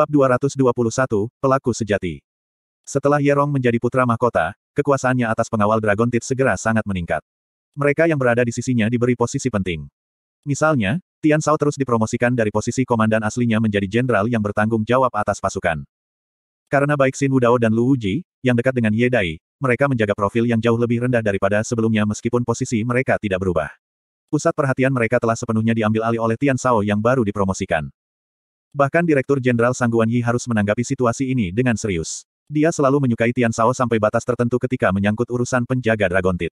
Bab 221, Pelaku Sejati Setelah Yerong menjadi putra mahkota, kekuasaannya atas pengawal Dragon Tit segera sangat meningkat. Mereka yang berada di sisinya diberi posisi penting. Misalnya, Tian Shao terus dipromosikan dari posisi komandan aslinya menjadi jenderal yang bertanggung jawab atas pasukan. Karena baik Xin Wudao dan Lu Wuji, yang dekat dengan Ye Dai, mereka menjaga profil yang jauh lebih rendah daripada sebelumnya meskipun posisi mereka tidak berubah. Pusat perhatian mereka telah sepenuhnya diambil alih oleh Tian Shao yang baru dipromosikan. Bahkan Direktur Jenderal Sangguan Yi harus menanggapi situasi ini dengan serius. Dia selalu menyukai Tian Sao sampai batas tertentu ketika menyangkut urusan penjaga Dragon Tit.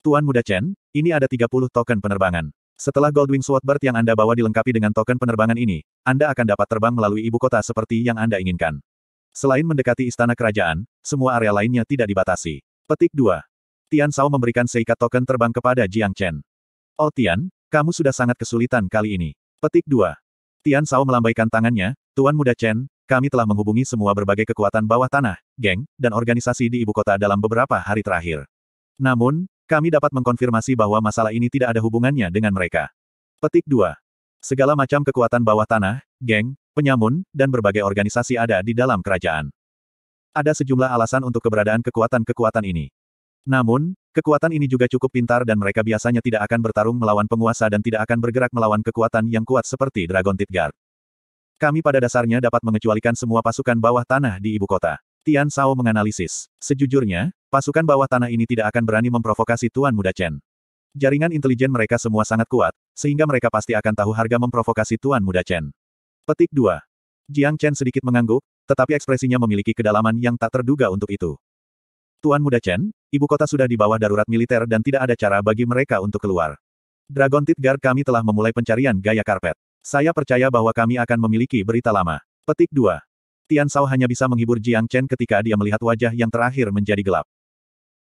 Tuan Muda Chen, ini ada 30 token penerbangan. Setelah Goldwing Swordbird yang Anda bawa dilengkapi dengan token penerbangan ini, Anda akan dapat terbang melalui ibu kota seperti yang Anda inginkan. Selain mendekati istana kerajaan, semua area lainnya tidak dibatasi. Petik 2. Tian Sao memberikan seikat token terbang kepada Jiang Chen. Oh Tian, kamu sudah sangat kesulitan kali ini. Petik 2. Tian Sao melambaikan tangannya, Tuan Muda Chen, kami telah menghubungi semua berbagai kekuatan bawah tanah, geng, dan organisasi di ibu kota dalam beberapa hari terakhir. Namun, kami dapat mengkonfirmasi bahwa masalah ini tidak ada hubungannya dengan mereka. Petik 2. Segala macam kekuatan bawah tanah, geng, penyamun, dan berbagai organisasi ada di dalam kerajaan. Ada sejumlah alasan untuk keberadaan kekuatan-kekuatan ini. Namun, kekuatan ini juga cukup pintar dan mereka biasanya tidak akan bertarung melawan penguasa dan tidak akan bergerak melawan kekuatan yang kuat seperti Dragon Tit Kami pada dasarnya dapat mengecualikan semua pasukan bawah tanah di ibu kota. Tian Shao menganalisis. Sejujurnya, pasukan bawah tanah ini tidak akan berani memprovokasi Tuan Muda Chen. Jaringan intelijen mereka semua sangat kuat, sehingga mereka pasti akan tahu harga memprovokasi Tuan Muda Chen. Petik 2. Jiang Chen sedikit mengangguk, tetapi ekspresinya memiliki kedalaman yang tak terduga untuk itu. Tuan Muda Chen, ibu kota sudah di bawah darurat militer dan tidak ada cara bagi mereka untuk keluar. Dragon Tit Guard kami telah memulai pencarian gaya karpet. Saya percaya bahwa kami akan memiliki berita lama. Petik 2. Tian Shao hanya bisa menghibur Jiang Chen ketika dia melihat wajah yang terakhir menjadi gelap.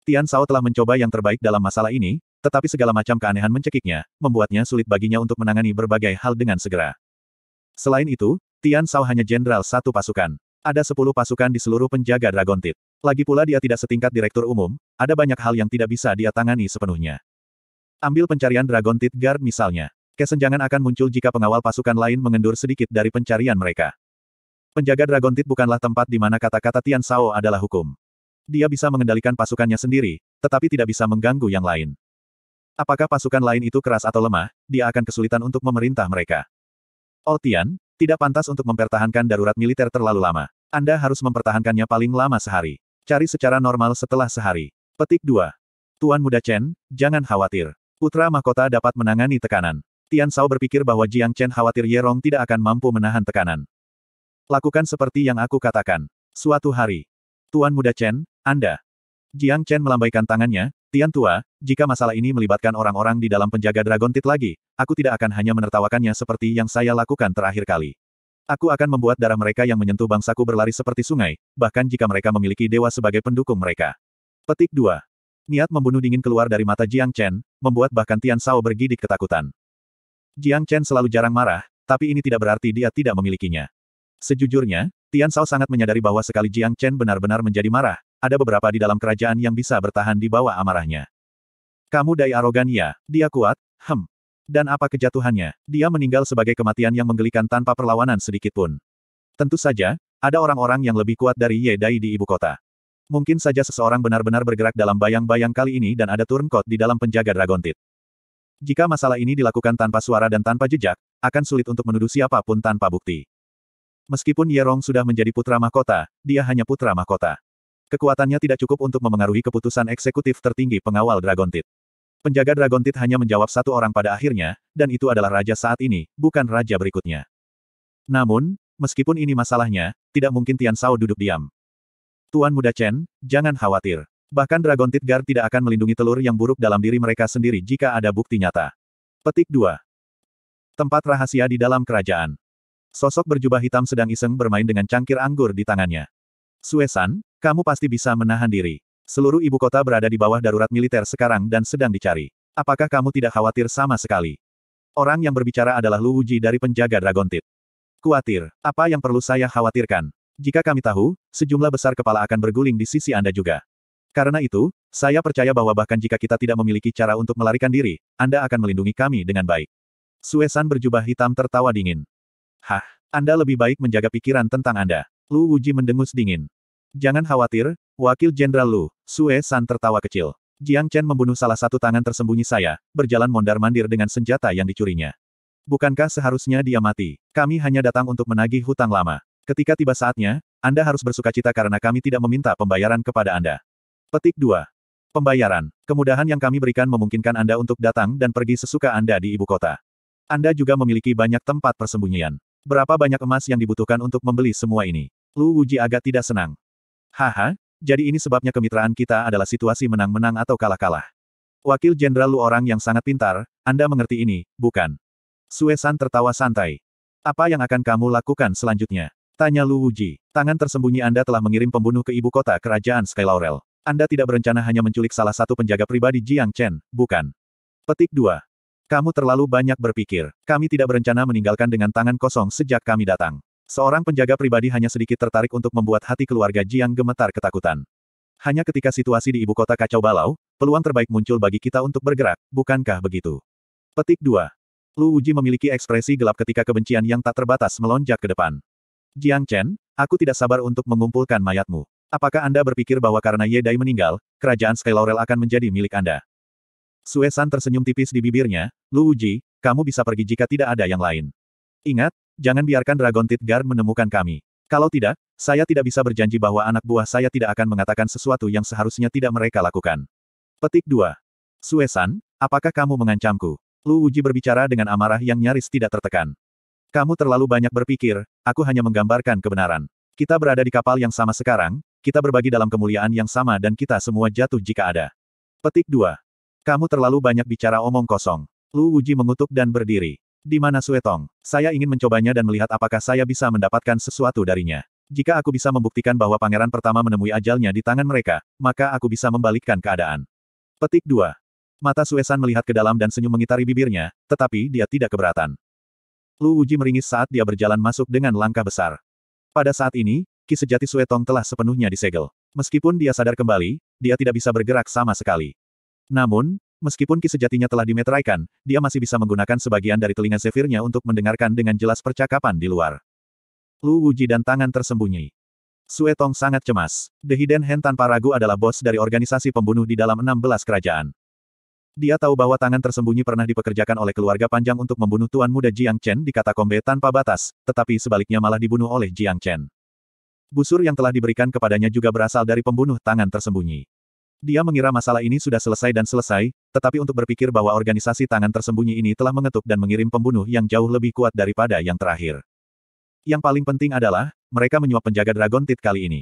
Tian Shao telah mencoba yang terbaik dalam masalah ini, tetapi segala macam keanehan mencekiknya, membuatnya sulit baginya untuk menangani berbagai hal dengan segera. Selain itu, Tian Shao hanya jenderal satu pasukan. Ada sepuluh pasukan di seluruh penjaga Dragon Tit. Lagi pula dia tidak setingkat direktur umum, ada banyak hal yang tidak bisa dia tangani sepenuhnya. Ambil pencarian Dragon Teeth Guard misalnya. Kesenjangan akan muncul jika pengawal pasukan lain mengendur sedikit dari pencarian mereka. Penjaga Dragon Teeth bukanlah tempat di mana kata-kata Tian Sao adalah hukum. Dia bisa mengendalikan pasukannya sendiri, tetapi tidak bisa mengganggu yang lain. Apakah pasukan lain itu keras atau lemah, dia akan kesulitan untuk memerintah mereka. Oh Tian, tidak pantas untuk mempertahankan darurat militer terlalu lama. Anda harus mempertahankannya paling lama sehari. Cari secara normal setelah sehari. Petik 2. Tuan Muda Chen, jangan khawatir. Putra Mahkota dapat menangani tekanan. Tian Shao berpikir bahwa Jiang Chen khawatir Yerong tidak akan mampu menahan tekanan. Lakukan seperti yang aku katakan. Suatu hari. Tuan Muda Chen, Anda. Jiang Chen melambaikan tangannya, Tian Tua, jika masalah ini melibatkan orang-orang di dalam penjaga Dragon Tit lagi, aku tidak akan hanya menertawakannya seperti yang saya lakukan terakhir kali. Aku akan membuat darah mereka yang menyentuh bangsaku berlari seperti sungai, bahkan jika mereka memiliki dewa sebagai pendukung mereka. Petik 2. Niat membunuh dingin keluar dari mata Jiang Chen, membuat bahkan Tian Shao bergidik ketakutan. Jiang Chen selalu jarang marah, tapi ini tidak berarti dia tidak memilikinya. Sejujurnya, Tian Shao sangat menyadari bahwa sekali Jiang Chen benar-benar menjadi marah, ada beberapa di dalam kerajaan yang bisa bertahan di bawah amarahnya. Kamu dai arogan ya, dia kuat, hem, dan apa kejatuhannya? Dia meninggal sebagai kematian yang menggelikan tanpa perlawanan sedikitpun. Tentu saja, ada orang-orang yang lebih kuat dari Ye Dai di ibu kota. Mungkin saja seseorang benar-benar bergerak dalam bayang-bayang kali ini dan ada turnkot di dalam penjaga Dragon Dragontit. Jika masalah ini dilakukan tanpa suara dan tanpa jejak, akan sulit untuk menuduh siapapun tanpa bukti. Meskipun Yerong sudah menjadi putra mahkota, dia hanya putra mahkota. Kekuatannya tidak cukup untuk memengaruhi keputusan eksekutif tertinggi pengawal Dragon Dragontit. Penjaga Dragon Tit hanya menjawab satu orang pada akhirnya, dan itu adalah raja saat ini, bukan raja berikutnya. Namun, meskipun ini masalahnya, tidak mungkin Tian Shao duduk diam. Tuan Muda Chen, jangan khawatir. Bahkan Dragon Tit Guard tidak akan melindungi telur yang buruk dalam diri mereka sendiri jika ada bukti nyata. Petik 2. Tempat rahasia di dalam kerajaan. Sosok berjubah hitam sedang iseng bermain dengan cangkir anggur di tangannya. Suesan, kamu pasti bisa menahan diri. Seluruh ibu kota berada di bawah darurat militer sekarang dan sedang dicari. Apakah kamu tidak khawatir sama sekali? Orang yang berbicara adalah Lu Wuji dari penjaga Dragon Tit. Kuatir, apa yang perlu saya khawatirkan? Jika kami tahu, sejumlah besar kepala akan berguling di sisi Anda juga. Karena itu, saya percaya bahwa bahkan jika kita tidak memiliki cara untuk melarikan diri, Anda akan melindungi kami dengan baik. Suesan berjubah hitam tertawa dingin. Hah, Anda lebih baik menjaga pikiran tentang Anda. Lu Wuji mendengus dingin. Jangan khawatir, Wakil Jenderal Lu, Sue San tertawa kecil. Jiang Chen membunuh salah satu tangan tersembunyi saya, berjalan mondar-mandir dengan senjata yang dicurinya. Bukankah seharusnya dia mati? Kami hanya datang untuk menagih hutang lama. Ketika tiba saatnya, Anda harus bersuka cita karena kami tidak meminta pembayaran kepada Anda. Petik 2. Pembayaran. Kemudahan yang kami berikan memungkinkan Anda untuk datang dan pergi sesuka Anda di ibu kota. Anda juga memiliki banyak tempat persembunyian. Berapa banyak emas yang dibutuhkan untuk membeli semua ini? Lu Wuji agak tidak senang. Haha, jadi ini sebabnya kemitraan kita adalah situasi menang-menang atau kalah-kalah. Wakil Jenderal Lu orang yang sangat pintar, Anda mengerti ini, bukan? Suesan tertawa santai. Apa yang akan kamu lakukan selanjutnya? Tanya Lu Wuji. Tangan tersembunyi Anda telah mengirim pembunuh ke ibu kota kerajaan Skylaurel. Anda tidak berencana hanya menculik salah satu penjaga pribadi Jiang Chen, bukan? Petik 2. Kamu terlalu banyak berpikir. Kami tidak berencana meninggalkan dengan tangan kosong sejak kami datang. Seorang penjaga pribadi hanya sedikit tertarik untuk membuat hati keluarga Jiang gemetar ketakutan. Hanya ketika situasi di ibu kota kacau balau, peluang terbaik muncul bagi kita untuk bergerak, bukankah begitu? Petik 2. Lu Uji memiliki ekspresi gelap ketika kebencian yang tak terbatas melonjak ke depan. Jiang Chen, aku tidak sabar untuk mengumpulkan mayatmu. Apakah Anda berpikir bahwa karena Ye Dai meninggal, kerajaan Sky Laurel akan menjadi milik Anda? Suesan tersenyum tipis di bibirnya, Lu Uji, kamu bisa pergi jika tidak ada yang lain. Ingat, Jangan biarkan Dragon Teeth Guard menemukan kami. Kalau tidak, saya tidak bisa berjanji bahwa anak buah saya tidak akan mengatakan sesuatu yang seharusnya tidak mereka lakukan. Petik 2. Suesan, apakah kamu mengancamku? Lu Uji berbicara dengan amarah yang nyaris tidak tertekan. Kamu terlalu banyak berpikir, aku hanya menggambarkan kebenaran. Kita berada di kapal yang sama sekarang, kita berbagi dalam kemuliaan yang sama dan kita semua jatuh jika ada. Petik 2. Kamu terlalu banyak bicara omong kosong. Lu Uji mengutuk dan berdiri. Di mana Suetong? Saya ingin mencobanya dan melihat apakah saya bisa mendapatkan sesuatu darinya. Jika aku bisa membuktikan bahwa pangeran pertama menemui ajalnya di tangan mereka, maka aku bisa membalikkan keadaan. Petik 2. Mata Suesan melihat ke dalam dan senyum mengitari bibirnya, tetapi dia tidak keberatan. Lu Uji meringis saat dia berjalan masuk dengan langkah besar. Pada saat ini, ki sejati Suetong telah sepenuhnya disegel. Meskipun dia sadar kembali, dia tidak bisa bergerak sama sekali. Namun, meskipun ki sejatinya telah dimeteraikan, dia masih bisa menggunakan sebagian dari telinga sefirnya untuk mendengarkan dengan jelas percakapan di luar. Lu Wuji dan tangan tersembunyi. Sue Tong sangat cemas. The Hidden Hand tanpa ragu adalah bos dari organisasi pembunuh di dalam 16 kerajaan. Dia tahu bahwa tangan tersembunyi pernah dipekerjakan oleh keluarga panjang untuk membunuh tuan muda Jiang Chen di Katakombe tanpa batas, tetapi sebaliknya malah dibunuh oleh Jiang Chen. Busur yang telah diberikan kepadanya juga berasal dari pembunuh tangan tersembunyi. Dia mengira masalah ini sudah selesai dan selesai, tetapi untuk berpikir bahwa organisasi tangan tersembunyi ini telah mengetuk dan mengirim pembunuh yang jauh lebih kuat daripada yang terakhir. Yang paling penting adalah, mereka menyuap penjaga Dragon Tit kali ini.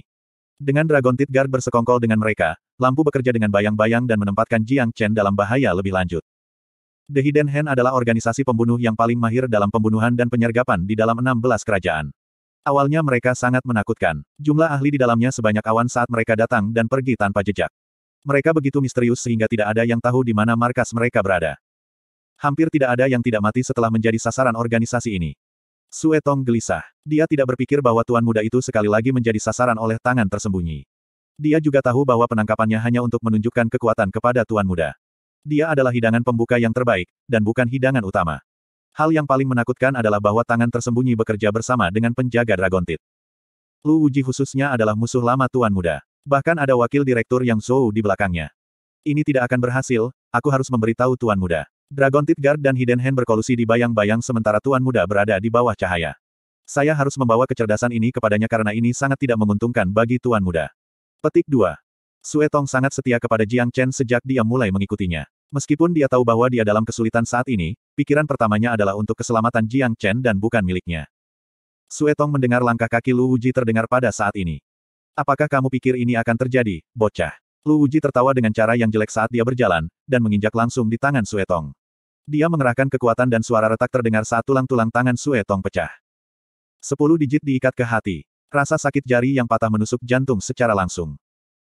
Dengan Dragon Tit Guard bersekongkol dengan mereka, lampu bekerja dengan bayang-bayang dan menempatkan Jiang Chen dalam bahaya lebih lanjut. The Hidden Hand adalah organisasi pembunuh yang paling mahir dalam pembunuhan dan penyergapan di dalam 16 kerajaan. Awalnya mereka sangat menakutkan. Jumlah ahli di dalamnya sebanyak awan saat mereka datang dan pergi tanpa jejak. Mereka begitu misterius sehingga tidak ada yang tahu di mana markas mereka berada. Hampir tidak ada yang tidak mati setelah menjadi sasaran organisasi ini. Suetong gelisah. Dia tidak berpikir bahwa tuan muda itu sekali lagi menjadi sasaran oleh tangan tersembunyi. Dia juga tahu bahwa penangkapannya hanya untuk menunjukkan kekuatan kepada tuan muda. Dia adalah hidangan pembuka yang terbaik, dan bukan hidangan utama. Hal yang paling menakutkan adalah bahwa tangan tersembunyi bekerja bersama dengan penjaga Dragon Dragontit. Lu Uji khususnya adalah musuh lama tuan muda. Bahkan ada wakil direktur yang Zhou di belakangnya. Ini tidak akan berhasil, aku harus memberitahu Tuan Muda. Dragon Tit Guard dan Hidden Hand berkolusi di bayang-bayang sementara Tuan Muda berada di bawah cahaya. Saya harus membawa kecerdasan ini kepadanya karena ini sangat tidak menguntungkan bagi Tuan Muda. Petik 2. Suetong sangat setia kepada Jiang Chen sejak dia mulai mengikutinya. Meskipun dia tahu bahwa dia dalam kesulitan saat ini, pikiran pertamanya adalah untuk keselamatan Jiang Chen dan bukan miliknya. Suetong mendengar langkah kaki Lu Wuji terdengar pada saat ini. Apakah kamu pikir ini akan terjadi, bocah? Lu Uji tertawa dengan cara yang jelek saat dia berjalan, dan menginjak langsung di tangan Suetong. Dia mengerahkan kekuatan dan suara retak terdengar saat tulang-tulang tangan Suetong pecah. Sepuluh digit diikat ke hati. Rasa sakit jari yang patah menusuk jantung secara langsung.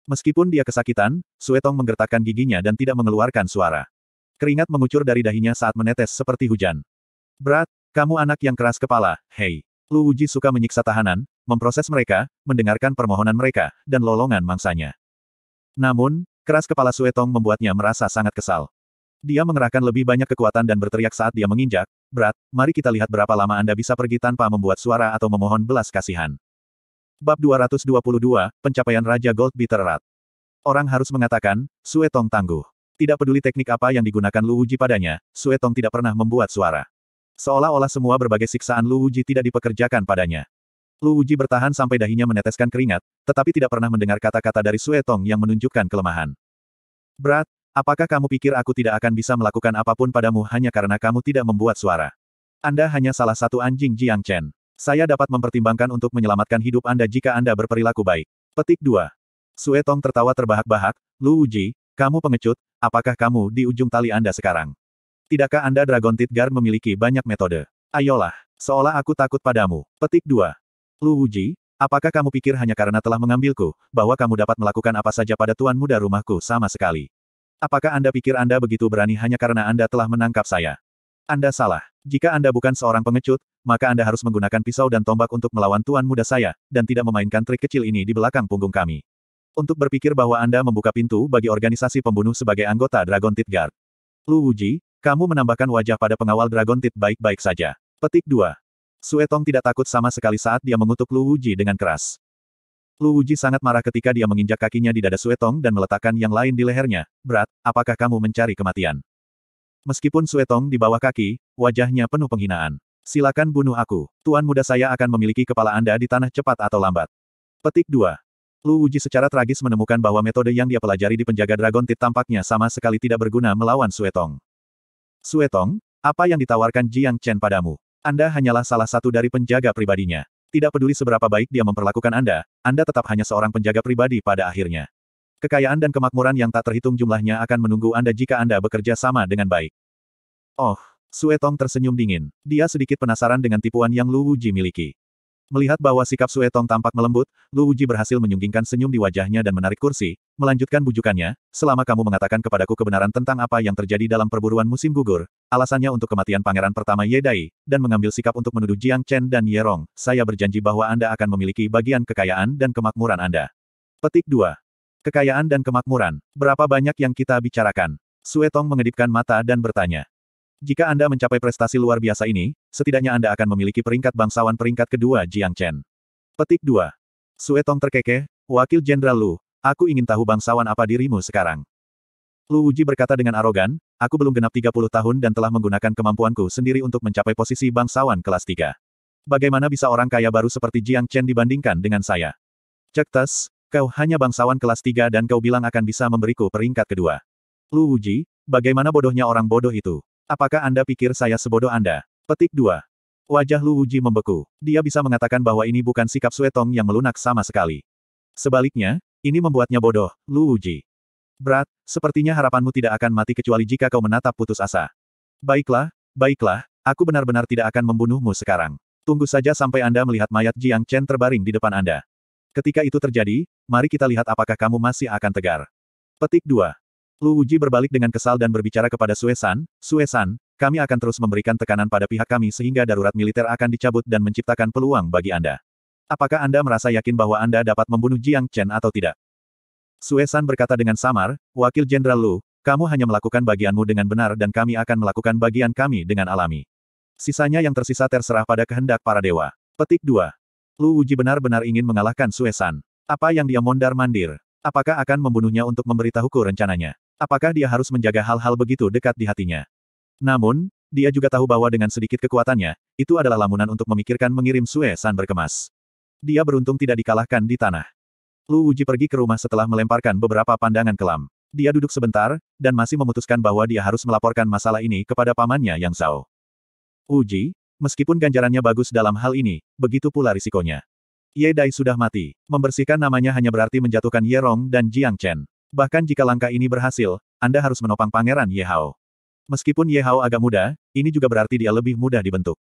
Meskipun dia kesakitan, Suetong menggertakkan giginya dan tidak mengeluarkan suara. Keringat mengucur dari dahinya saat menetes seperti hujan. Berat, kamu anak yang keras kepala, hei. Lu Uji suka menyiksa tahanan, memproses mereka, mendengarkan permohonan mereka, dan lolongan mangsanya. Namun, keras kepala Suetong membuatnya merasa sangat kesal. Dia mengerahkan lebih banyak kekuatan dan berteriak saat dia menginjak, Berat, mari kita lihat berapa lama Anda bisa pergi tanpa membuat suara atau memohon belas kasihan. Bab 222, Pencapaian Raja Gold Bitter Orang harus mengatakan, Suetong tangguh. Tidak peduli teknik apa yang digunakan Lu Uji padanya, Suetong tidak pernah membuat suara. Seolah-olah semua berbagai siksaan Lu Uji tidak dipekerjakan padanya. Lu Wuji bertahan sampai dahinya meneteskan keringat, tetapi tidak pernah mendengar kata-kata dari Sue Tong yang menunjukkan kelemahan. Berat, apakah kamu pikir aku tidak akan bisa melakukan apapun padamu hanya karena kamu tidak membuat suara? Anda hanya salah satu anjing Jiang Chen. Saya dapat mempertimbangkan untuk menyelamatkan hidup Anda jika Anda berperilaku baik. Petik 2. Sue Tong tertawa terbahak-bahak, Lu Wuji, kamu pengecut, apakah kamu di ujung tali Anda sekarang? Tidakkah Anda Dragon Tidgar memiliki banyak metode? Ayolah, seolah aku takut padamu. Petik 2. Lu Wuji, apakah kamu pikir hanya karena telah mengambilku, bahwa kamu dapat melakukan apa saja pada tuan muda rumahku sama sekali? Apakah Anda pikir Anda begitu berani hanya karena Anda telah menangkap saya? Anda salah. Jika Anda bukan seorang pengecut, maka Anda harus menggunakan pisau dan tombak untuk melawan tuan muda saya, dan tidak memainkan trik kecil ini di belakang punggung kami. Untuk berpikir bahwa Anda membuka pintu bagi organisasi pembunuh sebagai anggota Dragon Tit Guard. Lu Wuji, kamu menambahkan wajah pada pengawal Dragon Tit baik-baik saja. Petik 2. Suetong tidak takut sama sekali saat dia mengutuk Lu Wuji dengan keras. Lu Wuji sangat marah ketika dia menginjak kakinya di dada Suetong dan meletakkan yang lain di lehernya. Berat, apakah kamu mencari kematian? Meskipun Suetong di bawah kaki, wajahnya penuh penghinaan. Silakan bunuh aku. Tuan muda saya akan memiliki kepala Anda di tanah cepat atau lambat. Petik 2. Lu Wuji secara tragis menemukan bahwa metode yang dia pelajari di penjaga Dragon Tit tampaknya sama sekali tidak berguna melawan Suetong. Suetong, apa yang ditawarkan Jiang Chen padamu? Anda hanyalah salah satu dari penjaga pribadinya. Tidak peduli seberapa baik dia memperlakukan Anda, Anda tetap hanya seorang penjaga pribadi pada akhirnya. Kekayaan dan kemakmuran yang tak terhitung jumlahnya akan menunggu Anda jika Anda bekerja sama dengan baik. Oh, Suetong tersenyum dingin. Dia sedikit penasaran dengan tipuan yang Lu Wuji miliki. Melihat bahwa sikap Suetong tampak melembut, Lu Wuji berhasil menyunggingkan senyum di wajahnya dan menarik kursi, melanjutkan bujukannya, selama kamu mengatakan kepadaku kebenaran tentang apa yang terjadi dalam perburuan musim gugur, alasannya untuk kematian pangeran pertama Yedai, dan mengambil sikap untuk menuduh Jiang Chen dan Yerong, saya berjanji bahwa Anda akan memiliki bagian kekayaan dan kemakmuran Anda. Petik 2. Kekayaan dan kemakmuran, berapa banyak yang kita bicarakan? Suetong mengedipkan mata dan bertanya. Jika Anda mencapai prestasi luar biasa ini, setidaknya Anda akan memiliki peringkat bangsawan peringkat kedua Jiang Chen. Petik 2. Suetong terkekeh, Wakil Jenderal Lu, aku ingin tahu bangsawan apa dirimu sekarang. Lu Wuji berkata dengan arogan, aku belum genap 30 tahun dan telah menggunakan kemampuanku sendiri untuk mencapai posisi bangsawan kelas 3. Bagaimana bisa orang kaya baru seperti Jiang Chen dibandingkan dengan saya? Cektes, kau hanya bangsawan kelas 3 dan kau bilang akan bisa memberiku peringkat kedua. Lu Wuji, bagaimana bodohnya orang bodoh itu? Apakah Anda pikir saya sebodoh Anda? Petik 2. Wajah Lu Wuji membeku. Dia bisa mengatakan bahwa ini bukan sikap Suetong yang melunak sama sekali. Sebaliknya, ini membuatnya bodoh, Lu Wuji. Berat, sepertinya harapanmu tidak akan mati kecuali jika kau menatap putus asa. Baiklah, baiklah, aku benar-benar tidak akan membunuhmu sekarang. Tunggu saja sampai Anda melihat mayat Jiang Chen terbaring di depan Anda. Ketika itu terjadi, mari kita lihat apakah kamu masih akan tegar. Petik 2. Lu Wuji berbalik dengan kesal dan berbicara kepada Suesan, Suesan, kami akan terus memberikan tekanan pada pihak kami sehingga darurat militer akan dicabut dan menciptakan peluang bagi Anda. Apakah Anda merasa yakin bahwa Anda dapat membunuh Jiang Chen atau tidak? Suesan berkata dengan samar, Wakil Jenderal Lu, kamu hanya melakukan bagianmu dengan benar dan kami akan melakukan bagian kami dengan alami. Sisanya yang tersisa terserah pada kehendak para dewa. Petik 2. Lu uji benar-benar ingin mengalahkan Suesan. Apa yang dia mondar-mandir? Apakah akan membunuhnya untuk memberitahuku rencananya? Apakah dia harus menjaga hal-hal begitu dekat di hatinya? Namun, dia juga tahu bahwa dengan sedikit kekuatannya, itu adalah lamunan untuk memikirkan mengirim Suesan berkemas. Dia beruntung tidak dikalahkan di tanah. Lu Uji pergi ke rumah setelah melemparkan beberapa pandangan kelam. Dia duduk sebentar, dan masih memutuskan bahwa dia harus melaporkan masalah ini kepada pamannya Yang Zhao. Uji, meskipun ganjarannya bagus dalam hal ini, begitu pula risikonya. Ye Dai sudah mati. Membersihkan namanya hanya berarti menjatuhkan Ye Rong dan Jiang Chen. Bahkan jika langkah ini berhasil, Anda harus menopang pangeran Ye Hao. Meskipun Ye Hao agak muda, ini juga berarti dia lebih mudah dibentuk.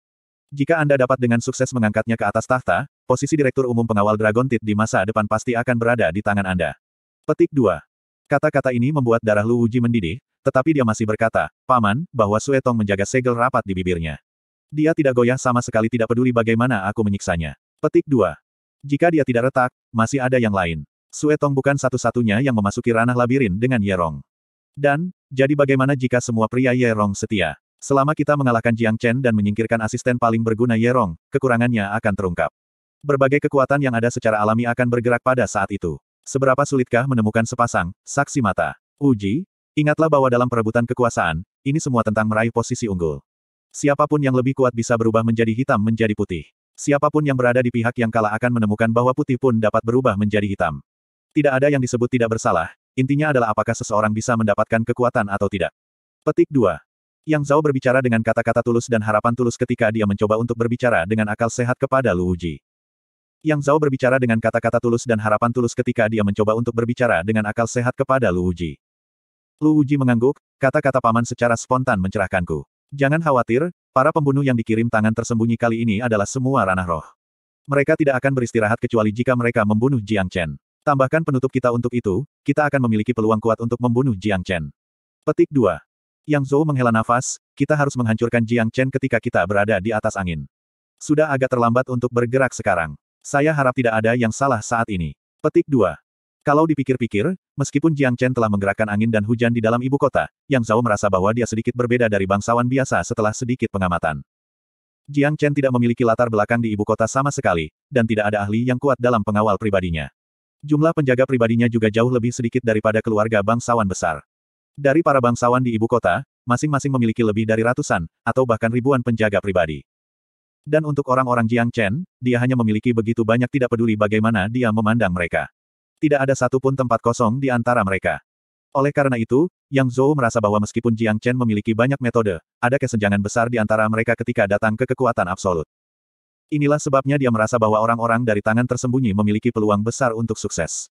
Jika Anda dapat dengan sukses mengangkatnya ke atas tahta, posisi Direktur Umum Pengawal Dragon Tit di masa depan pasti akan berada di tangan Anda. Petik 2. Kata-kata ini membuat darah Lu Wuji mendidih, tetapi dia masih berkata, Paman, bahwa Suetong menjaga segel rapat di bibirnya. Dia tidak goyah sama sekali tidak peduli bagaimana aku menyiksanya. Petik 2. Jika dia tidak retak, masih ada yang lain. Suetong bukan satu-satunya yang memasuki ranah labirin dengan Yerong. Dan, jadi bagaimana jika semua pria Yerong setia? Selama kita mengalahkan Jiang Chen dan menyingkirkan asisten paling berguna Yerong, kekurangannya akan terungkap. Berbagai kekuatan yang ada secara alami akan bergerak pada saat itu. Seberapa sulitkah menemukan sepasang, saksi mata? Uji, ingatlah bahwa dalam perebutan kekuasaan, ini semua tentang meraih posisi unggul. Siapapun yang lebih kuat bisa berubah menjadi hitam menjadi putih. Siapapun yang berada di pihak yang kalah akan menemukan bahwa putih pun dapat berubah menjadi hitam. Tidak ada yang disebut tidak bersalah, intinya adalah apakah seseorang bisa mendapatkan kekuatan atau tidak. Petik 2. Yang Zhao berbicara dengan kata-kata tulus dan harapan tulus ketika dia mencoba untuk berbicara dengan akal sehat kepada Lu Uji. Yang Zhao berbicara dengan kata-kata tulus dan harapan tulus ketika dia mencoba untuk berbicara dengan akal sehat kepada Lu Uji. Lu Uji mengangguk, kata-kata paman secara spontan mencerahkanku. Jangan khawatir, para pembunuh yang dikirim tangan tersembunyi kali ini adalah semua ranah roh. Mereka tidak akan beristirahat kecuali jika mereka membunuh Jiang Chen. Tambahkan penutup kita untuk itu, kita akan memiliki peluang kuat untuk membunuh Jiang Chen. Petik 2. Yang Zhou menghela nafas, kita harus menghancurkan Jiang Chen ketika kita berada di atas angin. Sudah agak terlambat untuk bergerak sekarang. Saya harap tidak ada yang salah saat ini. Petik 2. Kalau dipikir-pikir, meskipun Jiang Chen telah menggerakkan angin dan hujan di dalam ibu kota, Yang Zhao merasa bahwa dia sedikit berbeda dari bangsawan biasa setelah sedikit pengamatan. Jiang Chen tidak memiliki latar belakang di ibu kota sama sekali, dan tidak ada ahli yang kuat dalam pengawal pribadinya. Jumlah penjaga pribadinya juga jauh lebih sedikit daripada keluarga bangsawan besar. Dari para bangsawan di ibu kota, masing-masing memiliki lebih dari ratusan, atau bahkan ribuan penjaga pribadi. Dan untuk orang-orang Jiang Chen, dia hanya memiliki begitu banyak tidak peduli bagaimana dia memandang mereka. Tidak ada satupun tempat kosong di antara mereka. Oleh karena itu, Yang Zhou merasa bahwa meskipun Jiang Chen memiliki banyak metode, ada kesenjangan besar di antara mereka ketika datang ke kekuatan absolut. Inilah sebabnya dia merasa bahwa orang-orang dari tangan tersembunyi memiliki peluang besar untuk sukses.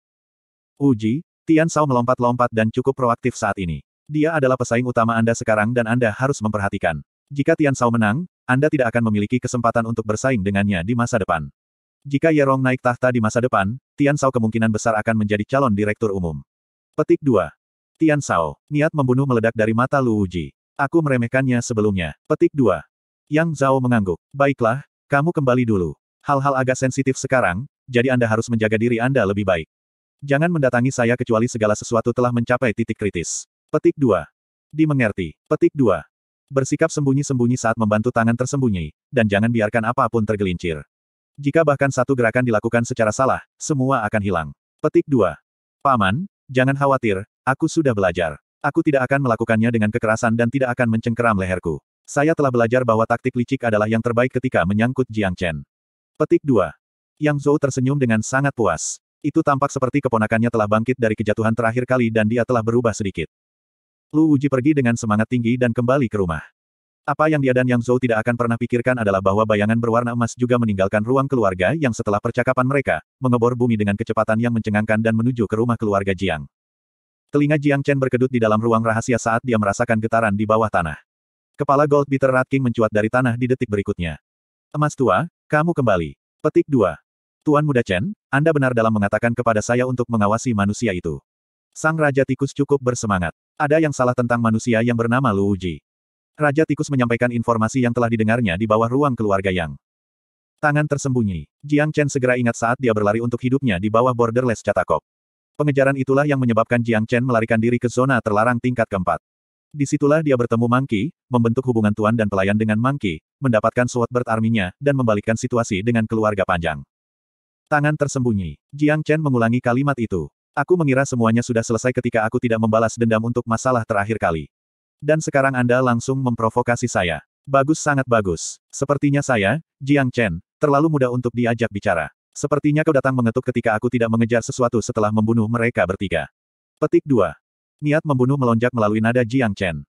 Uji, Tian Shao melompat-lompat dan cukup proaktif saat ini. Dia adalah pesaing utama Anda sekarang dan Anda harus memperhatikan. Jika Tian Shao menang, Anda tidak akan memiliki kesempatan untuk bersaing dengannya di masa depan. Jika Yerong naik tahta di masa depan, Tian Shao kemungkinan besar akan menjadi calon direktur umum. Petik 2. Tian Shao, niat membunuh meledak dari mata Lu Uji. Aku meremehkannya sebelumnya. Petik 2. Yang Zhao mengangguk. Baiklah, kamu kembali dulu. Hal-hal agak sensitif sekarang, jadi Anda harus menjaga diri Anda lebih baik. Jangan mendatangi saya kecuali segala sesuatu telah mencapai titik kritis. Petik 2. Dimengerti. Petik 2. Bersikap sembunyi-sembunyi saat membantu tangan tersembunyi, dan jangan biarkan apapun tergelincir. Jika bahkan satu gerakan dilakukan secara salah, semua akan hilang. Petik 2. Paman, jangan khawatir, aku sudah belajar. Aku tidak akan melakukannya dengan kekerasan dan tidak akan mencengkeram leherku. Saya telah belajar bahwa taktik licik adalah yang terbaik ketika menyangkut Jiang Chen. Petik 2. Yang Zhou tersenyum dengan sangat puas. Itu tampak seperti keponakannya telah bangkit dari kejatuhan terakhir kali dan dia telah berubah sedikit. Lu Uji pergi dengan semangat tinggi dan kembali ke rumah. Apa yang dia dan Yang Zhou tidak akan pernah pikirkan adalah bahwa bayangan berwarna emas juga meninggalkan ruang keluarga yang setelah percakapan mereka, mengebor bumi dengan kecepatan yang mencengangkan dan menuju ke rumah keluarga Jiang. Telinga Jiang Chen berkedut di dalam ruang rahasia saat dia merasakan getaran di bawah tanah. Kepala Gold Peter Rat King mencuat dari tanah di detik berikutnya. Emas tua, kamu kembali. Petik 2. Tuan Muda Chen, Anda benar dalam mengatakan kepada saya untuk mengawasi manusia itu. Sang Raja Tikus cukup bersemangat. Ada yang salah tentang manusia yang bernama Lu Uji. Raja Tikus menyampaikan informasi yang telah didengarnya di bawah ruang keluarga Yang. Tangan tersembunyi. Jiang Chen segera ingat saat dia berlari untuk hidupnya di bawah borderless catakop. Pengejaran itulah yang menyebabkan Jiang Chen melarikan diri ke zona terlarang tingkat keempat. Disitulah dia bertemu Mangki, membentuk hubungan tuan dan pelayan dengan Mangki, mendapatkan SWAT bertarminya, Arminya, dan membalikkan situasi dengan keluarga panjang. Tangan tersembunyi. Jiang Chen mengulangi kalimat itu. Aku mengira semuanya sudah selesai ketika aku tidak membalas dendam untuk masalah terakhir kali. Dan sekarang Anda langsung memprovokasi saya. Bagus sangat bagus. Sepertinya saya, Jiang Chen, terlalu mudah untuk diajak bicara. Sepertinya kau datang mengetuk ketika aku tidak mengejar sesuatu setelah membunuh mereka bertiga. Petik 2. Niat membunuh melonjak melalui nada Jiang Chen.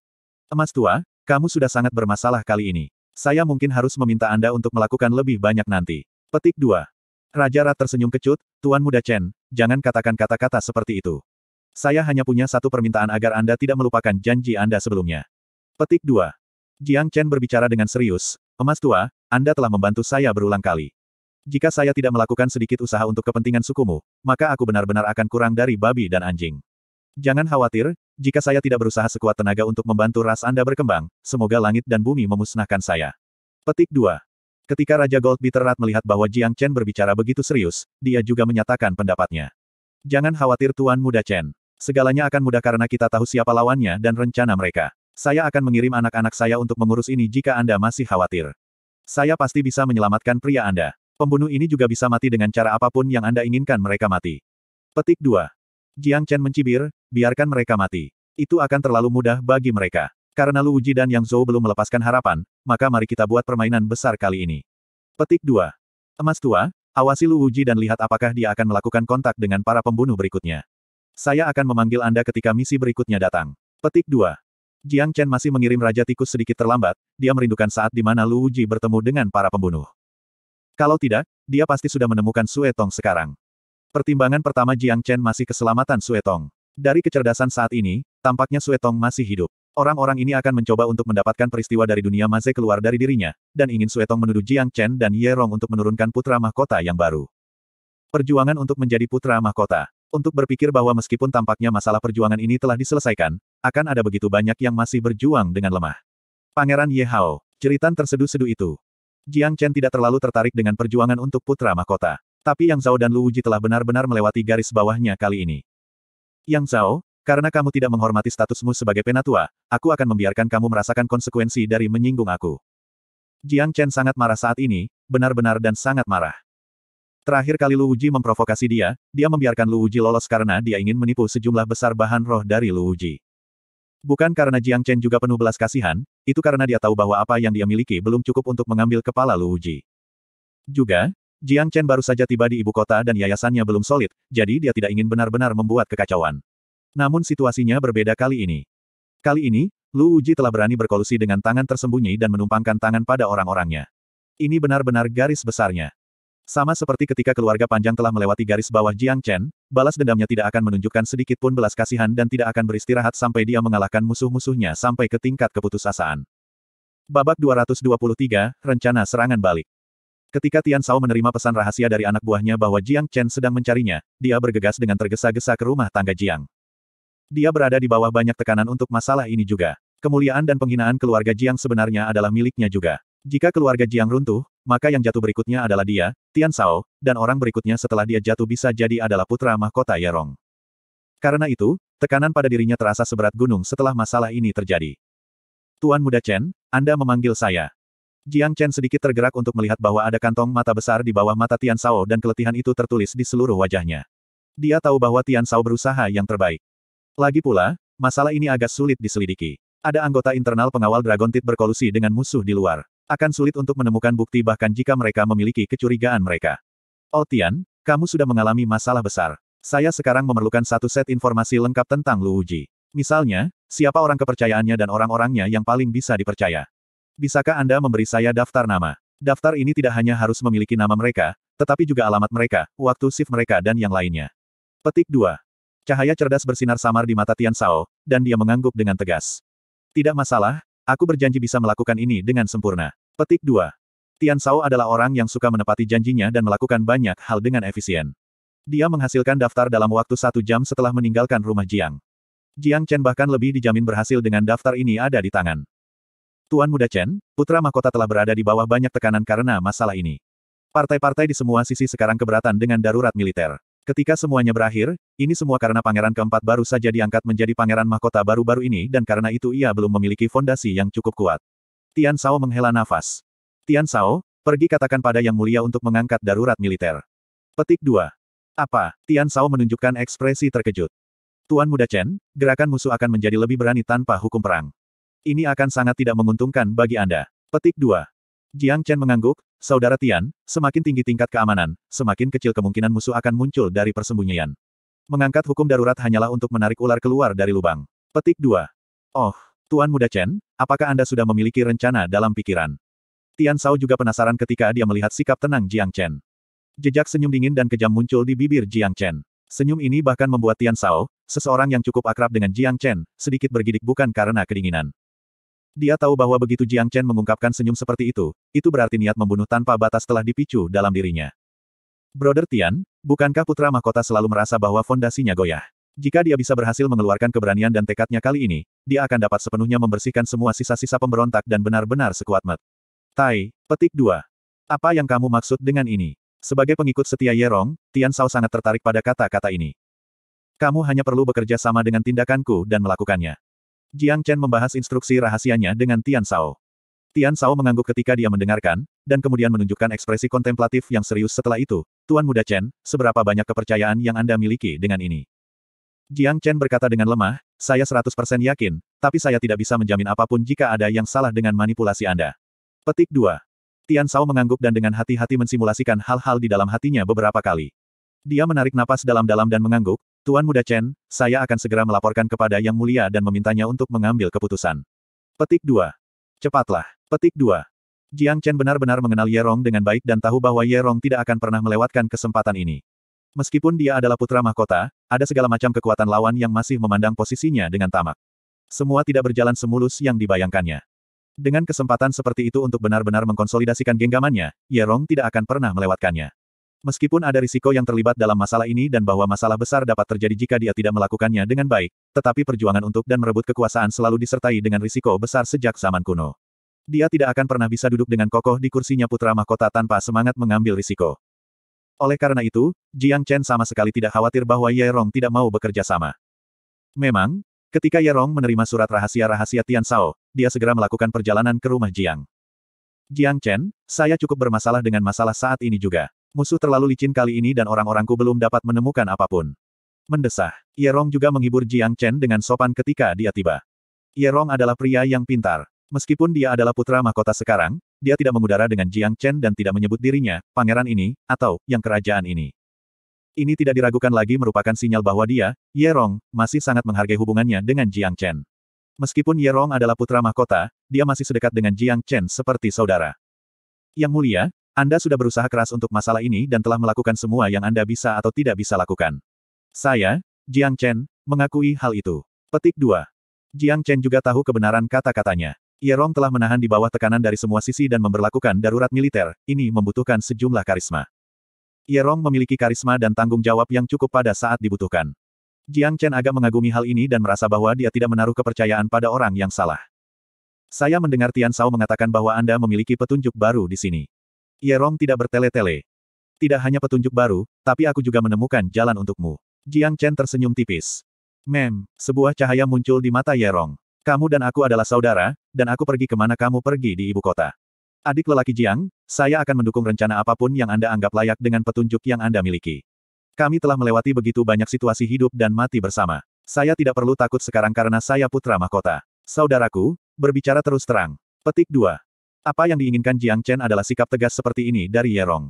Emas tua, kamu sudah sangat bermasalah kali ini. Saya mungkin harus meminta Anda untuk melakukan lebih banyak nanti. Petik 2. Raja Rat tersenyum kecut, Tuan Muda Chen, jangan katakan kata-kata seperti itu. Saya hanya punya satu permintaan agar Anda tidak melupakan janji Anda sebelumnya. Petik 2. Jiang Chen berbicara dengan serius, Emas tua, Anda telah membantu saya berulang kali. Jika saya tidak melakukan sedikit usaha untuk kepentingan sukumu, maka aku benar-benar akan kurang dari babi dan anjing. Jangan khawatir, jika saya tidak berusaha sekuat tenaga untuk membantu ras Anda berkembang, semoga langit dan bumi memusnahkan saya. Petik 2. Ketika Raja Gold bitterat melihat bahwa Jiang Chen berbicara begitu serius, dia juga menyatakan pendapatnya. Jangan khawatir Tuan Muda Chen. Segalanya akan mudah karena kita tahu siapa lawannya dan rencana mereka. Saya akan mengirim anak-anak saya untuk mengurus ini jika Anda masih khawatir. Saya pasti bisa menyelamatkan pria Anda. Pembunuh ini juga bisa mati dengan cara apapun yang Anda inginkan mereka mati. Petik 2. Jiang Chen mencibir, biarkan mereka mati. Itu akan terlalu mudah bagi mereka. Karena Lu Uji dan Yang Zhou belum melepaskan harapan, maka mari kita buat permainan besar kali ini. Petik 2. Emas tua, awasi Lu Uji dan lihat apakah dia akan melakukan kontak dengan para pembunuh berikutnya. Saya akan memanggil Anda ketika misi berikutnya datang. Petik 2. Jiang Chen masih mengirim Raja Tikus sedikit terlambat, dia merindukan saat di mana Lu Uji bertemu dengan para pembunuh. Kalau tidak, dia pasti sudah menemukan Sue Tong sekarang. Pertimbangan pertama Jiang Chen masih keselamatan Sue Tong. Dari kecerdasan saat ini, tampaknya Sue Tong masih hidup. Orang-orang ini akan mencoba untuk mendapatkan peristiwa dari dunia Maze keluar dari dirinya, dan ingin Suetong menuduh Jiang Chen dan Ye Rong untuk menurunkan putra mahkota yang baru. Perjuangan untuk menjadi putra mahkota. Untuk berpikir bahwa meskipun tampaknya masalah perjuangan ini telah diselesaikan, akan ada begitu banyak yang masih berjuang dengan lemah. Pangeran Ye Hao, ceritan tersedu-sedu itu. Jiang Chen tidak terlalu tertarik dengan perjuangan untuk putra mahkota. Tapi Yang Zhao dan Lu Wuji telah benar-benar melewati garis bawahnya kali ini. Yang Zhao, karena kamu tidak menghormati statusmu sebagai penatua, aku akan membiarkan kamu merasakan konsekuensi dari menyinggung aku. Jiang Chen sangat marah saat ini, benar-benar dan sangat marah. Terakhir kali Lu Uji memprovokasi dia, dia membiarkan Lu Uji lolos karena dia ingin menipu sejumlah besar bahan roh dari Lu Uji. Bukan karena Jiang Chen juga penuh belas kasihan, itu karena dia tahu bahwa apa yang dia miliki belum cukup untuk mengambil kepala Lu Uji. Juga, Jiang Chen baru saja tiba di ibu kota dan yayasannya belum solid, jadi dia tidak ingin benar-benar membuat kekacauan. Namun situasinya berbeda kali ini. Kali ini, Lu Uji telah berani berkolusi dengan tangan tersembunyi dan menumpangkan tangan pada orang-orangnya. Ini benar-benar garis besarnya. Sama seperti ketika keluarga panjang telah melewati garis bawah Jiang Chen, balas dendamnya tidak akan menunjukkan sedikit pun belas kasihan dan tidak akan beristirahat sampai dia mengalahkan musuh-musuhnya sampai ke tingkat keputusasaan. Babak 223, Rencana Serangan Balik Ketika Tian Shao menerima pesan rahasia dari anak buahnya bahwa Jiang Chen sedang mencarinya, dia bergegas dengan tergesa-gesa ke rumah tangga Jiang. Dia berada di bawah banyak tekanan untuk masalah ini juga. Kemuliaan dan penghinaan keluarga Jiang sebenarnya adalah miliknya juga. Jika keluarga Jiang runtuh, maka yang jatuh berikutnya adalah dia, Tian Shao, dan orang berikutnya setelah dia jatuh bisa jadi adalah putra mahkota Yerong. Karena itu, tekanan pada dirinya terasa seberat gunung setelah masalah ini terjadi. Tuan Muda Chen, Anda memanggil saya. Jiang Chen sedikit tergerak untuk melihat bahwa ada kantong mata besar di bawah mata Tian Shao dan keletihan itu tertulis di seluruh wajahnya. Dia tahu bahwa Tian Shao berusaha yang terbaik. Lagi pula, masalah ini agak sulit diselidiki. Ada anggota internal pengawal Dragon Tit berkolusi dengan musuh di luar. Akan sulit untuk menemukan bukti bahkan jika mereka memiliki kecurigaan mereka. Otian, oh, kamu sudah mengalami masalah besar. Saya sekarang memerlukan satu set informasi lengkap tentang Lu Luuji. Misalnya, siapa orang kepercayaannya dan orang-orangnya yang paling bisa dipercaya. Bisakah Anda memberi saya daftar nama? Daftar ini tidak hanya harus memiliki nama mereka, tetapi juga alamat mereka, waktu shift mereka dan yang lainnya. Petik 2. Cahaya cerdas bersinar samar di mata Tian Shao, dan dia mengangguk dengan tegas. Tidak masalah, aku berjanji bisa melakukan ini dengan sempurna. Petik 2. Tian Shao adalah orang yang suka menepati janjinya dan melakukan banyak hal dengan efisien. Dia menghasilkan daftar dalam waktu satu jam setelah meninggalkan rumah Jiang. Jiang Chen bahkan lebih dijamin berhasil dengan daftar ini ada di tangan. Tuan Muda Chen, putra mahkota telah berada di bawah banyak tekanan karena masalah ini. Partai-partai di semua sisi sekarang keberatan dengan darurat militer. Ketika semuanya berakhir, ini semua karena pangeran keempat baru saja diangkat menjadi pangeran mahkota baru-baru ini dan karena itu ia belum memiliki fondasi yang cukup kuat. Tian Shao menghela nafas. Tian Shao, pergi katakan pada Yang Mulia untuk mengangkat darurat militer. Petik 2. Apa? Tian Shao menunjukkan ekspresi terkejut. Tuan Muda Chen, gerakan musuh akan menjadi lebih berani tanpa hukum perang. Ini akan sangat tidak menguntungkan bagi Anda. Petik 2. Jiang Chen mengangguk, Saudara Tian, semakin tinggi tingkat keamanan, semakin kecil kemungkinan musuh akan muncul dari persembunyian. Mengangkat hukum darurat hanyalah untuk menarik ular keluar dari lubang. Petik 2. Oh, Tuan Muda Chen, apakah Anda sudah memiliki rencana dalam pikiran? Tian Shao juga penasaran ketika dia melihat sikap tenang Jiang Chen. Jejak senyum dingin dan kejam muncul di bibir Jiang Chen. Senyum ini bahkan membuat Tian Shao, seseorang yang cukup akrab dengan Jiang Chen, sedikit bergidik bukan karena kedinginan. Dia tahu bahwa begitu Jiang Chen mengungkapkan senyum seperti itu, itu berarti niat membunuh tanpa batas telah dipicu dalam dirinya. Brother Tian, bukankah putra mahkota selalu merasa bahwa fondasinya goyah? Jika dia bisa berhasil mengeluarkan keberanian dan tekadnya kali ini, dia akan dapat sepenuhnya membersihkan semua sisa-sisa pemberontak dan benar-benar sekuat met. Tai, petik 2. Apa yang kamu maksud dengan ini? Sebagai pengikut setia Yerong, Tian Shao sangat tertarik pada kata-kata ini. Kamu hanya perlu bekerja sama dengan tindakanku dan melakukannya. Jiang Chen membahas instruksi rahasianya dengan Tian Shao. Tian Shao mengangguk ketika dia mendengarkan, dan kemudian menunjukkan ekspresi kontemplatif yang serius setelah itu, Tuan Muda Chen, seberapa banyak kepercayaan yang Anda miliki dengan ini? Jiang Chen berkata dengan lemah, saya 100% yakin, tapi saya tidak bisa menjamin apapun jika ada yang salah dengan manipulasi Anda. Petik 2. Tian Shao mengangguk dan dengan hati-hati mensimulasikan hal-hal di dalam hatinya beberapa kali. Dia menarik napas dalam-dalam dan mengangguk, Tuan Muda Chen, saya akan segera melaporkan kepada Yang Mulia dan memintanya untuk mengambil keputusan. Petik 2. Cepatlah. Petik 2. Jiang Chen benar-benar mengenal Yerong dengan baik dan tahu bahwa Yerong tidak akan pernah melewatkan kesempatan ini. Meskipun dia adalah putra mahkota, ada segala macam kekuatan lawan yang masih memandang posisinya dengan tamak. Semua tidak berjalan semulus yang dibayangkannya. Dengan kesempatan seperti itu untuk benar-benar mengkonsolidasikan genggamannya, Yerong tidak akan pernah melewatkannya. Meskipun ada risiko yang terlibat dalam masalah ini dan bahwa masalah besar dapat terjadi jika dia tidak melakukannya dengan baik, tetapi perjuangan untuk dan merebut kekuasaan selalu disertai dengan risiko besar sejak zaman kuno. Dia tidak akan pernah bisa duduk dengan kokoh di kursinya putra mahkota tanpa semangat mengambil risiko. Oleh karena itu, Jiang Chen sama sekali tidak khawatir bahwa Ye Rong tidak mau bekerja sama. Memang, ketika Ye Rong menerima surat rahasia-rahasia Tian Shao, dia segera melakukan perjalanan ke rumah Jiang. Jiang Chen, saya cukup bermasalah dengan masalah saat ini juga. Musuh terlalu licin kali ini dan orang-orangku belum dapat menemukan apapun. Mendesah. Yerong juga menghibur Jiang Chen dengan sopan ketika dia tiba. Yerong adalah pria yang pintar. Meskipun dia adalah putra mahkota sekarang, dia tidak mengudara dengan Jiang Chen dan tidak menyebut dirinya, pangeran ini, atau, yang kerajaan ini. Ini tidak diragukan lagi merupakan sinyal bahwa dia, Yerong, masih sangat menghargai hubungannya dengan Jiang Chen. Meskipun Yerong adalah putra mahkota, dia masih sedekat dengan Jiang Chen seperti saudara. Yang mulia, anda sudah berusaha keras untuk masalah ini dan telah melakukan semua yang Anda bisa atau tidak bisa lakukan. Saya, Jiang Chen, mengakui hal itu. Petik 2. Jiang Chen juga tahu kebenaran kata-katanya. Yerong telah menahan di bawah tekanan dari semua sisi dan memberlakukan darurat militer, ini membutuhkan sejumlah karisma. Yerong memiliki karisma dan tanggung jawab yang cukup pada saat dibutuhkan. Jiang Chen agak mengagumi hal ini dan merasa bahwa dia tidak menaruh kepercayaan pada orang yang salah. Saya mendengar Tian Shao mengatakan bahwa Anda memiliki petunjuk baru di sini. Yerong tidak bertele-tele. Tidak hanya petunjuk baru, tapi aku juga menemukan jalan untukmu. Jiang Chen tersenyum tipis. Mem, sebuah cahaya muncul di mata Yerong. Kamu dan aku adalah saudara, dan aku pergi kemana kamu pergi di ibu kota. Adik lelaki Jiang, saya akan mendukung rencana apapun yang Anda anggap layak dengan petunjuk yang Anda miliki. Kami telah melewati begitu banyak situasi hidup dan mati bersama. Saya tidak perlu takut sekarang karena saya putra mahkota. Saudaraku, berbicara terus terang. Petik 2. Apa yang diinginkan Jiang Chen adalah sikap tegas seperti ini dari Yerong.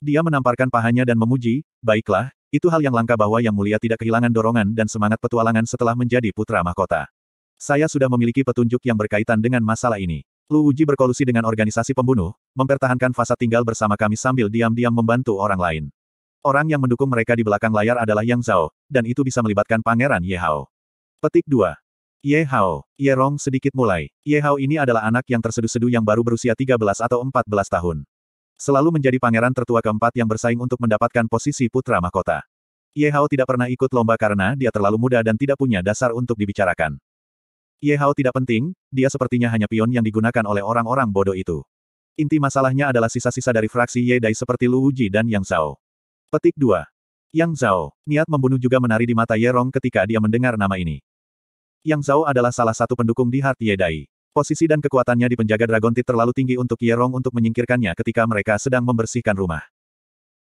Dia menamparkan pahanya dan memuji, baiklah, itu hal yang langka bahwa Yang Mulia tidak kehilangan dorongan dan semangat petualangan setelah menjadi putra mahkota. Saya sudah memiliki petunjuk yang berkaitan dengan masalah ini. Lu Uji berkolusi dengan organisasi pembunuh, mempertahankan fasa tinggal bersama kami sambil diam-diam membantu orang lain. Orang yang mendukung mereka di belakang layar adalah Yang Zhao, dan itu bisa melibatkan Pangeran Ye Hao. Petik 2. Ye Hao, Ye Rong sedikit mulai. Ye Hao ini adalah anak yang terseduh-seduh yang baru berusia 13 atau 14 tahun. Selalu menjadi pangeran tertua keempat yang bersaing untuk mendapatkan posisi putra mahkota. Ye Hao tidak pernah ikut lomba karena dia terlalu muda dan tidak punya dasar untuk dibicarakan. Ye Hao tidak penting, dia sepertinya hanya pion yang digunakan oleh orang-orang bodoh itu. Inti masalahnya adalah sisa-sisa dari fraksi Ye Dai seperti Lu Wuji dan Yang Zhao. Petik 2. Yang Zhao, niat membunuh juga menari di mata Ye Rong ketika dia mendengar nama ini. Yang Zhao adalah salah satu pendukung di Heart Yedai. Posisi dan kekuatannya di penjaga Dragon Tit terlalu tinggi untuk Yerong untuk menyingkirkannya ketika mereka sedang membersihkan rumah.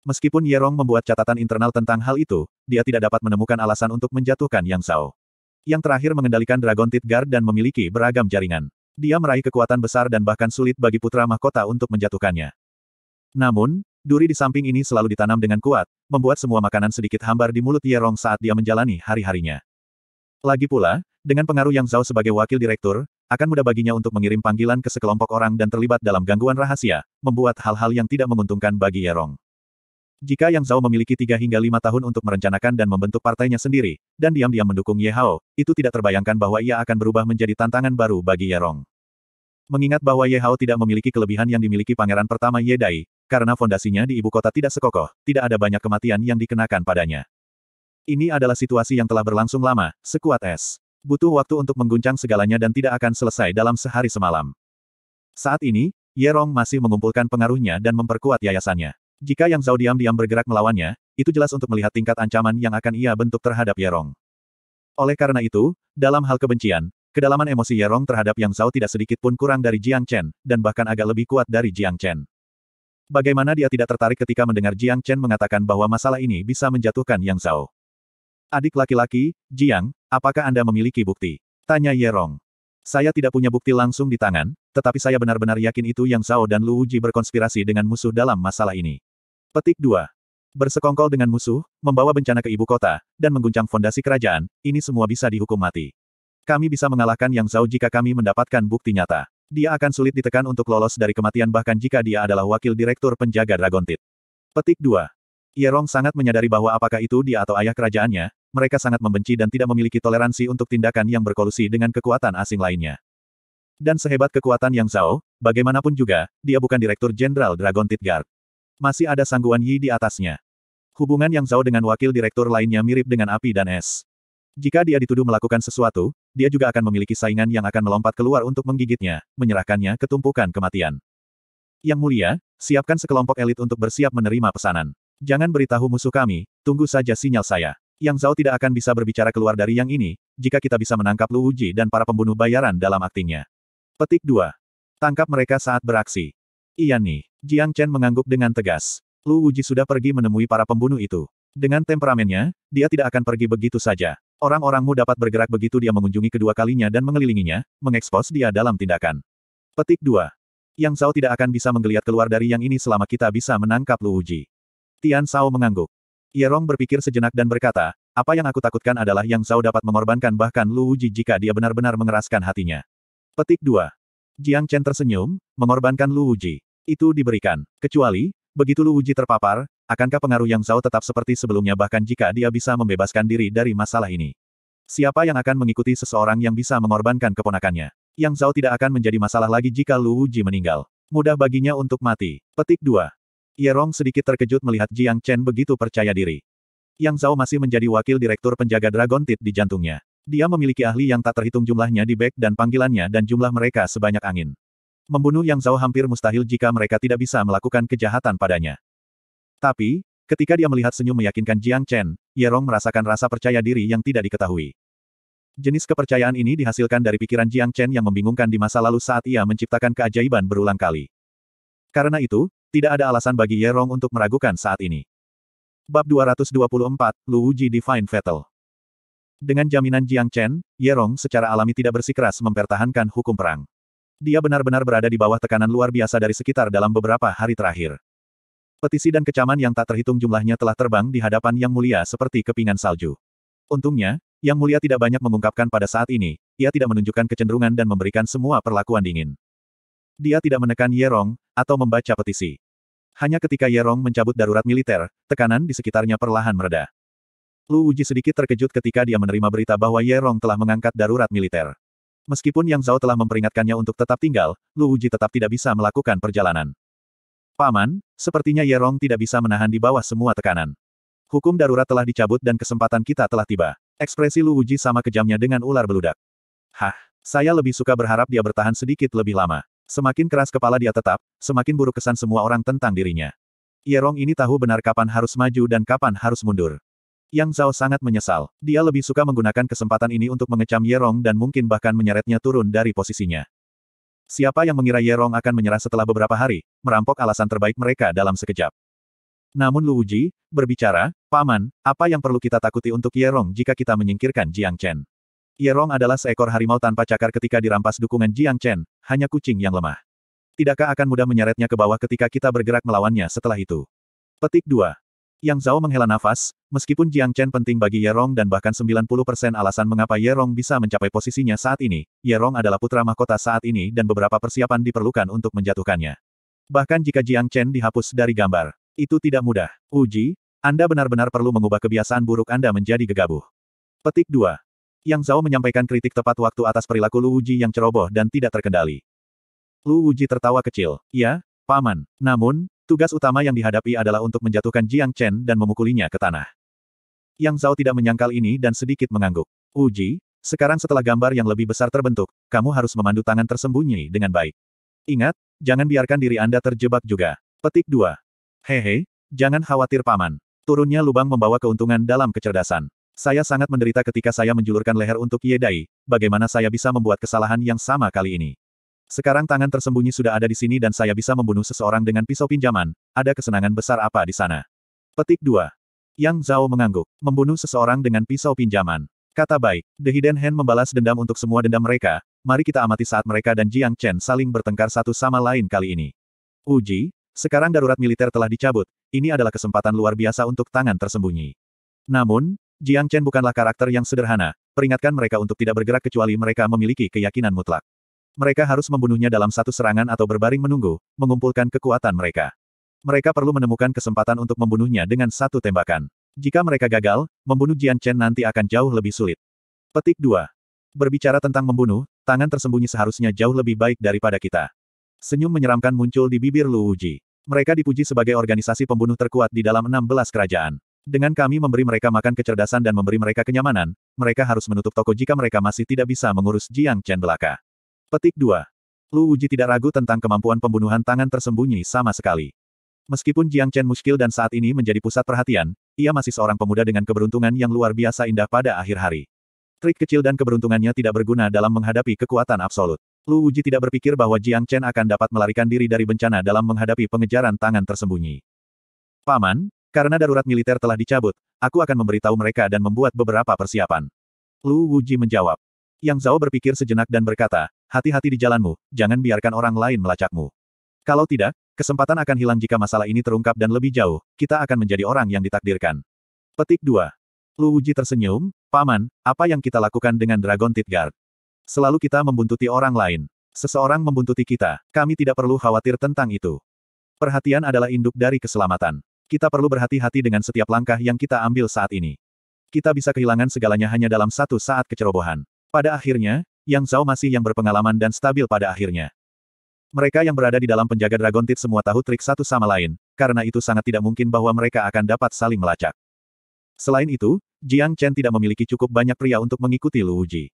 Meskipun Yerong membuat catatan internal tentang hal itu, dia tidak dapat menemukan alasan untuk menjatuhkan Yang Zhao. Yang terakhir mengendalikan Dragon Tit Guard dan memiliki beragam jaringan. Dia meraih kekuatan besar dan bahkan sulit bagi putra mahkota untuk menjatuhkannya. Namun, duri di samping ini selalu ditanam dengan kuat, membuat semua makanan sedikit hambar di mulut Yerong saat dia menjalani hari-harinya. Lagi pula, dengan pengaruh Yang Zhao sebagai wakil direktur, akan mudah baginya untuk mengirim panggilan ke sekelompok orang dan terlibat dalam gangguan rahasia, membuat hal-hal yang tidak menguntungkan bagi Yerong. Jika Yang Zhao memiliki tiga hingga lima tahun untuk merencanakan dan membentuk partainya sendiri, dan diam-diam mendukung Ye Hao, itu tidak terbayangkan bahwa ia akan berubah menjadi tantangan baru bagi Yerong. Mengingat bahwa Ye Hao tidak memiliki kelebihan yang dimiliki pangeran pertama Ye Dai, karena fondasinya di ibu kota tidak sekokoh, tidak ada banyak kematian yang dikenakan padanya. Ini adalah situasi yang telah berlangsung lama, sekuat es. Butuh waktu untuk mengguncang segalanya dan tidak akan selesai dalam sehari semalam. Saat ini, Yerong masih mengumpulkan pengaruhnya dan memperkuat yayasannya. Jika Yang Zhao diam-diam bergerak melawannya, itu jelas untuk melihat tingkat ancaman yang akan ia bentuk terhadap Yerong. Oleh karena itu, dalam hal kebencian, kedalaman emosi Yerong terhadap Yang Zhao tidak sedikit pun kurang dari Jiang Chen, dan bahkan agak lebih kuat dari Jiang Chen. Bagaimana dia tidak tertarik ketika mendengar Jiang Chen mengatakan bahwa masalah ini bisa menjatuhkan Yang Zhao. Adik laki-laki, Jiang, apakah Anda memiliki bukti? Tanya Yerong. Saya tidak punya bukti langsung di tangan, tetapi saya benar-benar yakin itu yang Zhao dan Lu Uji berkonspirasi dengan musuh dalam masalah ini. Petik 2. Bersekongkol dengan musuh, membawa bencana ke ibu kota, dan mengguncang fondasi kerajaan, ini semua bisa dihukum mati. Kami bisa mengalahkan Yang Zhao jika kami mendapatkan bukti nyata. Dia akan sulit ditekan untuk lolos dari kematian bahkan jika dia adalah wakil direktur penjaga Dragon Tit. Petik 2. Yerong sangat menyadari bahwa apakah itu dia atau ayah kerajaannya, mereka sangat membenci dan tidak memiliki toleransi untuk tindakan yang berkolusi dengan kekuatan asing lainnya. Dan sehebat kekuatan Yang Zhao, bagaimanapun juga, dia bukan Direktur Jenderal Dragon Tit Guard. Masih ada sangguan Yi di atasnya. Hubungan Yang Zhao dengan wakil direktur lainnya mirip dengan api dan es. Jika dia dituduh melakukan sesuatu, dia juga akan memiliki saingan yang akan melompat keluar untuk menggigitnya, menyerahkannya ke tumpukan kematian. Yang mulia, siapkan sekelompok elit untuk bersiap menerima pesanan. Jangan beritahu musuh kami, tunggu saja sinyal saya. Yang Zhao tidak akan bisa berbicara keluar dari yang ini, jika kita bisa menangkap Lu Uji dan para pembunuh bayaran dalam aktingnya. Petik 2. Tangkap mereka saat beraksi. Iya nih, Jiang Chen mengangguk dengan tegas. Lu Uji sudah pergi menemui para pembunuh itu. Dengan temperamennya, dia tidak akan pergi begitu saja. Orang-orangmu dapat bergerak begitu dia mengunjungi kedua kalinya dan mengelilinginya, mengekspos dia dalam tindakan. Petik 2. Yang Zhao tidak akan bisa menggeliat keluar dari yang ini selama kita bisa menangkap Lu Uji. Tian Sao mengangguk. Yerong berpikir sejenak dan berkata, apa yang aku takutkan adalah Yang Sao dapat mengorbankan bahkan Lu Wuji jika dia benar-benar mengeraskan hatinya. Petik 2. Jiang Chen tersenyum, mengorbankan Lu Wuji. Itu diberikan. Kecuali, begitu Lu Wuji terpapar, akankah pengaruh Yang Sao tetap seperti sebelumnya bahkan jika dia bisa membebaskan diri dari masalah ini? Siapa yang akan mengikuti seseorang yang bisa mengorbankan keponakannya? Yang Zhao tidak akan menjadi masalah lagi jika Lu Wuji meninggal. Mudah baginya untuk mati. Petik 2. Yerong sedikit terkejut melihat Jiang Chen begitu percaya diri. Yang Zhao masih menjadi wakil direktur penjaga Dragon Tit di jantungnya. Dia memiliki ahli yang tak terhitung jumlahnya di back dan panggilannya dan jumlah mereka sebanyak angin. Membunuh Yang Zhao hampir mustahil jika mereka tidak bisa melakukan kejahatan padanya. Tapi, ketika dia melihat senyum meyakinkan Jiang Chen, Yerong merasakan rasa percaya diri yang tidak diketahui. Jenis kepercayaan ini dihasilkan dari pikiran Jiang Chen yang membingungkan di masa lalu saat ia menciptakan keajaiban berulang kali. Karena itu, tidak ada alasan bagi Yerong untuk meragukan saat ini. Bab 224, Wuji Divine Fatal. Dengan jaminan Jiang Chen, Yerong secara alami tidak bersikeras mempertahankan hukum perang. Dia benar-benar berada di bawah tekanan luar biasa dari sekitar dalam beberapa hari terakhir. Petisi dan kecaman yang tak terhitung jumlahnya telah terbang di hadapan Yang Mulia seperti kepingan salju. Untungnya, Yang Mulia tidak banyak mengungkapkan pada saat ini, ia tidak menunjukkan kecenderungan dan memberikan semua perlakuan dingin. Dia tidak menekan Yerong, atau membaca petisi. Hanya ketika Yerong mencabut darurat militer, tekanan di sekitarnya perlahan mereda. Lu Wuji sedikit terkejut ketika dia menerima berita bahwa Yerong telah mengangkat darurat militer. Meskipun Yang Zhao telah memperingatkannya untuk tetap tinggal, Lu Wuji tetap tidak bisa melakukan perjalanan. Paman, sepertinya Yerong tidak bisa menahan di bawah semua tekanan. Hukum darurat telah dicabut dan kesempatan kita telah tiba. Ekspresi Lu Wuji sama kejamnya dengan ular beludak. Hah, saya lebih suka berharap dia bertahan sedikit lebih lama. Semakin keras kepala dia tetap, semakin buruk kesan semua orang tentang dirinya. Yerong ini tahu benar kapan harus maju dan kapan harus mundur. Yang Zhao sangat menyesal. Dia lebih suka menggunakan kesempatan ini untuk mengecam Yerong dan mungkin bahkan menyeretnya turun dari posisinya. Siapa yang mengira Yerong akan menyerah setelah beberapa hari, merampok alasan terbaik mereka dalam sekejap. Namun Lu Uji, berbicara, Paman, apa yang perlu kita takuti untuk Yerong jika kita menyingkirkan Jiang Chen? Yerong adalah seekor harimau tanpa cakar ketika dirampas dukungan Jiang Chen, hanya kucing yang lemah. Tidakkah akan mudah menyeretnya ke bawah ketika kita bergerak melawannya setelah itu? Petik 2. Yang Zhao menghela nafas, meskipun Jiang Chen penting bagi Yerong dan bahkan 90% alasan mengapa Yerong bisa mencapai posisinya saat ini, Yerong adalah putra mahkota saat ini dan beberapa persiapan diperlukan untuk menjatuhkannya. Bahkan jika Jiang Chen dihapus dari gambar, itu tidak mudah. Uji, Anda benar-benar perlu mengubah kebiasaan buruk Anda menjadi gegabah. Petik 2. Yang Zhao menyampaikan kritik tepat waktu atas perilaku Lu Wuji yang ceroboh dan tidak terkendali. Lu Wuji tertawa kecil, ya, paman. Namun, tugas utama yang dihadapi adalah untuk menjatuhkan Jiang Chen dan memukulinya ke tanah. Yang Zhao tidak menyangkal ini dan sedikit mengangguk. Wuji, sekarang setelah gambar yang lebih besar terbentuk, kamu harus memandu tangan tersembunyi dengan baik. Ingat, jangan biarkan diri Anda terjebak juga. Petik 2. Hehe, jangan khawatir paman. Turunnya lubang membawa keuntungan dalam kecerdasan. Saya sangat menderita ketika saya menjulurkan leher untuk Yedai, bagaimana saya bisa membuat kesalahan yang sama kali ini. Sekarang tangan tersembunyi sudah ada di sini dan saya bisa membunuh seseorang dengan pisau pinjaman, ada kesenangan besar apa di sana? Petik 2. Yang Zhao mengangguk, membunuh seseorang dengan pisau pinjaman. Kata baik, The Hidden Hand membalas dendam untuk semua dendam mereka, mari kita amati saat mereka dan Jiang Chen saling bertengkar satu sama lain kali ini. Uji, sekarang darurat militer telah dicabut, ini adalah kesempatan luar biasa untuk tangan tersembunyi. Namun, Jiang Chen bukanlah karakter yang sederhana, peringatkan mereka untuk tidak bergerak kecuali mereka memiliki keyakinan mutlak. Mereka harus membunuhnya dalam satu serangan atau berbaring menunggu, mengumpulkan kekuatan mereka. Mereka perlu menemukan kesempatan untuk membunuhnya dengan satu tembakan. Jika mereka gagal, membunuh Jian Chen nanti akan jauh lebih sulit. Petik 2. Berbicara tentang membunuh, tangan tersembunyi seharusnya jauh lebih baik daripada kita. Senyum menyeramkan muncul di bibir Lu Wuji. Mereka dipuji sebagai organisasi pembunuh terkuat di dalam 16 kerajaan. Dengan kami memberi mereka makan kecerdasan dan memberi mereka kenyamanan, mereka harus menutup toko jika mereka masih tidak bisa mengurus Jiang Chen belaka. Petik 2. Lu Wuji tidak ragu tentang kemampuan pembunuhan tangan tersembunyi sama sekali. Meskipun Jiang Chen muskil dan saat ini menjadi pusat perhatian, ia masih seorang pemuda dengan keberuntungan yang luar biasa indah pada akhir hari. Trik kecil dan keberuntungannya tidak berguna dalam menghadapi kekuatan absolut. Lu Wuji tidak berpikir bahwa Jiang Chen akan dapat melarikan diri dari bencana dalam menghadapi pengejaran tangan tersembunyi. Paman, karena darurat militer telah dicabut, aku akan memberitahu mereka dan membuat beberapa persiapan. Lu Wuji menjawab. Yang Zhao berpikir sejenak dan berkata, hati-hati di jalanmu, jangan biarkan orang lain melacakmu. Kalau tidak, kesempatan akan hilang jika masalah ini terungkap dan lebih jauh, kita akan menjadi orang yang ditakdirkan. Petik 2. Lu Wuji tersenyum, Paman, apa yang kita lakukan dengan Dragon Titgar? Guard? Selalu kita membuntuti orang lain. Seseorang membuntuti kita, kami tidak perlu khawatir tentang itu. Perhatian adalah induk dari keselamatan. Kita perlu berhati-hati dengan setiap langkah yang kita ambil saat ini. Kita bisa kehilangan segalanya hanya dalam satu saat kecerobohan. Pada akhirnya, Yang Zhao masih yang berpengalaman dan stabil pada akhirnya. Mereka yang berada di dalam penjaga Dragon Tit semua tahu trik satu sama lain, karena itu sangat tidak mungkin bahwa mereka akan dapat saling melacak. Selain itu, Jiang Chen tidak memiliki cukup banyak pria untuk mengikuti Lu Uji.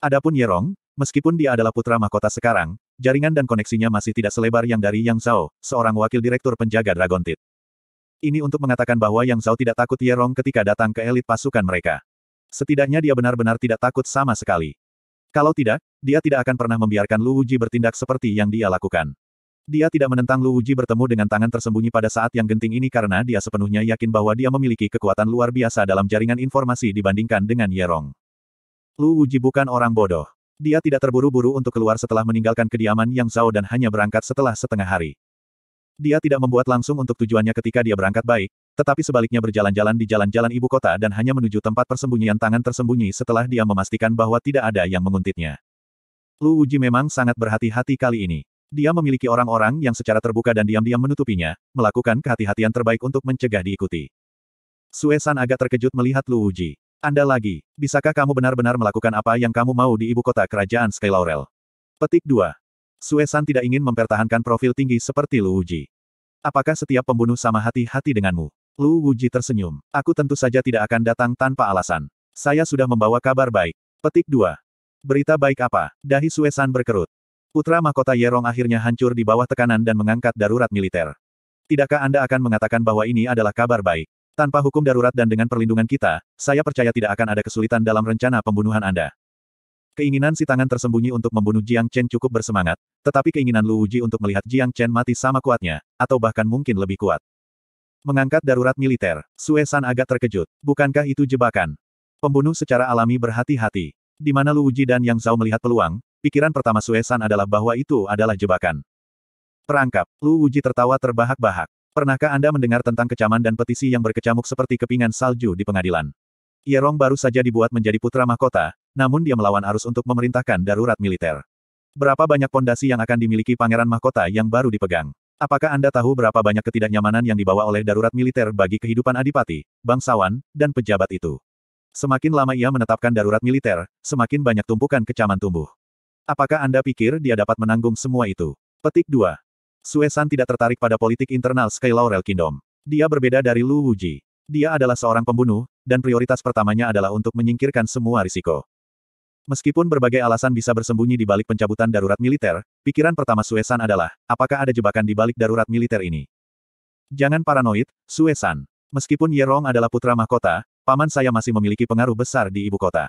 Adapun Yerong, meskipun dia adalah putra mahkota sekarang, jaringan dan koneksinya masih tidak selebar yang dari Yang Zhao, seorang wakil direktur penjaga Dragon Tit. Ini untuk mengatakan bahwa Yang Zhao tidak takut Yerong ketika datang ke elit pasukan mereka. Setidaknya dia benar-benar tidak takut sama sekali. Kalau tidak, dia tidak akan pernah membiarkan Lu Wuji bertindak seperti yang dia lakukan. Dia tidak menentang Lu Wuji bertemu dengan tangan tersembunyi pada saat yang genting ini karena dia sepenuhnya yakin bahwa dia memiliki kekuatan luar biasa dalam jaringan informasi dibandingkan dengan Yerong. Lu Wuji bukan orang bodoh. Dia tidak terburu-buru untuk keluar setelah meninggalkan kediaman Yang Zhao dan hanya berangkat setelah setengah hari. Dia tidak membuat langsung untuk tujuannya ketika dia berangkat baik, tetapi sebaliknya berjalan-jalan di jalan-jalan ibu kota dan hanya menuju tempat persembunyian tangan tersembunyi setelah dia memastikan bahwa tidak ada yang menguntitnya. Lu Uji memang sangat berhati-hati kali ini. Dia memiliki orang-orang yang secara terbuka dan diam-diam menutupinya, melakukan kehati-hatian terbaik untuk mencegah diikuti. Suesan agak terkejut melihat Lu Uji. Anda lagi, bisakah kamu benar-benar melakukan apa yang kamu mau di ibu kota kerajaan Sky Laurel? Petik 2. Suesan tidak ingin mempertahankan profil tinggi seperti Lu Wuji. Apakah setiap pembunuh sama hati-hati denganmu? Lu Wuji tersenyum. Aku tentu saja tidak akan datang tanpa alasan. Saya sudah membawa kabar baik. Petik 2. Berita baik apa? Dahi Suesan berkerut. Putra mahkota Yerong akhirnya hancur di bawah tekanan dan mengangkat darurat militer. Tidakkah Anda akan mengatakan bahwa ini adalah kabar baik? Tanpa hukum darurat dan dengan perlindungan kita, saya percaya tidak akan ada kesulitan dalam rencana pembunuhan Anda. Keinginan si tangan tersembunyi untuk membunuh Jiang Chen cukup bersemangat, tetapi keinginan Lu Wuji untuk melihat Jiang Chen mati sama kuatnya, atau bahkan mungkin lebih kuat. Mengangkat darurat militer, Sue San agak terkejut. Bukankah itu jebakan? Pembunuh secara alami berhati-hati. Di mana Lu Wuji dan Yang Zhao melihat peluang, pikiran pertama Sue San adalah bahwa itu adalah jebakan. Perangkap, Lu Wuji tertawa terbahak-bahak. Pernahkah Anda mendengar tentang kecaman dan petisi yang berkecamuk seperti kepingan salju di pengadilan? Yerong baru saja dibuat menjadi putra mahkota, namun dia melawan arus untuk memerintahkan darurat militer. Berapa banyak pondasi yang akan dimiliki pangeran mahkota yang baru dipegang? Apakah Anda tahu berapa banyak ketidaknyamanan yang dibawa oleh darurat militer bagi kehidupan adipati, bangsawan, dan pejabat itu? Semakin lama ia menetapkan darurat militer, semakin banyak tumpukan kecaman tumbuh. Apakah Anda pikir dia dapat menanggung semua itu? Petik 2. Suesan tidak tertarik pada politik internal Sky Laurel Kingdom. Dia berbeda dari Lu Wuji. Dia adalah seorang pembunuh, dan prioritas pertamanya adalah untuk menyingkirkan semua risiko. Meskipun berbagai alasan bisa bersembunyi di balik pencabutan darurat militer, pikiran pertama Suesan adalah, apakah ada jebakan di balik darurat militer ini? Jangan paranoid, Suesan. Meskipun Yerong adalah putra mahkota, paman saya masih memiliki pengaruh besar di ibu kota.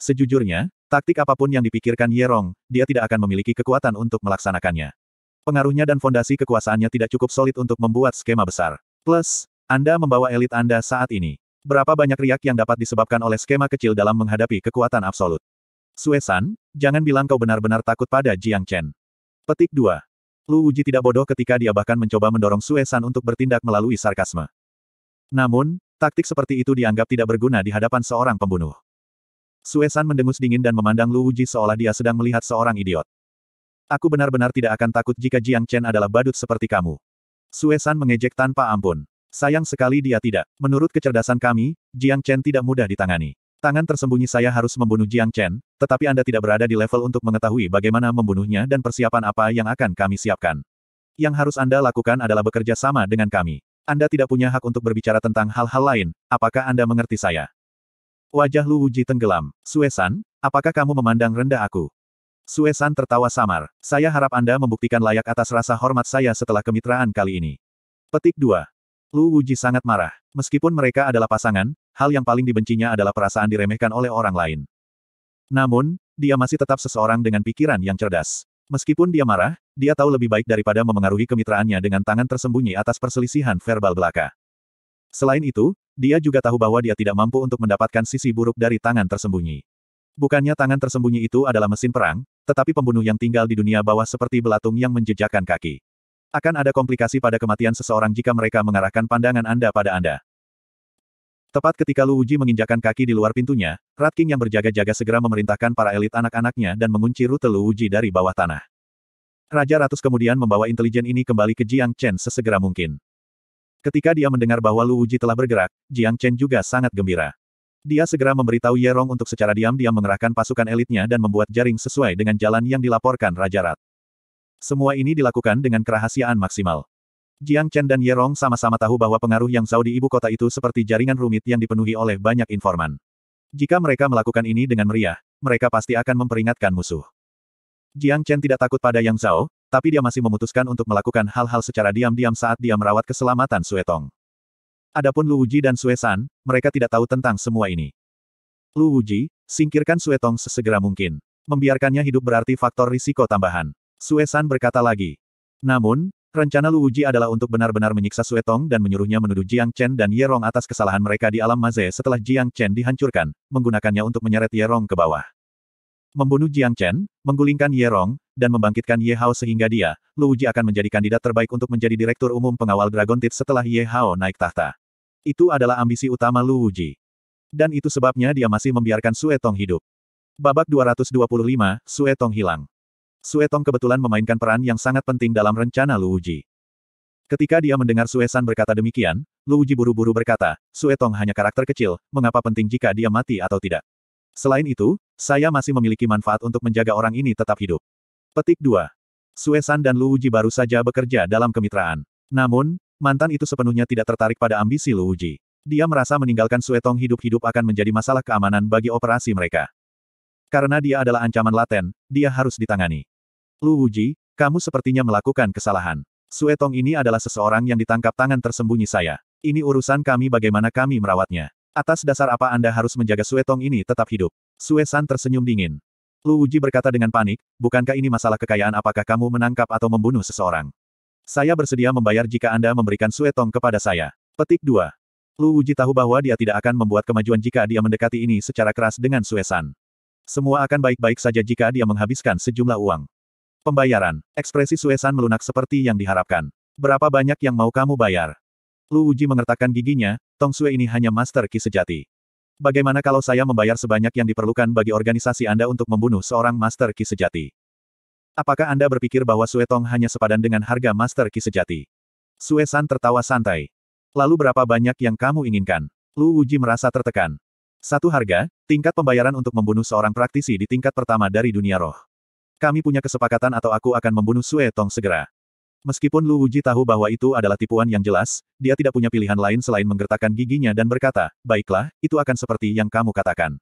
Sejujurnya, taktik apapun yang dipikirkan Yerong, dia tidak akan memiliki kekuatan untuk melaksanakannya. Pengaruhnya dan fondasi kekuasaannya tidak cukup solid untuk membuat skema besar. Plus, anda membawa elit Anda saat ini. Berapa banyak riak yang dapat disebabkan oleh skema kecil dalam menghadapi kekuatan absolut? Suesan, jangan bilang kau benar-benar takut pada Jiang Chen. Petik 2. Lu Uji tidak bodoh ketika dia bahkan mencoba mendorong Suesan untuk bertindak melalui sarkasme. Namun, taktik seperti itu dianggap tidak berguna di hadapan seorang pembunuh. Suesan mendengus dingin dan memandang Lu Uji seolah dia sedang melihat seorang idiot. Aku benar-benar tidak akan takut jika Jiang Chen adalah badut seperti kamu. Suesan mengejek tanpa ampun. Sayang sekali dia tidak. Menurut kecerdasan kami, Jiang Chen tidak mudah ditangani. Tangan tersembunyi saya harus membunuh Jiang Chen, tetapi Anda tidak berada di level untuk mengetahui bagaimana membunuhnya dan persiapan apa yang akan kami siapkan. Yang harus Anda lakukan adalah bekerja sama dengan kami. Anda tidak punya hak untuk berbicara tentang hal-hal lain, apakah Anda mengerti saya? Wajah Lu Wuji tenggelam. Suesan, apakah kamu memandang rendah aku? Suesan tertawa samar. Saya harap Anda membuktikan layak atas rasa hormat saya setelah kemitraan kali ini. Petik 2. Lu Uji sangat marah. Meskipun mereka adalah pasangan, hal yang paling dibencinya adalah perasaan diremehkan oleh orang lain. Namun, dia masih tetap seseorang dengan pikiran yang cerdas. Meskipun dia marah, dia tahu lebih baik daripada memengaruhi kemitraannya dengan tangan tersembunyi atas perselisihan verbal belaka. Selain itu, dia juga tahu bahwa dia tidak mampu untuk mendapatkan sisi buruk dari tangan tersembunyi. Bukannya tangan tersembunyi itu adalah mesin perang, tetapi pembunuh yang tinggal di dunia bawah seperti belatung yang menjejakkan kaki. Akan ada komplikasi pada kematian seseorang jika mereka mengarahkan pandangan Anda pada Anda. Tepat ketika Lu Wuji menginjakan kaki di luar pintunya, Rat King yang berjaga-jaga segera memerintahkan para elit anak-anaknya dan mengunci rute Lu Wuji dari bawah tanah. Raja Ratus kemudian membawa intelijen ini kembali ke Jiang Chen sesegera mungkin. Ketika dia mendengar bahwa Lu Wuji telah bergerak, Jiang Chen juga sangat gembira. Dia segera memberitahu Yerong untuk secara diam-diam mengerahkan pasukan elitnya dan membuat jaring sesuai dengan jalan yang dilaporkan Raja Rat. Semua ini dilakukan dengan kerahasiaan maksimal. Jiang Chen dan Yerong sama-sama tahu bahwa pengaruh Yang Zhao di ibu kota itu seperti jaringan rumit yang dipenuhi oleh banyak informan. Jika mereka melakukan ini dengan meriah, mereka pasti akan memperingatkan musuh. Jiang Chen tidak takut pada Yang Zhao, tapi dia masih memutuskan untuk melakukan hal-hal secara diam-diam saat dia merawat keselamatan Suetong. Adapun Lu Wuji dan Suesan, mereka tidak tahu tentang semua ini. Lu Wuji, singkirkan Suetong sesegera mungkin. Membiarkannya hidup berarti faktor risiko tambahan. Suesan berkata lagi. Namun, rencana Lu Wuji adalah untuk benar-benar menyiksa Suetong dan menyuruhnya menuduh Jiang Chen dan Yerong atas kesalahan mereka di alam Maze setelah Jiang Chen dihancurkan, menggunakannya untuk menyeret Yerong ke bawah. Membunuh Jiang Chen, menggulingkan Yerong, dan membangkitkan Ye Hao sehingga dia, Lu Wuji akan menjadi kandidat terbaik untuk menjadi direktur umum pengawal Dragon Teeth setelah Ye Hao naik tahta. Itu adalah ambisi utama Lu Wuji. Dan itu sebabnya dia masih membiarkan Suetong hidup. Babak 225, Suetong hilang. Suetong kebetulan memainkan peran yang sangat penting dalam rencana Lu Uji. Ketika dia mendengar Suesan berkata demikian, Lu Uji buru-buru berkata, Suetong hanya karakter kecil, mengapa penting jika dia mati atau tidak. Selain itu, saya masih memiliki manfaat untuk menjaga orang ini tetap hidup. Petik 2. Suesan dan Lu Uji baru saja bekerja dalam kemitraan. Namun, mantan itu sepenuhnya tidak tertarik pada ambisi Lu Uji. Dia merasa meninggalkan Suetong hidup-hidup akan menjadi masalah keamanan bagi operasi mereka. Karena dia adalah ancaman laten, dia harus ditangani. Lu Wuji, kamu sepertinya melakukan kesalahan. Suetong ini adalah seseorang yang ditangkap tangan tersembunyi saya. Ini urusan kami bagaimana kami merawatnya. Atas dasar apa Anda harus menjaga Suetong ini tetap hidup? Suesan tersenyum dingin. Lu Wuji berkata dengan panik, bukankah ini masalah kekayaan apakah kamu menangkap atau membunuh seseorang? Saya bersedia membayar jika Anda memberikan Suetong kepada saya. Petik 2. Lu Wuji tahu bahwa dia tidak akan membuat kemajuan jika dia mendekati ini secara keras dengan Suesan. Semua akan baik-baik saja jika dia menghabiskan sejumlah uang. Pembayaran. Ekspresi Suesan melunak seperti yang diharapkan. Berapa banyak yang mau kamu bayar? Lu Uji mengertakkan giginya, Tong Sue ini hanya master ki sejati. Bagaimana kalau saya membayar sebanyak yang diperlukan bagi organisasi Anda untuk membunuh seorang master ki sejati? Apakah Anda berpikir bahwa Sue Tong hanya sepadan dengan harga master ki sejati? Sue San tertawa santai. Lalu berapa banyak yang kamu inginkan? Lu Uji merasa tertekan. Satu harga, tingkat pembayaran untuk membunuh seorang praktisi di tingkat pertama dari dunia roh. Kami punya kesepakatan atau aku akan membunuh Sue Tong segera. Meskipun Lu Wuji tahu bahwa itu adalah tipuan yang jelas, dia tidak punya pilihan lain selain menggertakkan giginya dan berkata, baiklah, itu akan seperti yang kamu katakan.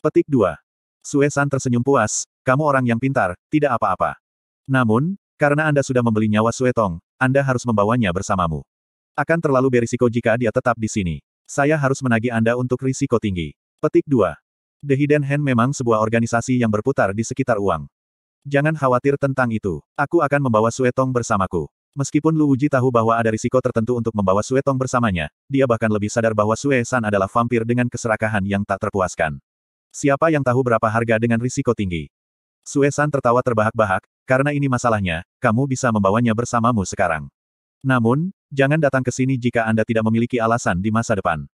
Petik 2. Sue San tersenyum puas, kamu orang yang pintar, tidak apa-apa. Namun, karena Anda sudah membeli nyawa Sue Tong, Anda harus membawanya bersamamu. Akan terlalu berisiko jika dia tetap di sini. Saya harus menagih Anda untuk risiko tinggi. Petik 2. The Hidden Hand memang sebuah organisasi yang berputar di sekitar uang. Jangan khawatir tentang itu. Aku akan membawa Suetong bersamaku. Meskipun Lu Uji tahu bahwa ada risiko tertentu untuk membawa Suetong bersamanya, dia bahkan lebih sadar bahwa Sue San adalah vampir dengan keserakahan yang tak terpuaskan. Siapa yang tahu berapa harga dengan risiko tinggi? Sue San tertawa terbahak-bahak, karena ini masalahnya, kamu bisa membawanya bersamamu sekarang. Namun, jangan datang ke sini jika Anda tidak memiliki alasan di masa depan.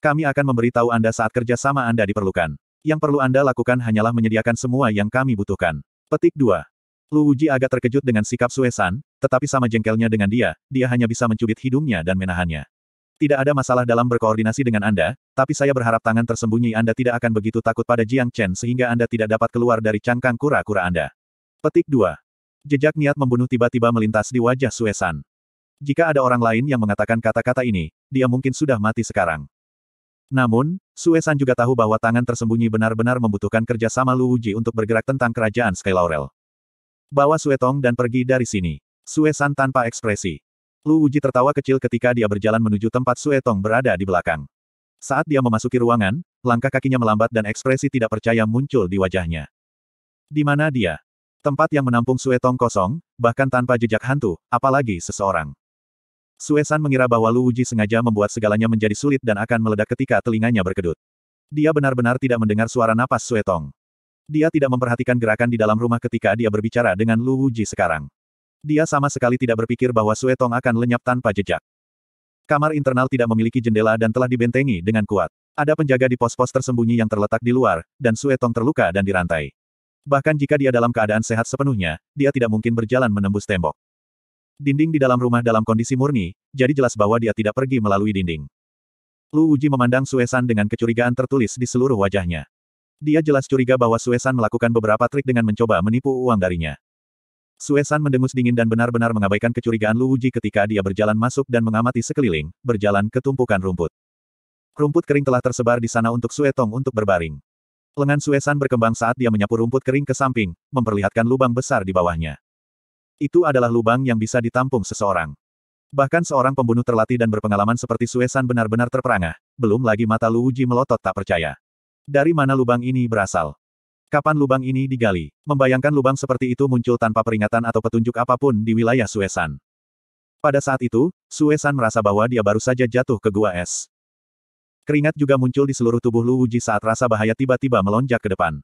Kami akan memberitahu Anda saat kerjasama Anda diperlukan. Yang perlu Anda lakukan hanyalah menyediakan semua yang kami butuhkan. Petik 2. Lu Wuji agak terkejut dengan sikap Suesan, tetapi sama jengkelnya dengan dia, dia hanya bisa mencubit hidungnya dan menahannya. Tidak ada masalah dalam berkoordinasi dengan Anda, tapi saya berharap tangan tersembunyi Anda tidak akan begitu takut pada Jiang Chen sehingga Anda tidak dapat keluar dari cangkang kura-kura Anda. Petik 2. Jejak niat membunuh tiba-tiba melintas di wajah Suesan. Jika ada orang lain yang mengatakan kata-kata ini, dia mungkin sudah mati sekarang. Namun, Suesan juga tahu bahwa tangan tersembunyi benar-benar membutuhkan kerja sama Lu Wuji untuk bergerak tentang kerajaan Sky Laurel. Bawa Suetong dan pergi dari sini. Suesan tanpa ekspresi. Lu Wuji tertawa kecil ketika dia berjalan menuju tempat Suetong berada di belakang. Saat dia memasuki ruangan, langkah kakinya melambat dan ekspresi tidak percaya muncul di wajahnya. Di mana dia? Tempat yang menampung Suetong kosong, bahkan tanpa jejak hantu, apalagi seseorang. Suesan mengira bahwa Lu Uji sengaja membuat segalanya menjadi sulit dan akan meledak ketika telinganya berkedut. Dia benar-benar tidak mendengar suara napas Suetong. Dia tidak memperhatikan gerakan di dalam rumah ketika dia berbicara dengan Lu Wuji sekarang. Dia sama sekali tidak berpikir bahwa Suetong akan lenyap tanpa jejak. Kamar internal tidak memiliki jendela dan telah dibentengi dengan kuat. Ada penjaga di pos-pos tersembunyi yang terletak di luar, dan Suetong terluka dan dirantai. Bahkan jika dia dalam keadaan sehat sepenuhnya, dia tidak mungkin berjalan menembus tembok. Dinding di dalam rumah dalam kondisi murni, jadi jelas bahwa dia tidak pergi melalui dinding. Lu Uji memandang Suesan dengan kecurigaan tertulis di seluruh wajahnya. Dia jelas curiga bahwa Suesan melakukan beberapa trik dengan mencoba menipu uang darinya. Suesan mendengus dingin dan benar-benar mengabaikan kecurigaan Lu Uji ketika dia berjalan masuk dan mengamati sekeliling, berjalan ke tumpukan rumput. Rumput kering telah tersebar di sana untuk Suetong untuk berbaring. Lengan Suesan berkembang saat dia menyapu rumput kering ke samping, memperlihatkan lubang besar di bawahnya. Itu adalah lubang yang bisa ditampung seseorang. Bahkan seorang pembunuh terlatih dan berpengalaman seperti Suesan benar-benar terperangah, belum lagi mata Luuji melotot tak percaya. Dari mana lubang ini berasal? Kapan lubang ini digali? Membayangkan lubang seperti itu muncul tanpa peringatan atau petunjuk apapun di wilayah Suesan. Pada saat itu, Suesan merasa bahwa dia baru saja jatuh ke gua es. Keringat juga muncul di seluruh tubuh Luuji saat rasa bahaya tiba-tiba melonjak ke depan.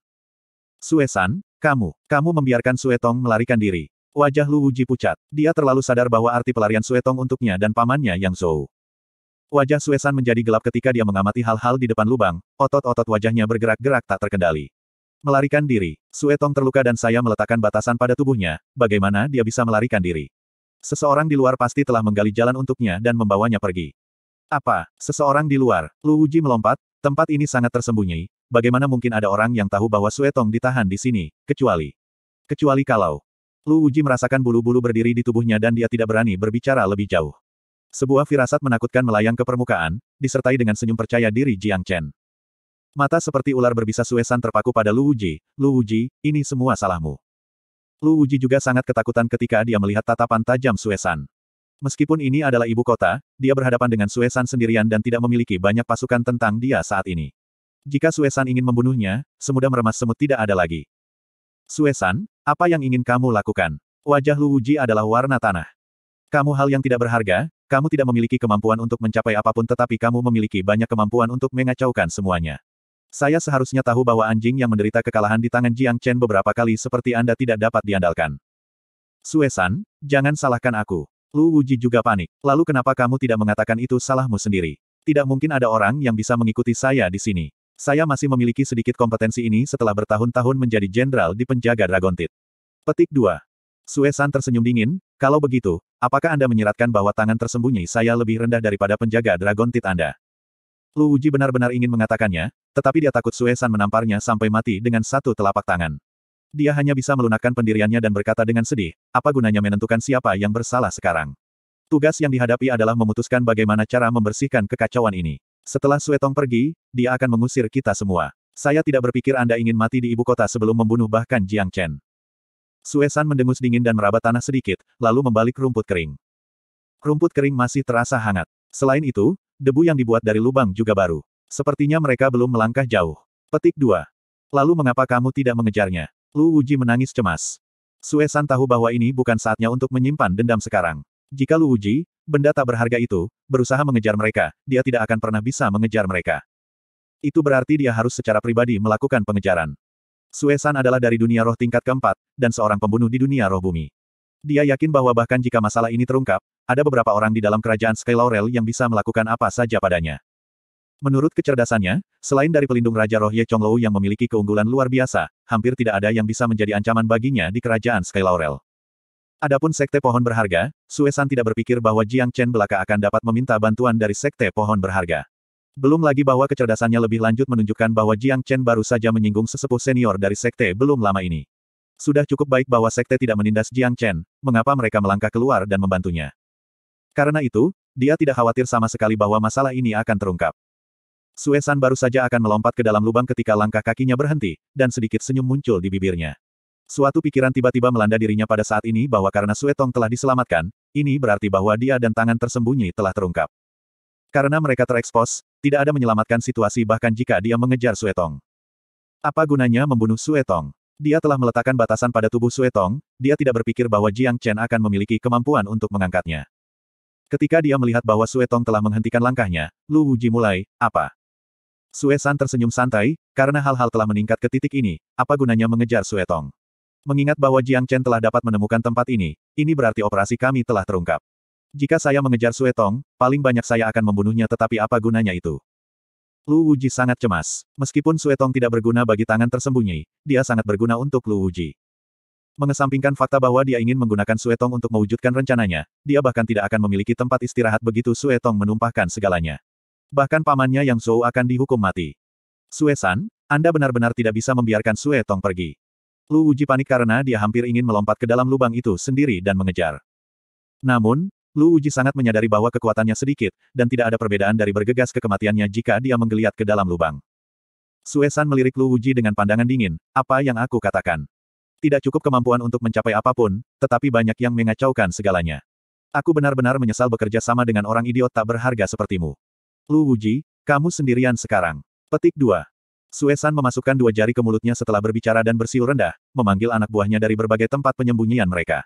Suesan, kamu, kamu membiarkan Suetong melarikan diri. Wajah Lu Wuji pucat. Dia terlalu sadar bahwa arti pelarian Suetong untuknya dan pamannya Yang Zhou. Wajah Suesan menjadi gelap ketika dia mengamati hal-hal di depan lubang, otot-otot wajahnya bergerak-gerak tak terkendali. Melarikan diri, Suetong terluka dan saya meletakkan batasan pada tubuhnya, bagaimana dia bisa melarikan diri. Seseorang di luar pasti telah menggali jalan untuknya dan membawanya pergi. Apa, seseorang di luar, Lu Wuji melompat, tempat ini sangat tersembunyi, bagaimana mungkin ada orang yang tahu bahwa Suetong ditahan di sini, kecuali. Kecuali kalau, Lu Uji merasakan bulu-bulu berdiri di tubuhnya dan dia tidak berani berbicara lebih jauh. Sebuah firasat menakutkan melayang ke permukaan, disertai dengan senyum percaya diri Jiang Chen. Mata seperti ular berbisa Suesan terpaku pada Lu Uji. Lu Uji, ini semua salahmu. Lu Wuji juga sangat ketakutan ketika dia melihat tatapan tajam Suesan. Meskipun ini adalah ibu kota, dia berhadapan dengan Suesan sendirian dan tidak memiliki banyak pasukan tentang dia saat ini. Jika Suesan ingin membunuhnya, semudah meremas semut tidak ada lagi. Suesan, apa yang ingin kamu lakukan? Wajah Lu Wuji adalah warna tanah. Kamu hal yang tidak berharga, kamu tidak memiliki kemampuan untuk mencapai apapun tetapi kamu memiliki banyak kemampuan untuk mengacaukan semuanya. Saya seharusnya tahu bahwa anjing yang menderita kekalahan di tangan Jiang Chen beberapa kali seperti Anda tidak dapat diandalkan. Suesan, jangan salahkan aku. Lu Wuji juga panik. Lalu kenapa kamu tidak mengatakan itu salahmu sendiri? Tidak mungkin ada orang yang bisa mengikuti saya di sini. Saya masih memiliki sedikit kompetensi ini setelah bertahun-tahun menjadi jenderal di penjaga Dragon Dragontit. Petik 2. Suesan tersenyum dingin, kalau begitu, apakah Anda menyeratkan bahwa tangan tersembunyi saya lebih rendah daripada penjaga Dragon Dragontit Anda? Lu Uji benar-benar ingin mengatakannya, tetapi dia takut Suesan menamparnya sampai mati dengan satu telapak tangan. Dia hanya bisa melunakkan pendiriannya dan berkata dengan sedih, apa gunanya menentukan siapa yang bersalah sekarang? Tugas yang dihadapi adalah memutuskan bagaimana cara membersihkan kekacauan ini. Setelah Suetong pergi, dia akan mengusir kita semua. Saya tidak berpikir Anda ingin mati di ibu kota sebelum membunuh bahkan Jiang Chen. Suesan mendengus dingin dan meraba tanah sedikit, lalu membalik rumput kering. Rumput kering masih terasa hangat. Selain itu, debu yang dibuat dari lubang juga baru. Sepertinya mereka belum melangkah jauh. Petik 2. Lalu mengapa kamu tidak mengejarnya? Lu Wuji menangis cemas. Suesan tahu bahwa ini bukan saatnya untuk menyimpan dendam sekarang. Jika Lu Wuji, benda tak berharga itu, berusaha mengejar mereka, dia tidak akan pernah bisa mengejar mereka. Itu berarti dia harus secara pribadi melakukan pengejaran. Suesan adalah dari dunia roh tingkat keempat, dan seorang pembunuh di dunia roh bumi. Dia yakin bahwa bahkan jika masalah ini terungkap, ada beberapa orang di dalam kerajaan Sky Laurel yang bisa melakukan apa saja padanya. Menurut kecerdasannya, selain dari pelindung Raja Roh Ye Chong Lou yang memiliki keunggulan luar biasa, hampir tidak ada yang bisa menjadi ancaman baginya di kerajaan Sky Laurel. Adapun Sekte Pohon Berharga, Suesan tidak berpikir bahwa Jiang Chen belaka akan dapat meminta bantuan dari Sekte Pohon Berharga. Belum lagi bahwa kecerdasannya lebih lanjut menunjukkan bahwa Jiang Chen baru saja menyinggung sesepuh senior dari Sekte belum lama ini. Sudah cukup baik bahwa Sekte tidak menindas Jiang Chen, mengapa mereka melangkah keluar dan membantunya. Karena itu, dia tidak khawatir sama sekali bahwa masalah ini akan terungkap. Suesan baru saja akan melompat ke dalam lubang ketika langkah kakinya berhenti, dan sedikit senyum muncul di bibirnya. Suatu pikiran tiba-tiba melanda dirinya pada saat ini bahwa karena Suetong telah diselamatkan, ini berarti bahwa dia dan tangan tersembunyi telah terungkap. Karena mereka terekspos, tidak ada menyelamatkan situasi bahkan jika dia mengejar Suetong. Apa gunanya membunuh Suetong? Dia telah meletakkan batasan pada tubuh Suetong, dia tidak berpikir bahwa Jiang Chen akan memiliki kemampuan untuk mengangkatnya. Ketika dia melihat bahwa Suetong telah menghentikan langkahnya, Lu Wuji mulai, apa? Suesan tersenyum santai, karena hal-hal telah meningkat ke titik ini, apa gunanya mengejar Suetong? Mengingat bahwa Jiang Chen telah dapat menemukan tempat ini, ini berarti operasi kami telah terungkap. Jika saya mengejar Sue Tong, paling banyak saya akan membunuhnya tetapi apa gunanya itu? Lu Wuji sangat cemas. Meskipun Sue Tong tidak berguna bagi tangan tersembunyi, dia sangat berguna untuk Lu Wuji. Mengesampingkan fakta bahwa dia ingin menggunakan Sue Tong untuk mewujudkan rencananya, dia bahkan tidak akan memiliki tempat istirahat begitu Sue Tong menumpahkan segalanya. Bahkan pamannya yang Zhou akan dihukum mati. Sue San, Anda benar-benar tidak bisa membiarkan Sue Tong pergi. Lu Wuji panik karena dia hampir ingin melompat ke dalam lubang itu sendiri dan mengejar. Namun, Lu Wuji sangat menyadari bahwa kekuatannya sedikit, dan tidak ada perbedaan dari bergegas ke kematiannya jika dia menggeliat ke dalam lubang. Suesan melirik Lu Wuji dengan pandangan dingin, apa yang aku katakan. Tidak cukup kemampuan untuk mencapai apapun, tetapi banyak yang mengacaukan segalanya. Aku benar-benar menyesal bekerja sama dengan orang idiot tak berharga sepertimu. Lu Wuji, kamu sendirian sekarang. Petik 2. Suesan memasukkan dua jari ke mulutnya setelah berbicara dan bersiul rendah, memanggil anak buahnya dari berbagai tempat penyembunyian mereka.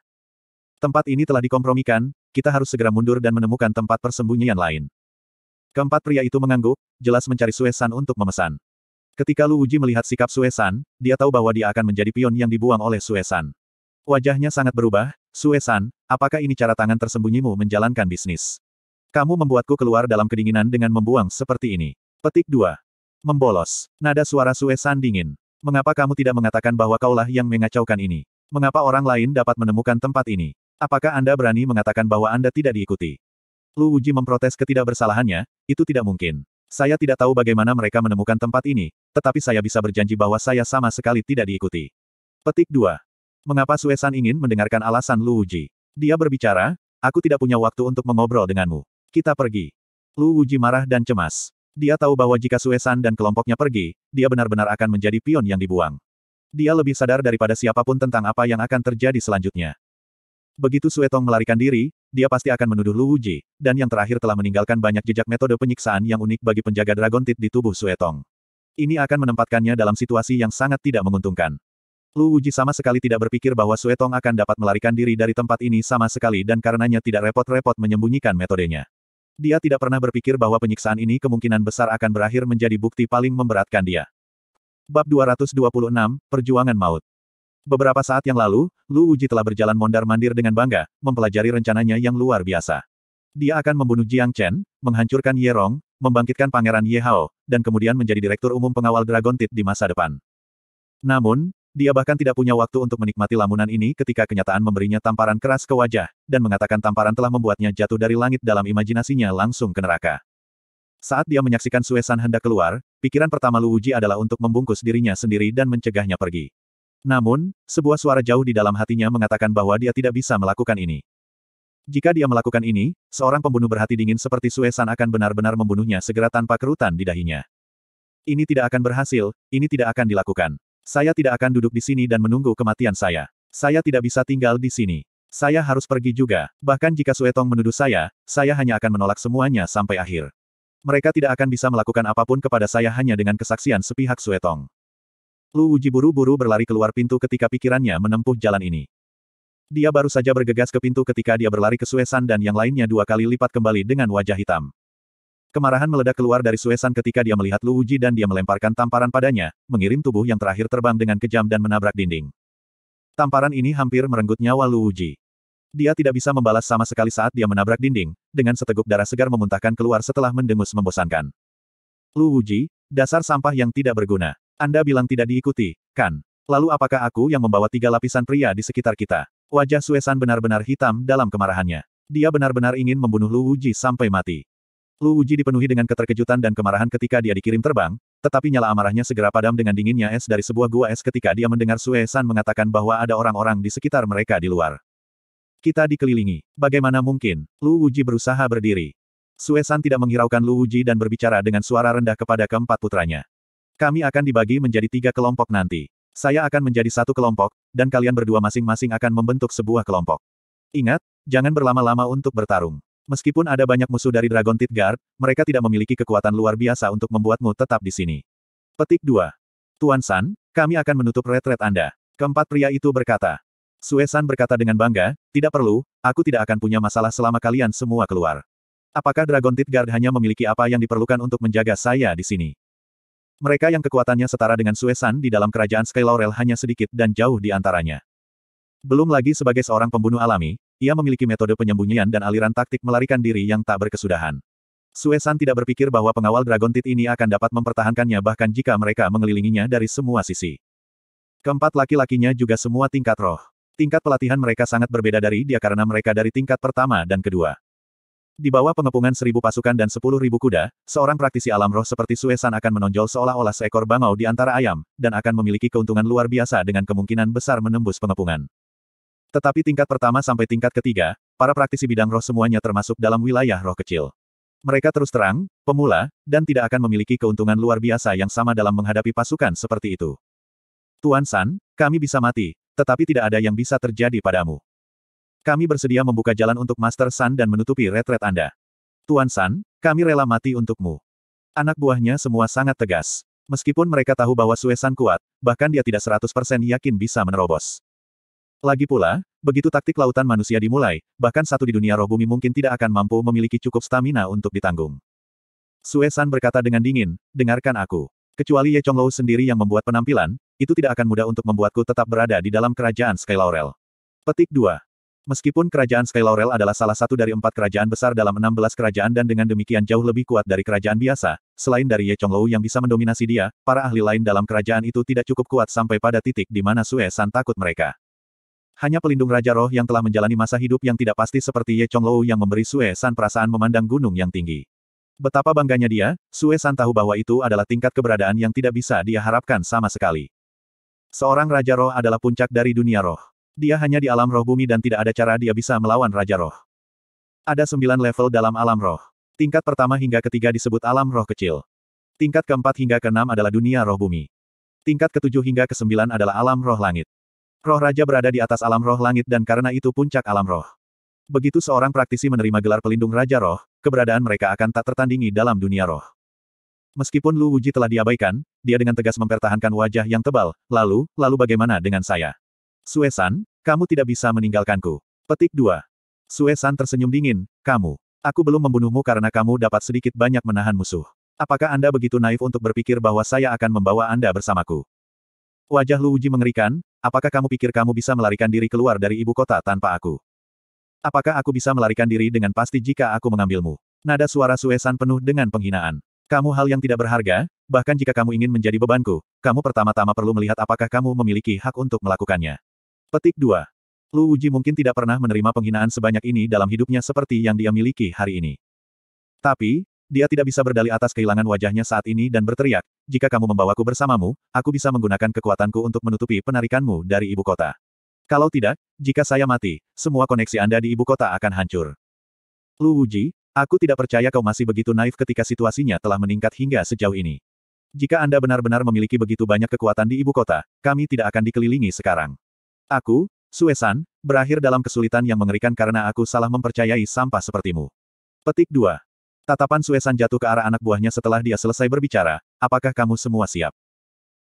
Tempat ini telah dikompromikan, kita harus segera mundur dan menemukan tempat persembunyian lain. Keempat pria itu mengangguk, jelas mencari Suesan untuk memesan. Ketika Lu Uji melihat sikap Suesan, dia tahu bahwa dia akan menjadi pion yang dibuang oleh Suesan. Wajahnya sangat berubah, Suesan, apakah ini cara tangan tersembunyimu menjalankan bisnis? Kamu membuatku keluar dalam kedinginan dengan membuang seperti ini. Petik 2. Membolos. Nada suara Sue San dingin. Mengapa kamu tidak mengatakan bahwa kaulah yang mengacaukan ini? Mengapa orang lain dapat menemukan tempat ini? Apakah Anda berani mengatakan bahwa Anda tidak diikuti? Lu Wuji memprotes ketidakbersalahannya, itu tidak mungkin. Saya tidak tahu bagaimana mereka menemukan tempat ini, tetapi saya bisa berjanji bahwa saya sama sekali tidak diikuti. Petik 2. Mengapa San ingin mendengarkan alasan Lu Wuji? Dia berbicara, aku tidak punya waktu untuk mengobrol denganmu. Kita pergi. Lu Wuji marah dan cemas. Dia tahu bahwa jika Suesan dan kelompoknya pergi, dia benar-benar akan menjadi pion yang dibuang. Dia lebih sadar daripada siapapun tentang apa yang akan terjadi selanjutnya. Begitu Suetong melarikan diri, dia pasti akan menuduh Lu Wuji, dan yang terakhir telah meninggalkan banyak jejak metode penyiksaan yang unik bagi penjaga Dragon Tit di tubuh Suetong. Ini akan menempatkannya dalam situasi yang sangat tidak menguntungkan. Lu Wuji sama sekali tidak berpikir bahwa Suetong akan dapat melarikan diri dari tempat ini sama sekali dan karenanya tidak repot-repot menyembunyikan metodenya. Dia tidak pernah berpikir bahwa penyiksaan ini kemungkinan besar akan berakhir menjadi bukti paling memberatkan dia. Bab 226, Perjuangan Maut Beberapa saat yang lalu, Lu Uji telah berjalan mondar-mandir dengan bangga, mempelajari rencananya yang luar biasa. Dia akan membunuh Jiang Chen, menghancurkan Ye Rong, membangkitkan Pangeran Ye Hao, dan kemudian menjadi Direktur Umum Pengawal Dragon Tit di masa depan. Namun, dia bahkan tidak punya waktu untuk menikmati lamunan ini ketika kenyataan memberinya tamparan keras ke wajah, dan mengatakan tamparan telah membuatnya jatuh dari langit dalam imajinasinya langsung ke neraka. Saat dia menyaksikan Suesan hendak keluar, pikiran pertama Lu Uji adalah untuk membungkus dirinya sendiri dan mencegahnya pergi. Namun, sebuah suara jauh di dalam hatinya mengatakan bahwa dia tidak bisa melakukan ini. Jika dia melakukan ini, seorang pembunuh berhati dingin seperti Suesan akan benar-benar membunuhnya segera tanpa kerutan di dahinya. Ini tidak akan berhasil, ini tidak akan dilakukan. Saya tidak akan duduk di sini dan menunggu kematian saya. Saya tidak bisa tinggal di sini. Saya harus pergi juga. Bahkan jika Suetong menuduh saya, saya hanya akan menolak semuanya sampai akhir. Mereka tidak akan bisa melakukan apapun kepada saya hanya dengan kesaksian sepihak Suetong. Lu Wuji buru-buru berlari keluar pintu ketika pikirannya menempuh jalan ini. Dia baru saja bergegas ke pintu ketika dia berlari ke Suesan dan yang lainnya dua kali lipat kembali dengan wajah hitam. Kemarahan meledak keluar dari Suesan ketika dia melihat Lu Uji dan dia melemparkan tamparan padanya, mengirim tubuh yang terakhir terbang dengan kejam dan menabrak dinding. Tamparan ini hampir merenggut nyawa Lu Uji. Dia tidak bisa membalas sama sekali saat dia menabrak dinding, dengan seteguk darah segar memuntahkan keluar setelah mendengus membosankan. Lu Uji, dasar sampah yang tidak berguna. Anda bilang tidak diikuti, kan? Lalu apakah aku yang membawa tiga lapisan pria di sekitar kita? Wajah Suesan benar-benar hitam dalam kemarahannya. Dia benar-benar ingin membunuh Lu Uji sampai mati. Lu Wuji dipenuhi dengan keterkejutan dan kemarahan ketika dia dikirim terbang, tetapi nyala amarahnya segera padam dengan dinginnya es dari sebuah gua es ketika dia mendengar Sue San mengatakan bahwa ada orang-orang di sekitar mereka di luar. Kita dikelilingi. Bagaimana mungkin? Lu Wuji berusaha berdiri. Sue San tidak menghiraukan Lu Wuji dan berbicara dengan suara rendah kepada keempat putranya. Kami akan dibagi menjadi tiga kelompok nanti. Saya akan menjadi satu kelompok, dan kalian berdua masing-masing akan membentuk sebuah kelompok. Ingat, jangan berlama-lama untuk bertarung. Meskipun ada banyak musuh dari Dragon Tit Guard, mereka tidak memiliki kekuatan luar biasa untuk membuatmu tetap di sini. Petik 2. Tuan San, kami akan menutup retret Anda. Keempat pria itu berkata. Sue San berkata dengan bangga, tidak perlu, aku tidak akan punya masalah selama kalian semua keluar. Apakah Dragon Tit Guard hanya memiliki apa yang diperlukan untuk menjaga saya di sini? Mereka yang kekuatannya setara dengan Sue San di dalam kerajaan Sky Laurel hanya sedikit dan jauh di antaranya. Belum lagi sebagai seorang pembunuh alami, ia memiliki metode penyembunyian dan aliran taktik melarikan diri yang tak berkesudahan. Suesan tidak berpikir bahwa pengawal Dragon Tit ini akan dapat mempertahankannya bahkan jika mereka mengelilinginya dari semua sisi. Keempat laki-lakinya juga semua tingkat roh. Tingkat pelatihan mereka sangat berbeda dari dia karena mereka dari tingkat pertama dan kedua. Di bawah pengepungan seribu pasukan dan sepuluh ribu kuda, seorang praktisi alam roh seperti Suesan akan menonjol seolah-olah seekor bangau di antara ayam, dan akan memiliki keuntungan luar biasa dengan kemungkinan besar menembus pengepungan. Tetapi tingkat pertama sampai tingkat ketiga, para praktisi bidang roh semuanya termasuk dalam wilayah roh kecil. Mereka terus terang, pemula, dan tidak akan memiliki keuntungan luar biasa yang sama dalam menghadapi pasukan seperti itu. Tuan San, kami bisa mati, tetapi tidak ada yang bisa terjadi padamu. Kami bersedia membuka jalan untuk Master San dan menutupi retret Anda. Tuan San, kami rela mati untukmu. Anak buahnya semua sangat tegas. Meskipun mereka tahu bahwa Suesan kuat, bahkan dia tidak 100% yakin bisa menerobos. Lagi pula, begitu taktik lautan manusia dimulai, bahkan satu di dunia roh bumi mungkin tidak akan mampu memiliki cukup stamina untuk ditanggung. Suesan berkata dengan dingin, dengarkan aku. Kecuali Ye Lou sendiri yang membuat penampilan, itu tidak akan mudah untuk membuatku tetap berada di dalam kerajaan Sky Laurel. Petik 2. Meskipun kerajaan Sky Laurel adalah salah satu dari empat kerajaan besar dalam 16 kerajaan dan dengan demikian jauh lebih kuat dari kerajaan biasa, selain dari Ye Lou yang bisa mendominasi dia, para ahli lain dalam kerajaan itu tidak cukup kuat sampai pada titik di mana Sue takut mereka. Hanya pelindung Raja Roh yang telah menjalani masa hidup yang tidak pasti seperti Ye Chong Lou yang memberi Sue San perasaan memandang gunung yang tinggi. Betapa bangganya dia, Sue San tahu bahwa itu adalah tingkat keberadaan yang tidak bisa dia harapkan sama sekali. Seorang Raja Roh adalah puncak dari dunia roh. Dia hanya di alam roh bumi dan tidak ada cara dia bisa melawan Raja Roh. Ada sembilan level dalam alam roh. Tingkat pertama hingga ketiga disebut alam roh kecil. Tingkat keempat hingga keenam adalah dunia roh bumi. Tingkat ketujuh hingga kesembilan adalah alam roh langit. Roh Raja berada di atas alam roh langit dan karena itu puncak alam roh. Begitu seorang praktisi menerima gelar pelindung Raja Roh, keberadaan mereka akan tak tertandingi dalam dunia roh. Meskipun Lu Wuji telah diabaikan, dia dengan tegas mempertahankan wajah yang tebal, lalu, lalu bagaimana dengan saya? Suesan, kamu tidak bisa meninggalkanku. Petik 2. Suesan tersenyum dingin, kamu. Aku belum membunuhmu karena kamu dapat sedikit banyak menahan musuh. Apakah Anda begitu naif untuk berpikir bahwa saya akan membawa Anda bersamaku? Wajah Lu Uji mengerikan, apakah kamu pikir kamu bisa melarikan diri keluar dari ibu kota tanpa aku? Apakah aku bisa melarikan diri dengan pasti jika aku mengambilmu? Nada suara Suesan penuh dengan penghinaan. Kamu hal yang tidak berharga, bahkan jika kamu ingin menjadi bebanku, kamu pertama-tama perlu melihat apakah kamu memiliki hak untuk melakukannya. Petik 2. Lu Uji mungkin tidak pernah menerima penghinaan sebanyak ini dalam hidupnya seperti yang dia miliki hari ini. Tapi, dia tidak bisa berdali atas kehilangan wajahnya saat ini dan berteriak, jika kamu membawaku bersamamu, aku bisa menggunakan kekuatanku untuk menutupi penarikanmu dari ibu kota. Kalau tidak, jika saya mati, semua koneksi Anda di ibu kota akan hancur. Lu Wuji, aku tidak percaya kau masih begitu naif ketika situasinya telah meningkat hingga sejauh ini. Jika Anda benar-benar memiliki begitu banyak kekuatan di ibu kota, kami tidak akan dikelilingi sekarang. Aku, Suesan, berakhir dalam kesulitan yang mengerikan karena aku salah mempercayai sampah sepertimu. Petik 2. Tatapan Suesan jatuh ke arah anak buahnya setelah dia selesai berbicara, Apakah kamu semua siap?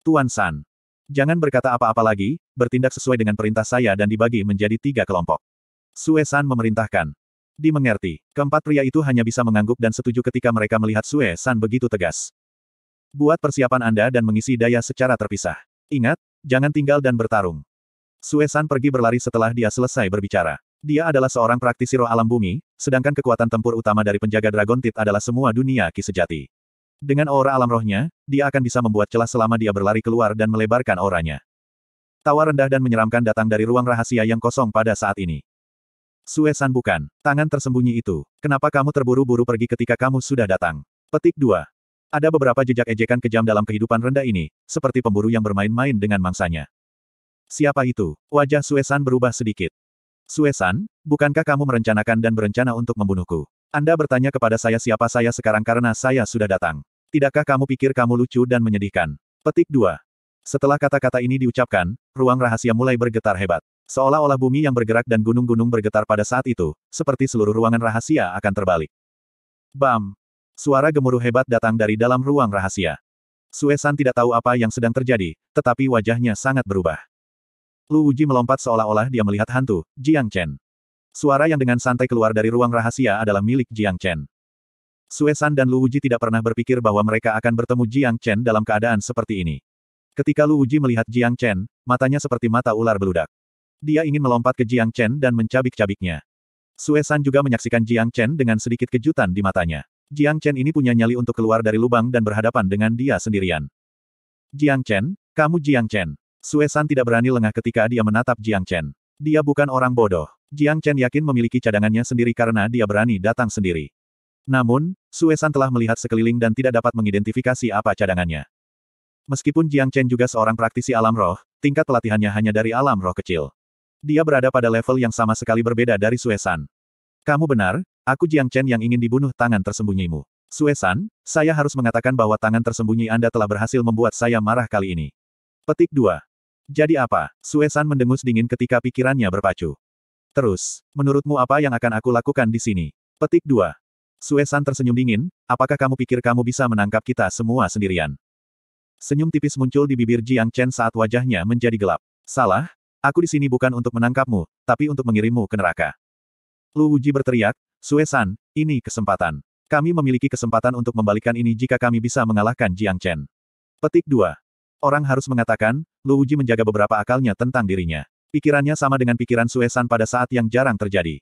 Tuan San. Jangan berkata apa-apa lagi, bertindak sesuai dengan perintah saya dan dibagi menjadi tiga kelompok. Sue San memerintahkan. Dimengerti, keempat pria itu hanya bisa mengangguk dan setuju ketika mereka melihat Sue San begitu tegas. Buat persiapan Anda dan mengisi daya secara terpisah. Ingat, jangan tinggal dan bertarung. Sue San pergi berlari setelah dia selesai berbicara. Dia adalah seorang praktisi roh alam bumi, sedangkan kekuatan tempur utama dari penjaga Dragon Tit adalah semua dunia ki sejati. Dengan aura alam rohnya, dia akan bisa membuat celah selama dia berlari keluar dan melebarkan auranya. Tawa rendah dan menyeramkan datang dari ruang rahasia yang kosong pada saat ini. Suesan bukan, tangan tersembunyi itu. Kenapa kamu terburu-buru pergi ketika kamu sudah datang? Petik 2. Ada beberapa jejak ejekan kejam dalam kehidupan rendah ini, seperti pemburu yang bermain-main dengan mangsanya. Siapa itu? Wajah Suesan berubah sedikit. Suesan, bukankah kamu merencanakan dan berencana untuk membunuhku? Anda bertanya kepada saya siapa saya sekarang karena saya sudah datang. Tidakkah kamu pikir kamu lucu dan menyedihkan? Petik 2. Setelah kata-kata ini diucapkan, ruang rahasia mulai bergetar hebat. Seolah-olah bumi yang bergerak dan gunung-gunung bergetar pada saat itu, seperti seluruh ruangan rahasia akan terbalik. Bam! Suara gemuruh hebat datang dari dalam ruang rahasia. Suesan tidak tahu apa yang sedang terjadi, tetapi wajahnya sangat berubah. Lu Uji melompat seolah-olah dia melihat hantu, Jiang Chen. Suara yang dengan santai keluar dari ruang rahasia adalah milik Jiang Chen. Suesan dan Lu Wuji tidak pernah berpikir bahwa mereka akan bertemu Jiang Chen dalam keadaan seperti ini. Ketika Lu Wuji melihat Jiang Chen, matanya seperti mata ular beludak. Dia ingin melompat ke Jiang Chen dan mencabik-cabiknya. Suesan juga menyaksikan Jiang Chen dengan sedikit kejutan di matanya. Jiang Chen ini punya nyali untuk keluar dari lubang dan berhadapan dengan dia sendirian. Jiang Chen, kamu Jiang Chen. Suesan tidak berani lengah ketika dia menatap Jiang Chen. Dia bukan orang bodoh. Jiang Chen yakin memiliki cadangannya sendiri karena dia berani datang sendiri. Namun, Suesan telah melihat sekeliling dan tidak dapat mengidentifikasi apa cadangannya. Meskipun Jiang Chen juga seorang praktisi alam roh, tingkat pelatihannya hanya dari alam roh kecil. Dia berada pada level yang sama sekali berbeda dari Suesan. Kamu benar, aku Jiang Chen yang ingin dibunuh tangan tersembunyimu. Suesan, saya harus mengatakan bahwa tangan tersembunyi Anda telah berhasil membuat saya marah kali ini. Petik 2. Jadi apa? Suesan mendengus dingin ketika pikirannya berpacu. Terus, menurutmu apa yang akan aku lakukan di sini? Petik 2. Suesan tersenyum dingin, apakah kamu pikir kamu bisa menangkap kita semua sendirian? Senyum tipis muncul di bibir Jiang Chen saat wajahnya menjadi gelap. Salah, aku di sini bukan untuk menangkapmu, tapi untuk mengirimmu ke neraka. Lu Wuji berteriak, Suesan, ini kesempatan. Kami memiliki kesempatan untuk membalikan ini jika kami bisa mengalahkan Jiang Chen. Petik 2. Orang harus mengatakan, Lu Wuji menjaga beberapa akalnya tentang dirinya. Pikirannya sama dengan pikiran Suesan pada saat yang jarang terjadi.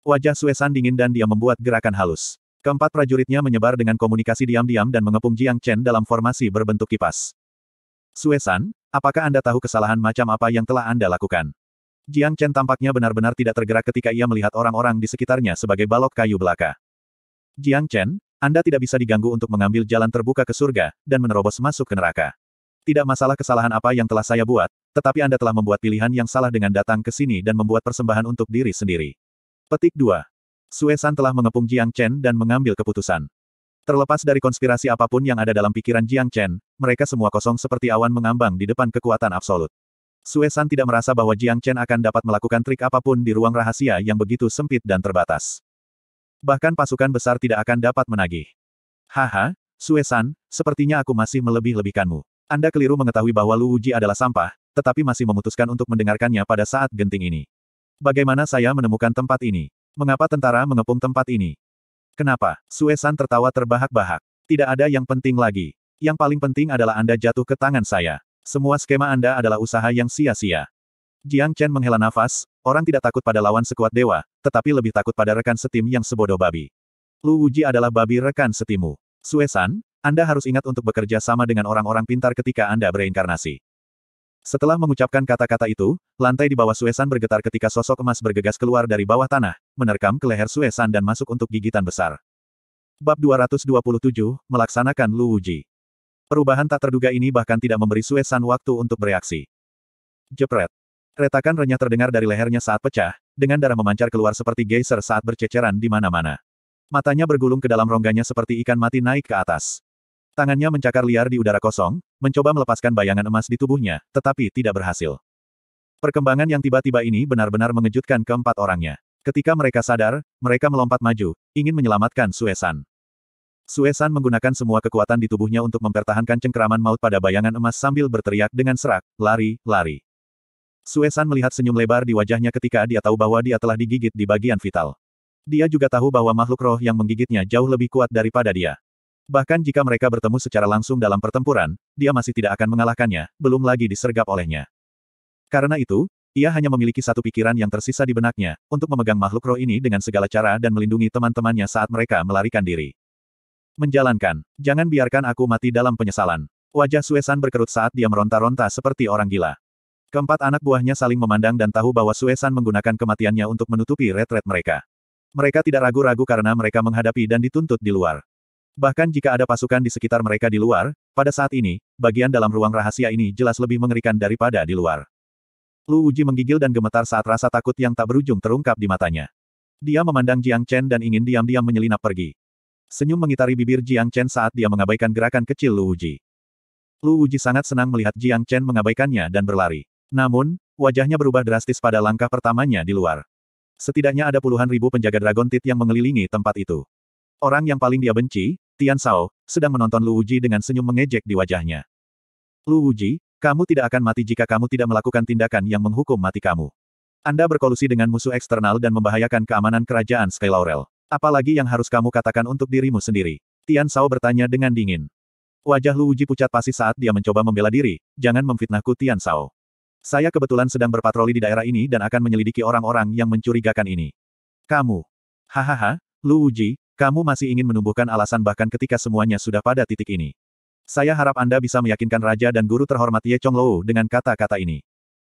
Wajah Suesan dingin dan dia membuat gerakan halus. Keempat prajuritnya menyebar dengan komunikasi diam-diam dan mengepung Jiang Chen dalam formasi berbentuk kipas. Suesan, apakah Anda tahu kesalahan macam apa yang telah Anda lakukan? Jiang Chen tampaknya benar-benar tidak tergerak ketika ia melihat orang-orang di sekitarnya sebagai balok kayu belaka. Jiang Chen, Anda tidak bisa diganggu untuk mengambil jalan terbuka ke surga, dan menerobos masuk ke neraka. Tidak masalah kesalahan apa yang telah saya buat, tetapi Anda telah membuat pilihan yang salah dengan datang ke sini dan membuat persembahan untuk diri sendiri. Petik 2. Suesan telah mengepung Jiang Chen dan mengambil keputusan. Terlepas dari konspirasi apapun yang ada dalam pikiran Jiang Chen, mereka semua kosong seperti awan mengambang di depan kekuatan absolut. Suesan tidak merasa bahwa Jiang Chen akan dapat melakukan trik apapun di ruang rahasia yang begitu sempit dan terbatas. Bahkan pasukan besar tidak akan dapat menagih. Haha, Suesan, sepertinya aku masih melebih-lebihkanmu. Anda keliru mengetahui bahwa Lu Uji adalah sampah, tetapi masih memutuskan untuk mendengarkannya pada saat genting ini. Bagaimana saya menemukan tempat ini? Mengapa tentara mengepung tempat ini? Kenapa? Suesan tertawa terbahak-bahak. Tidak ada yang penting lagi. Yang paling penting adalah Anda jatuh ke tangan saya. Semua skema Anda adalah usaha yang sia-sia. Jiang Chen menghela nafas, orang tidak takut pada lawan sekuat dewa, tetapi lebih takut pada rekan setim yang sebodoh babi. Lu Uji adalah babi rekan setimu. Suesan, anda harus ingat untuk bekerja sama dengan orang-orang pintar ketika Anda bereinkarnasi. Setelah mengucapkan kata-kata itu, lantai di bawah Suesan bergetar ketika sosok emas bergegas keluar dari bawah tanah, menerkam ke leher Suesan dan masuk untuk gigitan besar. Bab 227, Melaksanakan Lu Wuji. Perubahan tak terduga ini bahkan tidak memberi Suesan waktu untuk bereaksi. Jepret. Retakan renyah terdengar dari lehernya saat pecah, dengan darah memancar keluar seperti geyser saat berceceran di mana-mana. Matanya bergulung ke dalam rongganya seperti ikan mati naik ke atas. Tangannya mencakar liar di udara kosong, mencoba melepaskan bayangan emas di tubuhnya, tetapi tidak berhasil. Perkembangan yang tiba-tiba ini benar-benar mengejutkan keempat orangnya. Ketika mereka sadar, mereka melompat maju, ingin menyelamatkan Suesan. Suesan menggunakan semua kekuatan di tubuhnya untuk mempertahankan cengkeraman maut pada bayangan emas sambil berteriak dengan serak, lari, lari. Suesan melihat senyum lebar di wajahnya ketika dia tahu bahwa dia telah digigit di bagian vital. Dia juga tahu bahwa makhluk roh yang menggigitnya jauh lebih kuat daripada dia. Bahkan jika mereka bertemu secara langsung dalam pertempuran, dia masih tidak akan mengalahkannya, belum lagi disergap olehnya. Karena itu, ia hanya memiliki satu pikiran yang tersisa di benaknya, untuk memegang makhluk roh ini dengan segala cara dan melindungi teman-temannya saat mereka melarikan diri. Menjalankan, jangan biarkan aku mati dalam penyesalan. Wajah Suesan berkerut saat dia meronta-ronta seperti orang gila. Keempat anak buahnya saling memandang dan tahu bahwa Suesan menggunakan kematiannya untuk menutupi retret mereka. Mereka tidak ragu-ragu karena mereka menghadapi dan dituntut di luar. Bahkan jika ada pasukan di sekitar mereka di luar, pada saat ini, bagian dalam ruang rahasia ini jelas lebih mengerikan daripada di luar. Lu Uji menggigil dan gemetar saat rasa takut yang tak berujung terungkap di matanya. Dia memandang Jiang Chen dan ingin diam-diam menyelinap pergi. Senyum mengitari bibir Jiang Chen saat dia mengabaikan gerakan kecil Lu Uji. Lu Uji sangat senang melihat Jiang Chen mengabaikannya dan berlari. Namun, wajahnya berubah drastis pada langkah pertamanya di luar. Setidaknya ada puluhan ribu penjaga Dragon Tit yang mengelilingi tempat itu. Orang yang paling dia benci, Tian Sao sedang menonton Lu Wuji dengan senyum mengejek di wajahnya. Lu Wuji, kamu tidak akan mati jika kamu tidak melakukan tindakan yang menghukum mati kamu. Anda berkolusi dengan musuh eksternal dan membahayakan keamanan kerajaan Sky Laurel. Apalagi yang harus kamu katakan untuk dirimu sendiri? Tian Sao bertanya dengan dingin. Wajah Lu Wuji pucat pasti saat dia mencoba membela diri, jangan memfitnahku Tian Sao. Saya kebetulan sedang berpatroli di daerah ini dan akan menyelidiki orang-orang yang mencurigakan ini. Kamu. Hahaha, Lu Wuji, kamu masih ingin menumbuhkan alasan bahkan ketika semuanya sudah pada titik ini. Saya harap Anda bisa meyakinkan Raja dan Guru terhormat Ye Chong Lou dengan kata-kata ini.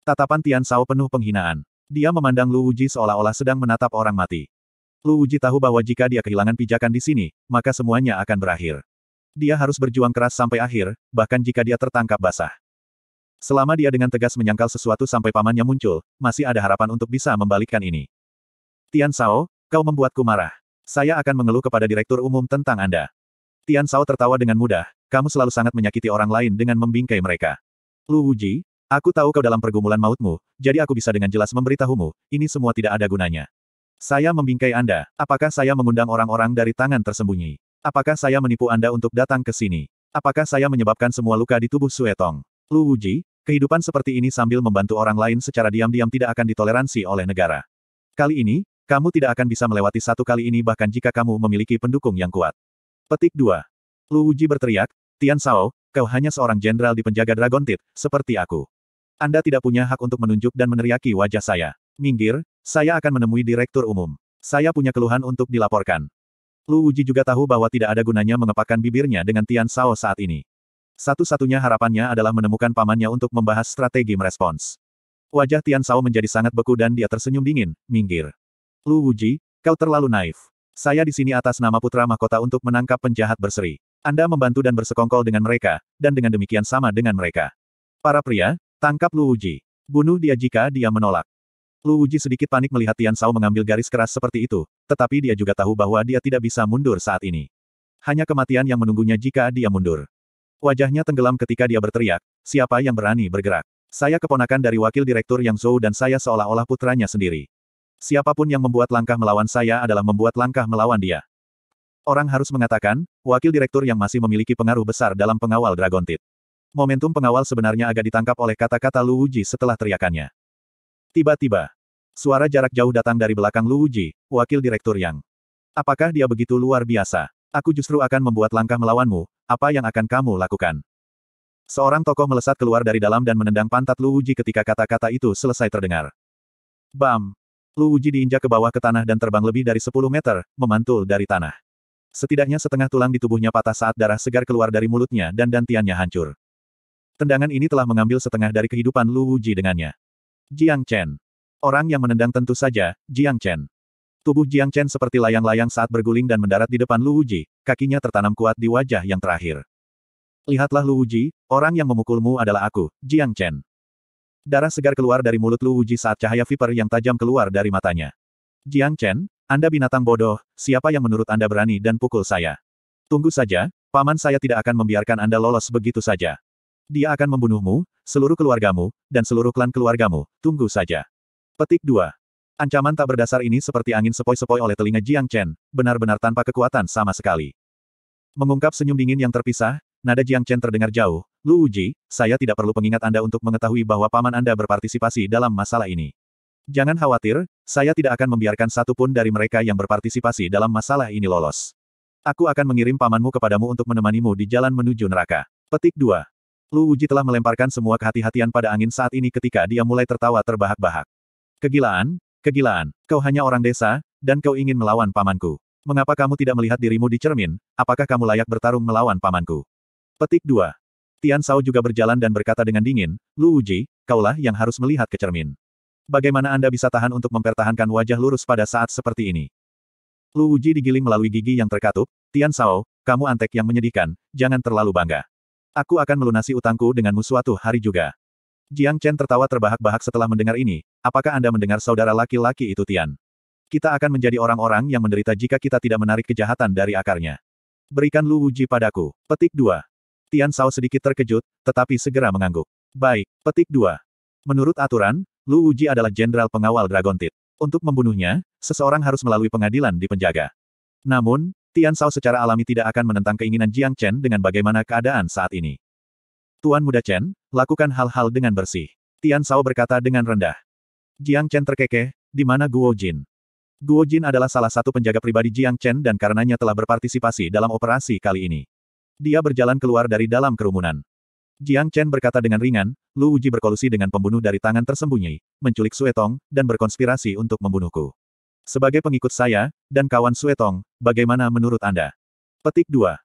Tatapan Tian Sao penuh penghinaan. Dia memandang Lu Wuji seolah-olah sedang menatap orang mati. Lu Wuji tahu bahwa jika dia kehilangan pijakan di sini, maka semuanya akan berakhir. Dia harus berjuang keras sampai akhir, bahkan jika dia tertangkap basah. Selama dia dengan tegas menyangkal sesuatu sampai pamannya muncul, masih ada harapan untuk bisa membalikkan ini. Tian Sao, kau membuatku marah. Saya akan mengeluh kepada Direktur Umum tentang Anda. Tian Shao tertawa dengan mudah, kamu selalu sangat menyakiti orang lain dengan membingkai mereka. Lu Wuji, aku tahu kau dalam pergumulan mautmu, jadi aku bisa dengan jelas memberitahumu, ini semua tidak ada gunanya. Saya membingkai Anda, apakah saya mengundang orang-orang dari tangan tersembunyi? Apakah saya menipu Anda untuk datang ke sini? Apakah saya menyebabkan semua luka di tubuh Suetong? Lu Wuji, kehidupan seperti ini sambil membantu orang lain secara diam-diam tidak akan ditoleransi oleh negara. Kali ini, kamu tidak akan bisa melewati satu kali ini bahkan jika kamu memiliki pendukung yang kuat. Petik 2. Lu Wuji berteriak, Tian Shao, kau hanya seorang jenderal di penjaga Dragon Tit, seperti aku. Anda tidak punya hak untuk menunjuk dan meneriaki wajah saya. Minggir, saya akan menemui direktur umum. Saya punya keluhan untuk dilaporkan. Lu Wuji juga tahu bahwa tidak ada gunanya mengepakkan bibirnya dengan Tian Shao saat ini. Satu-satunya harapannya adalah menemukan pamannya untuk membahas strategi merespons. Wajah Tian Shao menjadi sangat beku dan dia tersenyum dingin, minggir. Lu Wuji, kau terlalu naif. Saya di sini atas nama putra mahkota untuk menangkap penjahat berseri. Anda membantu dan bersekongkol dengan mereka, dan dengan demikian sama dengan mereka. Para pria, tangkap Lu Wuji. Bunuh dia jika dia menolak. Lu Wuji sedikit panik melihat Tian Sao mengambil garis keras seperti itu, tetapi dia juga tahu bahwa dia tidak bisa mundur saat ini. Hanya kematian yang menunggunya jika dia mundur. Wajahnya tenggelam ketika dia berteriak, siapa yang berani bergerak? Saya keponakan dari wakil direktur Yang Zhou dan saya seolah-olah putranya sendiri siapapun yang membuat langkah melawan saya adalah membuat langkah melawan dia. Orang harus mengatakan, wakil direktur yang masih memiliki pengaruh besar dalam pengawal Dragon Tit. Momentum pengawal sebenarnya agak ditangkap oleh kata-kata Lu Uji setelah teriakannya. Tiba-tiba, suara jarak jauh datang dari belakang Lu Uji, wakil direktur yang. Apakah dia begitu luar biasa? Aku justru akan membuat langkah melawanmu, apa yang akan kamu lakukan? Seorang tokoh melesat keluar dari dalam dan menendang pantat Lu Uji ketika kata-kata itu selesai terdengar. Bam! Lu Wuji diinjak ke bawah ke tanah dan terbang lebih dari 10 meter, memantul dari tanah. Setidaknya setengah tulang di tubuhnya patah saat darah segar keluar dari mulutnya dan dantiannya hancur. Tendangan ini telah mengambil setengah dari kehidupan Lu Wuji dengannya. Jiang Chen. Orang yang menendang tentu saja, Jiang Chen. Tubuh Jiang Chen seperti layang-layang saat berguling dan mendarat di depan Lu Wuji, kakinya tertanam kuat di wajah yang terakhir. Lihatlah Lu Wuji, orang yang memukulmu adalah aku, Jiang Chen. Darah segar keluar dari mulut Lu Wuji saat cahaya viper yang tajam keluar dari matanya. Jiang Chen, Anda binatang bodoh, siapa yang menurut Anda berani dan pukul saya? Tunggu saja, paman saya tidak akan membiarkan Anda lolos begitu saja. Dia akan membunuhmu, seluruh keluargamu, dan seluruh klan keluargamu, tunggu saja. Petik 2. Ancaman tak berdasar ini seperti angin sepoi-sepoi oleh telinga Jiang Chen, benar-benar tanpa kekuatan sama sekali. Mengungkap senyum dingin yang terpisah, nada Jiang Chen terdengar jauh, Lu Uji, saya tidak perlu pengingat Anda untuk mengetahui bahwa paman Anda berpartisipasi dalam masalah ini. Jangan khawatir, saya tidak akan membiarkan satupun dari mereka yang berpartisipasi dalam masalah ini lolos. Aku akan mengirim pamanmu kepadamu untuk menemanimu di jalan menuju neraka. Petik 2. Lu Uji telah melemparkan semua kehati-hatian pada angin saat ini ketika dia mulai tertawa terbahak-bahak. Kegilaan, kegilaan, kau hanya orang desa, dan kau ingin melawan pamanku. Mengapa kamu tidak melihat dirimu di cermin? Apakah kamu layak bertarung melawan pamanku? Petik 2. Tian Shao juga berjalan dan berkata dengan dingin, Lu Uji, kaulah yang harus melihat ke cermin. Bagaimana Anda bisa tahan untuk mempertahankan wajah lurus pada saat seperti ini? Lu Uji digiling melalui gigi yang terkatup, Tian Shao, kamu antek yang menyedihkan, jangan terlalu bangga. Aku akan melunasi utangku denganmu suatu hari juga. Jiang Chen tertawa terbahak-bahak setelah mendengar ini, apakah Anda mendengar saudara laki-laki itu Tian? Kita akan menjadi orang-orang yang menderita jika kita tidak menarik kejahatan dari akarnya. Berikan Lu Uji padaku. Petik 2. Tian Shao sedikit terkejut, tetapi segera mengangguk. Baik, petik dua. Menurut aturan, Lu Uji adalah jenderal pengawal Dragon Tit. Untuk membunuhnya, seseorang harus melalui pengadilan di penjaga. Namun, Tian Shao secara alami tidak akan menentang keinginan Jiang Chen dengan bagaimana keadaan saat ini. Tuan Muda Chen, lakukan hal-hal dengan bersih. Tian Shao berkata dengan rendah. Jiang Chen terkekeh, di mana Guo Jin? Guo Jin adalah salah satu penjaga pribadi Jiang Chen dan karenanya telah berpartisipasi dalam operasi kali ini. Dia berjalan keluar dari dalam kerumunan. Jiang Chen berkata dengan ringan, Lu Uji berkolusi dengan pembunuh dari tangan tersembunyi, menculik Suetong, dan berkonspirasi untuk membunuhku. Sebagai pengikut saya, dan kawan Suetong, bagaimana menurut Anda? Petik 2.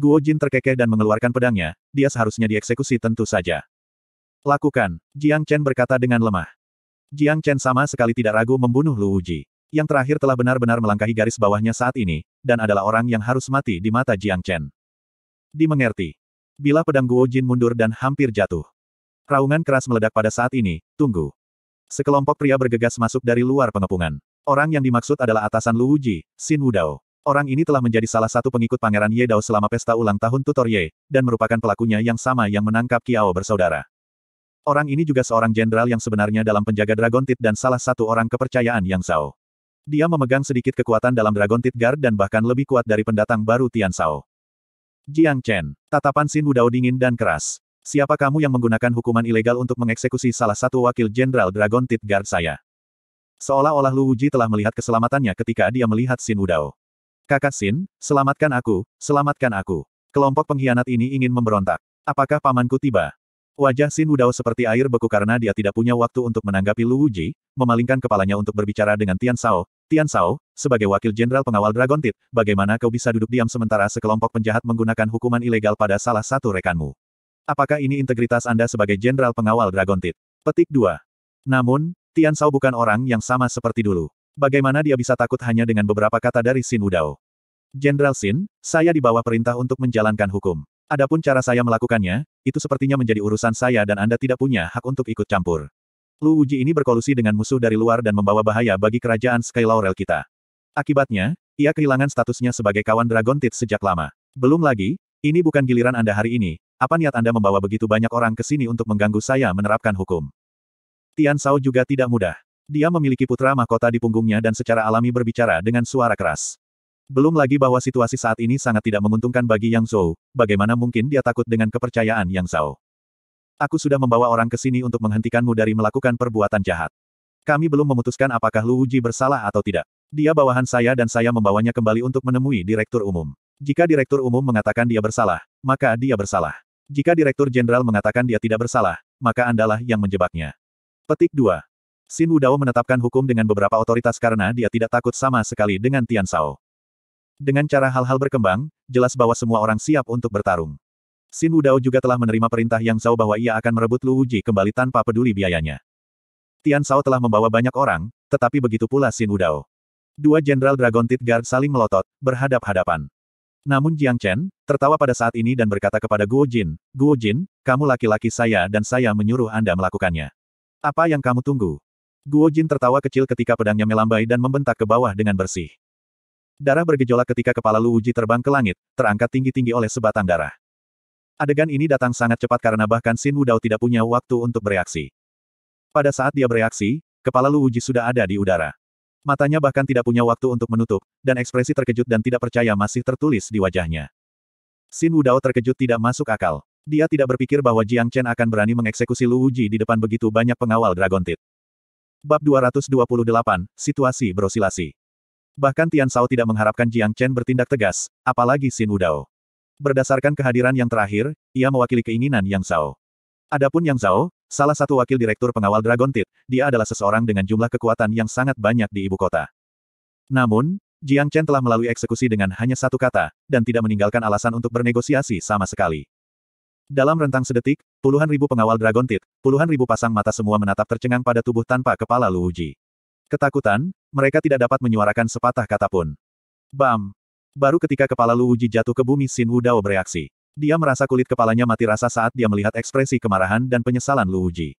Guo Jin terkekeh dan mengeluarkan pedangnya, dia seharusnya dieksekusi tentu saja. Lakukan, Jiang Chen berkata dengan lemah. Jiang Chen sama sekali tidak ragu membunuh Lu Uji. Yang terakhir telah benar-benar melangkahi garis bawahnya saat ini, dan adalah orang yang harus mati di mata Jiang Chen. Dimengerti. Bila pedang Guo Jin mundur dan hampir jatuh. Raungan keras meledak pada saat ini, tunggu. Sekelompok pria bergegas masuk dari luar pengepungan. Orang yang dimaksud adalah atasan Lu Wuji, Xin Wudao. Orang ini telah menjadi salah satu pengikut Pangeran Ye Dao selama pesta ulang tahun Tutor Ye, dan merupakan pelakunya yang sama yang menangkap Kiao bersaudara. Orang ini juga seorang jenderal yang sebenarnya dalam penjaga Dragon Tit dan salah satu orang kepercayaan Yang Zhao. Dia memegang sedikit kekuatan dalam Dragon Tit Guard dan bahkan lebih kuat dari pendatang baru Tian Zhao. Jiang Chen. Tatapan Sin Wudao dingin dan keras. Siapa kamu yang menggunakan hukuman ilegal untuk mengeksekusi salah satu wakil jenderal Dragon Tit Guard saya? Seolah-olah Lu Wuji telah melihat keselamatannya ketika dia melihat Sin Wudao. Kakak Sin, selamatkan aku, selamatkan aku. Kelompok pengkhianat ini ingin memberontak. Apakah pamanku tiba? Wajah Xin Wudao seperti air beku karena dia tidak punya waktu untuk menanggapi Lu Wuji, memalingkan kepalanya untuk berbicara dengan Tian Shao. Tian Shao, sebagai wakil jenderal pengawal Dragon Tit, bagaimana kau bisa duduk diam sementara sekelompok penjahat menggunakan hukuman ilegal pada salah satu rekanmu? Apakah ini integritas Anda sebagai jenderal pengawal Dragon Tit? Petik 2. Namun, Tian Shao bukan orang yang sama seperti dulu. Bagaimana dia bisa takut hanya dengan beberapa kata dari Xin Wudao? Jenderal Xin, saya di bawah perintah untuk menjalankan hukum. Adapun cara saya melakukannya, itu sepertinya menjadi urusan saya dan Anda tidak punya hak untuk ikut campur. Lu Wuji ini berkolusi dengan musuh dari luar dan membawa bahaya bagi kerajaan Sky Laurel kita. Akibatnya, ia kehilangan statusnya sebagai kawan Dragon Teeth sejak lama. Belum lagi, ini bukan giliran Anda hari ini, apa niat Anda membawa begitu banyak orang ke sini untuk mengganggu saya menerapkan hukum? Tian Shao juga tidak mudah. Dia memiliki putra mahkota di punggungnya dan secara alami berbicara dengan suara keras. Belum lagi bahwa situasi saat ini sangat tidak menguntungkan bagi Yang Zhou, bagaimana mungkin dia takut dengan kepercayaan Yang Zhao. Aku sudah membawa orang ke sini untuk menghentikanmu dari melakukan perbuatan jahat. Kami belum memutuskan apakah Lu Uji bersalah atau tidak. Dia bawahan saya dan saya membawanya kembali untuk menemui Direktur Umum. Jika Direktur Umum mengatakan dia bersalah, maka dia bersalah. Jika Direktur Jenderal mengatakan dia tidak bersalah, maka Andalah yang menjebaknya. Petik 2. Sin Wudao menetapkan hukum dengan beberapa otoritas karena dia tidak takut sama sekali dengan Tian Shao. Dengan cara hal-hal berkembang, jelas bahwa semua orang siap untuk bertarung. Xin Wudao juga telah menerima perintah Yang Zhao bahwa ia akan merebut Lu Wuji kembali tanpa peduli biayanya. Tian Shao telah membawa banyak orang, tetapi begitu pula Xin Wudao. Dua Jenderal Dragon Tit Guard saling melotot, berhadap-hadapan. Namun Jiang Chen, tertawa pada saat ini dan berkata kepada Guo Jin, Guo Jin, kamu laki-laki saya dan saya menyuruh Anda melakukannya. Apa yang kamu tunggu? Guo Jin tertawa kecil ketika pedangnya melambai dan membentak ke bawah dengan bersih. Darah bergejolak ketika kepala Lu Wuji terbang ke langit, terangkat tinggi-tinggi oleh sebatang darah. Adegan ini datang sangat cepat karena bahkan Sin Wudao tidak punya waktu untuk bereaksi. Pada saat dia bereaksi, kepala Lu Wuji sudah ada di udara. Matanya bahkan tidak punya waktu untuk menutup, dan ekspresi terkejut dan tidak percaya masih tertulis di wajahnya. Sin Wudao terkejut tidak masuk akal. Dia tidak berpikir bahwa Jiang Chen akan berani mengeksekusi Lu Wuji di depan begitu banyak pengawal Dragon Tit. Bab 228, Situasi Berosilasi Bahkan Tian Shao tidak mengharapkan Jiang Chen bertindak tegas, apalagi Xin Wudao. Berdasarkan kehadiran yang terakhir, ia mewakili keinginan Yang Zhao. Adapun Yang Zhao, salah satu wakil direktur pengawal Dragon Tit, dia adalah seseorang dengan jumlah kekuatan yang sangat banyak di ibu kota. Namun, Jiang Chen telah melalui eksekusi dengan hanya satu kata, dan tidak meninggalkan alasan untuk bernegosiasi sama sekali. Dalam rentang sedetik, puluhan ribu pengawal Dragon Tit, puluhan ribu pasang mata semua menatap tercengang pada tubuh tanpa kepala Lu Uji. Ketakutan, mereka tidak dapat menyuarakan sepatah kata pun. Bam! Baru ketika kepala Lu Uji jatuh ke bumi Sin Wudao bereaksi. Dia merasa kulit kepalanya mati rasa saat dia melihat ekspresi kemarahan dan penyesalan Lu Uji.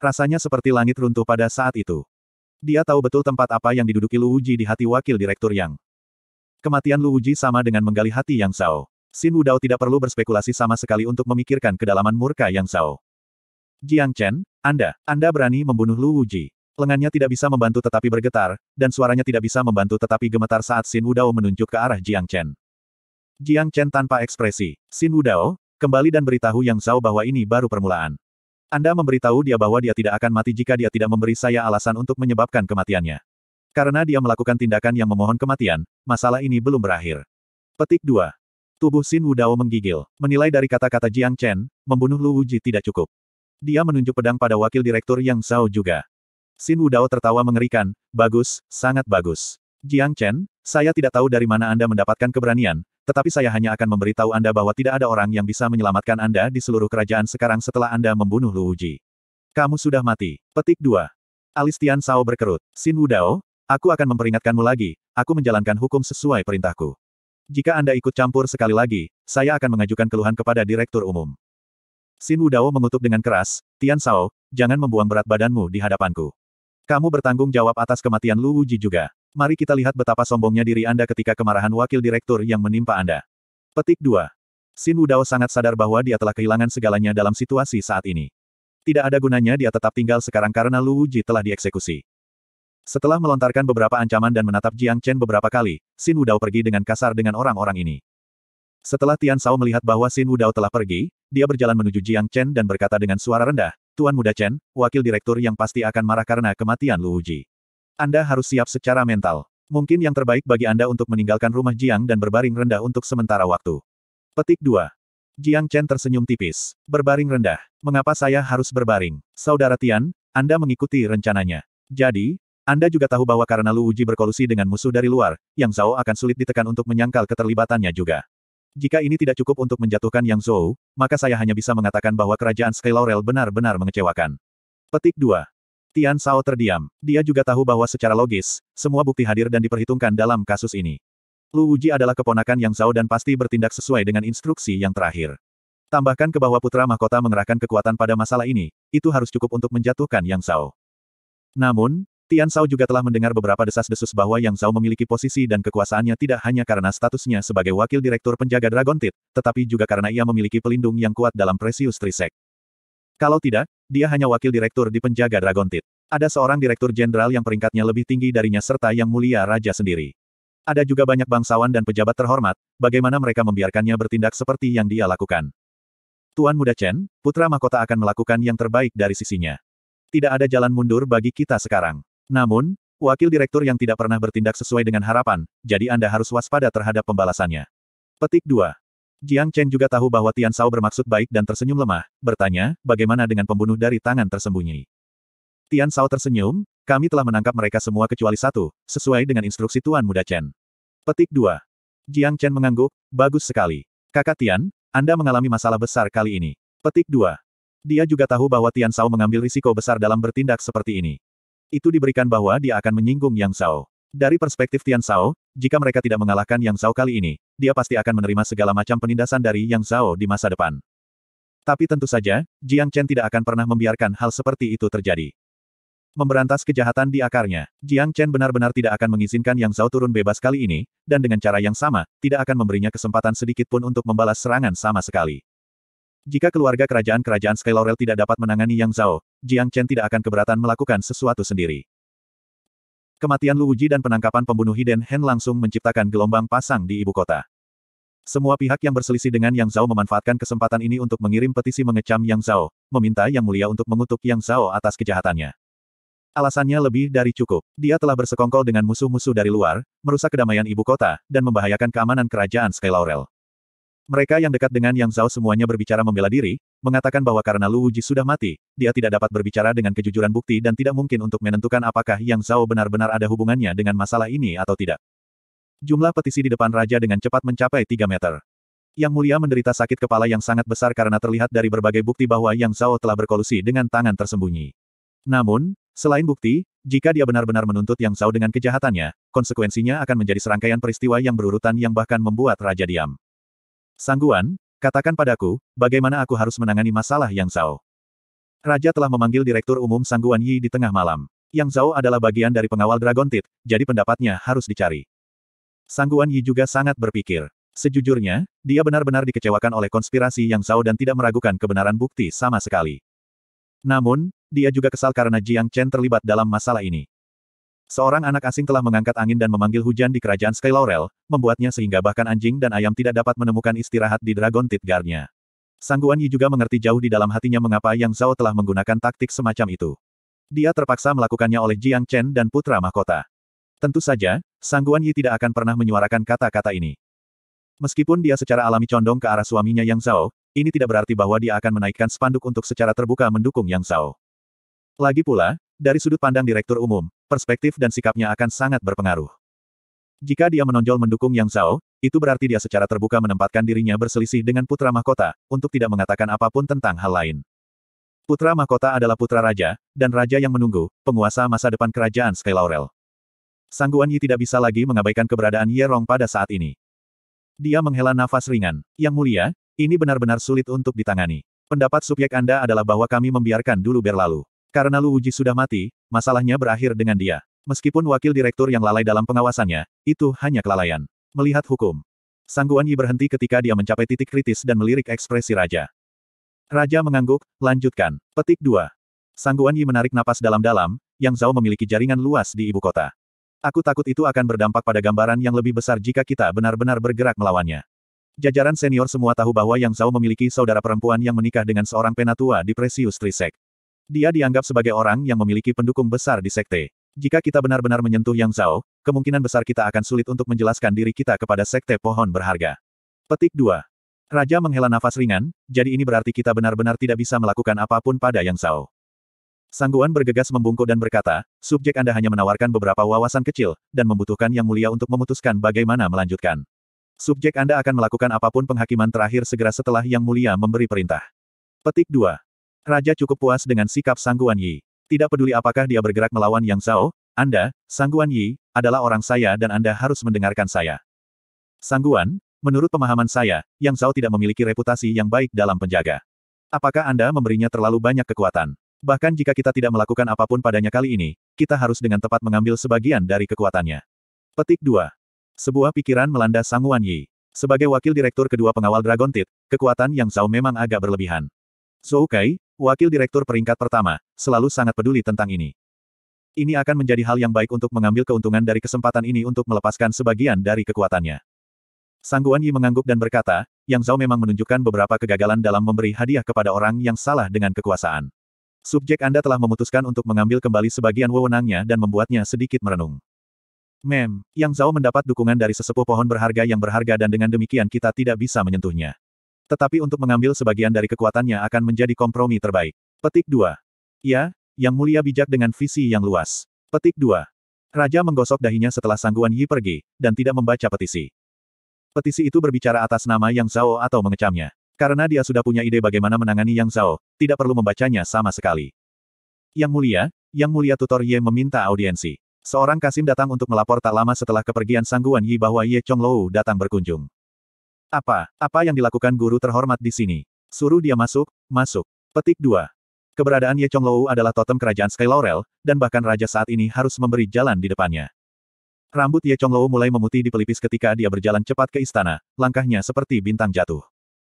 Rasanya seperti langit runtuh pada saat itu. Dia tahu betul tempat apa yang diduduki Lu Uji di hati wakil direktur Yang. Kematian Lu Uji sama dengan menggali hati Yang Zhao. Sin Wudao tidak perlu berspekulasi sama sekali untuk memikirkan kedalaman murka Yang Zhao. Jiang Chen, Anda, Anda berani membunuh Lu Uji. Lengannya tidak bisa membantu tetapi bergetar, dan suaranya tidak bisa membantu tetapi gemetar saat Xin Wudao menunjuk ke arah Jiang Chen. Jiang Chen tanpa ekspresi. Xin Wudao, kembali dan beritahu Yang Zhao bahwa ini baru permulaan. Anda memberitahu dia bahwa dia tidak akan mati jika dia tidak memberi saya alasan untuk menyebabkan kematiannya. Karena dia melakukan tindakan yang memohon kematian, masalah ini belum berakhir. Petik 2. Tubuh Xin Wudao menggigil. Menilai dari kata-kata Jiang Chen, membunuh Lu Wuji tidak cukup. Dia menunjuk pedang pada wakil direktur Yang Zhao juga. Xin Wudao tertawa mengerikan, bagus, sangat bagus. Jiang Chen, saya tidak tahu dari mana Anda mendapatkan keberanian, tetapi saya hanya akan memberitahu Anda bahwa tidak ada orang yang bisa menyelamatkan Anda di seluruh kerajaan sekarang setelah Anda membunuh Lu Uji. Kamu sudah mati. Petik 2. Alistian Sao berkerut. Sin Wudao, aku akan memperingatkanmu lagi, aku menjalankan hukum sesuai perintahku. Jika Anda ikut campur sekali lagi, saya akan mengajukan keluhan kepada Direktur Umum. Sin Wudao mengutuk dengan keras, Tian Sao, jangan membuang berat badanmu di hadapanku. Kamu bertanggung jawab atas kematian Lu Wuji juga. Mari kita lihat betapa sombongnya diri Anda ketika kemarahan wakil direktur yang menimpa Anda. Petik 2. Sin Wudao sangat sadar bahwa dia telah kehilangan segalanya dalam situasi saat ini. Tidak ada gunanya dia tetap tinggal sekarang karena Lu Wuji telah dieksekusi. Setelah melontarkan beberapa ancaman dan menatap Jiang Chen beberapa kali, Sin Wudao pergi dengan kasar dengan orang-orang ini. Setelah Tian Sao melihat bahwa Sin Wudao telah pergi, dia berjalan menuju Jiang Chen dan berkata dengan suara rendah, Tuan Muda Chen, wakil direktur yang pasti akan marah karena kematian Lu Uji. Anda harus siap secara mental. Mungkin yang terbaik bagi Anda untuk meninggalkan rumah Jiang dan berbaring rendah untuk sementara waktu. Petik 2. Jiang Chen tersenyum tipis. Berbaring rendah. Mengapa saya harus berbaring? Saudara Tian, Anda mengikuti rencananya. Jadi, Anda juga tahu bahwa karena Lu Uji berkolusi dengan musuh dari luar, Yang Zhao akan sulit ditekan untuk menyangkal keterlibatannya juga. Jika ini tidak cukup untuk menjatuhkan Yang Zhou, maka saya hanya bisa mengatakan bahwa kerajaan Sky Laurel benar-benar mengecewakan. Petik 2. Tian Shao terdiam. Dia juga tahu bahwa secara logis, semua bukti hadir dan diperhitungkan dalam kasus ini. Lu Wuji adalah keponakan Yang Zhou dan pasti bertindak sesuai dengan instruksi yang terakhir. Tambahkan ke bahwa putra mahkota mengerahkan kekuatan pada masalah ini, itu harus cukup untuk menjatuhkan Yang Zhou. Namun, Tian Shao juga telah mendengar beberapa desas-desus bahwa Yang Zhao memiliki posisi dan kekuasaannya tidak hanya karena statusnya sebagai wakil direktur penjaga Dragon Tit, tetapi juga karena ia memiliki pelindung yang kuat dalam Precious Trisek. Kalau tidak, dia hanya wakil direktur di penjaga Dragon Tit. Ada seorang direktur jenderal yang peringkatnya lebih tinggi darinya serta yang mulia raja sendiri. Ada juga banyak bangsawan dan pejabat terhormat, bagaimana mereka membiarkannya bertindak seperti yang dia lakukan. Tuan Muda Chen, putra mahkota akan melakukan yang terbaik dari sisinya. Tidak ada jalan mundur bagi kita sekarang. Namun, wakil direktur yang tidak pernah bertindak sesuai dengan harapan, jadi Anda harus waspada terhadap pembalasannya. Petik 2. Jiang Chen juga tahu bahwa Tian Shao bermaksud baik dan tersenyum lemah, bertanya, bagaimana dengan pembunuh dari tangan tersembunyi? Tian Shao tersenyum, kami telah menangkap mereka semua kecuali satu, sesuai dengan instruksi Tuan Muda Chen. Petik 2. Jiang Chen mengangguk, bagus sekali. Kakak Tian, Anda mengalami masalah besar kali ini. Petik 2. Dia juga tahu bahwa Tian Shao mengambil risiko besar dalam bertindak seperti ini. Itu diberikan bahwa dia akan menyinggung Yang Zhao. Dari perspektif Tian Zhao, jika mereka tidak mengalahkan Yang Zhao kali ini, dia pasti akan menerima segala macam penindasan dari Yang Zhao di masa depan. Tapi tentu saja, Jiang Chen tidak akan pernah membiarkan hal seperti itu terjadi. Memberantas kejahatan di akarnya, Jiang Chen benar-benar tidak akan mengizinkan Yang Zhao turun bebas kali ini, dan dengan cara yang sama, tidak akan memberinya kesempatan sedikit pun untuk membalas serangan sama sekali. Jika keluarga kerajaan-kerajaan Sky Laurel tidak dapat menangani Yang Zhao, Jiang Chen tidak akan keberatan melakukan sesuatu sendiri. Kematian Lu Wuji dan penangkapan pembunuh Hiden Hen langsung menciptakan gelombang pasang di ibu kota. Semua pihak yang berselisih dengan Yang Zhao memanfaatkan kesempatan ini untuk mengirim petisi mengecam Yang Zhao, meminta Yang Mulia untuk mengutuk Yang Zhao atas kejahatannya. Alasannya lebih dari cukup. Dia telah bersekongkol dengan musuh-musuh dari luar, merusak kedamaian ibu kota, dan membahayakan keamanan kerajaan Sky Laurel. Mereka yang dekat dengan Yang Zhao semuanya berbicara membela diri, mengatakan bahwa karena Lu Wuji sudah mati, dia tidak dapat berbicara dengan kejujuran bukti dan tidak mungkin untuk menentukan apakah Yang Zhao benar-benar ada hubungannya dengan masalah ini atau tidak. Jumlah petisi di depan raja dengan cepat mencapai 3 meter. Yang Mulia menderita sakit kepala yang sangat besar karena terlihat dari berbagai bukti bahwa Yang Zhao telah berkolusi dengan tangan tersembunyi. Namun, selain bukti, jika dia benar-benar menuntut Yang Zhao dengan kejahatannya, konsekuensinya akan menjadi serangkaian peristiwa yang berurutan yang bahkan membuat Raja diam. Sangguan, katakan padaku, bagaimana aku harus menangani masalah Yang Zhao. Raja telah memanggil Direktur Umum Sangguan Yi di tengah malam. Yang Zhao adalah bagian dari pengawal Dragon Tit, jadi pendapatnya harus dicari. Sangguan Yi juga sangat berpikir. Sejujurnya, dia benar-benar dikecewakan oleh konspirasi Yang Zhao dan tidak meragukan kebenaran bukti sama sekali. Namun, dia juga kesal karena Jiang Chen terlibat dalam masalah ini. Seorang anak asing telah mengangkat angin dan memanggil hujan di kerajaan Sky Laurel, membuatnya sehingga bahkan anjing dan ayam tidak dapat menemukan istirahat di Dragon Teeth Guard-nya. Sangguan Yi juga mengerti jauh di dalam hatinya mengapa Yang Zhao telah menggunakan taktik semacam itu. Dia terpaksa melakukannya oleh Jiang Chen dan Putra Mahkota. Tentu saja, Sangguan Yi tidak akan pernah menyuarakan kata-kata ini. Meskipun dia secara alami condong ke arah suaminya Yang Zhao, ini tidak berarti bahwa dia akan menaikkan spanduk untuk secara terbuka mendukung Yang Zhao. Lagi pula, dari sudut pandang Direktur Umum, perspektif dan sikapnya akan sangat berpengaruh. Jika dia menonjol mendukung Yang Zhao, itu berarti dia secara terbuka menempatkan dirinya berselisih dengan putra mahkota, untuk tidak mengatakan apapun tentang hal lain. Putra mahkota adalah putra raja, dan raja yang menunggu, penguasa masa depan kerajaan Sky Laurel. Sangguan Yi tidak bisa lagi mengabaikan keberadaan Yerong pada saat ini. Dia menghela nafas ringan. Yang mulia, ini benar-benar sulit untuk ditangani. Pendapat subyek Anda adalah bahwa kami membiarkan dulu berlalu. Karena Lu Wuji sudah mati, masalahnya berakhir dengan dia. Meskipun wakil direktur yang lalai dalam pengawasannya, itu hanya kelalaian. Melihat hukum. Sangguan Yi berhenti ketika dia mencapai titik kritis dan melirik ekspresi Raja. Raja mengangguk, lanjutkan. Petik 2. Sangguan Yi menarik napas dalam-dalam, Yang Zhao memiliki jaringan luas di ibu kota. Aku takut itu akan berdampak pada gambaran yang lebih besar jika kita benar-benar bergerak melawannya. Jajaran senior semua tahu bahwa Yang Zhao memiliki saudara perempuan yang menikah dengan seorang penatua di Precious Trisek. Dia dianggap sebagai orang yang memiliki pendukung besar di sekte. Jika kita benar-benar menyentuh Yang Zhao, kemungkinan besar kita akan sulit untuk menjelaskan diri kita kepada sekte pohon berharga. Petik 2. Raja menghela nafas ringan, jadi ini berarti kita benar-benar tidak bisa melakukan apapun pada Yang Zhao. Sangguan bergegas membungkuk dan berkata, subjek Anda hanya menawarkan beberapa wawasan kecil, dan membutuhkan Yang Mulia untuk memutuskan bagaimana melanjutkan. Subjek Anda akan melakukan apapun penghakiman terakhir segera setelah Yang Mulia memberi perintah. Petik 2. Raja cukup puas dengan sikap Sangguan Yi. Tidak peduli apakah dia bergerak melawan Yang Zhao, Anda, Sang Yi, adalah orang saya dan Anda harus mendengarkan saya. Sangguan, menurut pemahaman saya, Yang Zhao tidak memiliki reputasi yang baik dalam penjaga. Apakah Anda memberinya terlalu banyak kekuatan? Bahkan jika kita tidak melakukan apapun padanya kali ini, kita harus dengan tepat mengambil sebagian dari kekuatannya. Petik 2. Sebuah pikiran melanda Sangguan Yi. Sebagai wakil direktur kedua pengawal Dragon Tit, kekuatan Yang Zhao memang agak berlebihan. Zhou Kai, wakil direktur peringkat pertama, selalu sangat peduli tentang ini. Ini akan menjadi hal yang baik untuk mengambil keuntungan dari kesempatan ini untuk melepaskan sebagian dari kekuatannya. Sangguan Yi mengangguk dan berkata, Yang Zhao memang menunjukkan beberapa kegagalan dalam memberi hadiah kepada orang yang salah dengan kekuasaan. Subjek Anda telah memutuskan untuk mengambil kembali sebagian wewenangnya dan membuatnya sedikit merenung. Mem, Yang Zhao mendapat dukungan dari sesepuh pohon berharga yang berharga dan dengan demikian kita tidak bisa menyentuhnya. Tetapi untuk mengambil sebagian dari kekuatannya akan menjadi kompromi terbaik. Petik 2. Ya, yang mulia bijak dengan visi yang luas. Petik 2. Raja menggosok dahinya setelah sangguan Yi pergi, dan tidak membaca petisi. Petisi itu berbicara atas nama Yang Zhao atau mengecamnya. Karena dia sudah punya ide bagaimana menangani Yang Zhao, tidak perlu membacanya sama sekali. Yang mulia, Yang mulia tutor Ye meminta audiensi. Seorang kasim datang untuk melapor tak lama setelah kepergian sangguan Yi bahwa Ye Chong Lou datang berkunjung. Apa? Apa yang dilakukan guru terhormat di sini? Suruh dia masuk, masuk. Petik 2. Keberadaan Ye Lou adalah totem kerajaan Sky Laurel, dan bahkan raja saat ini harus memberi jalan di depannya. Rambut Ye Lou mulai memutih di pelipis ketika dia berjalan cepat ke istana, langkahnya seperti bintang jatuh.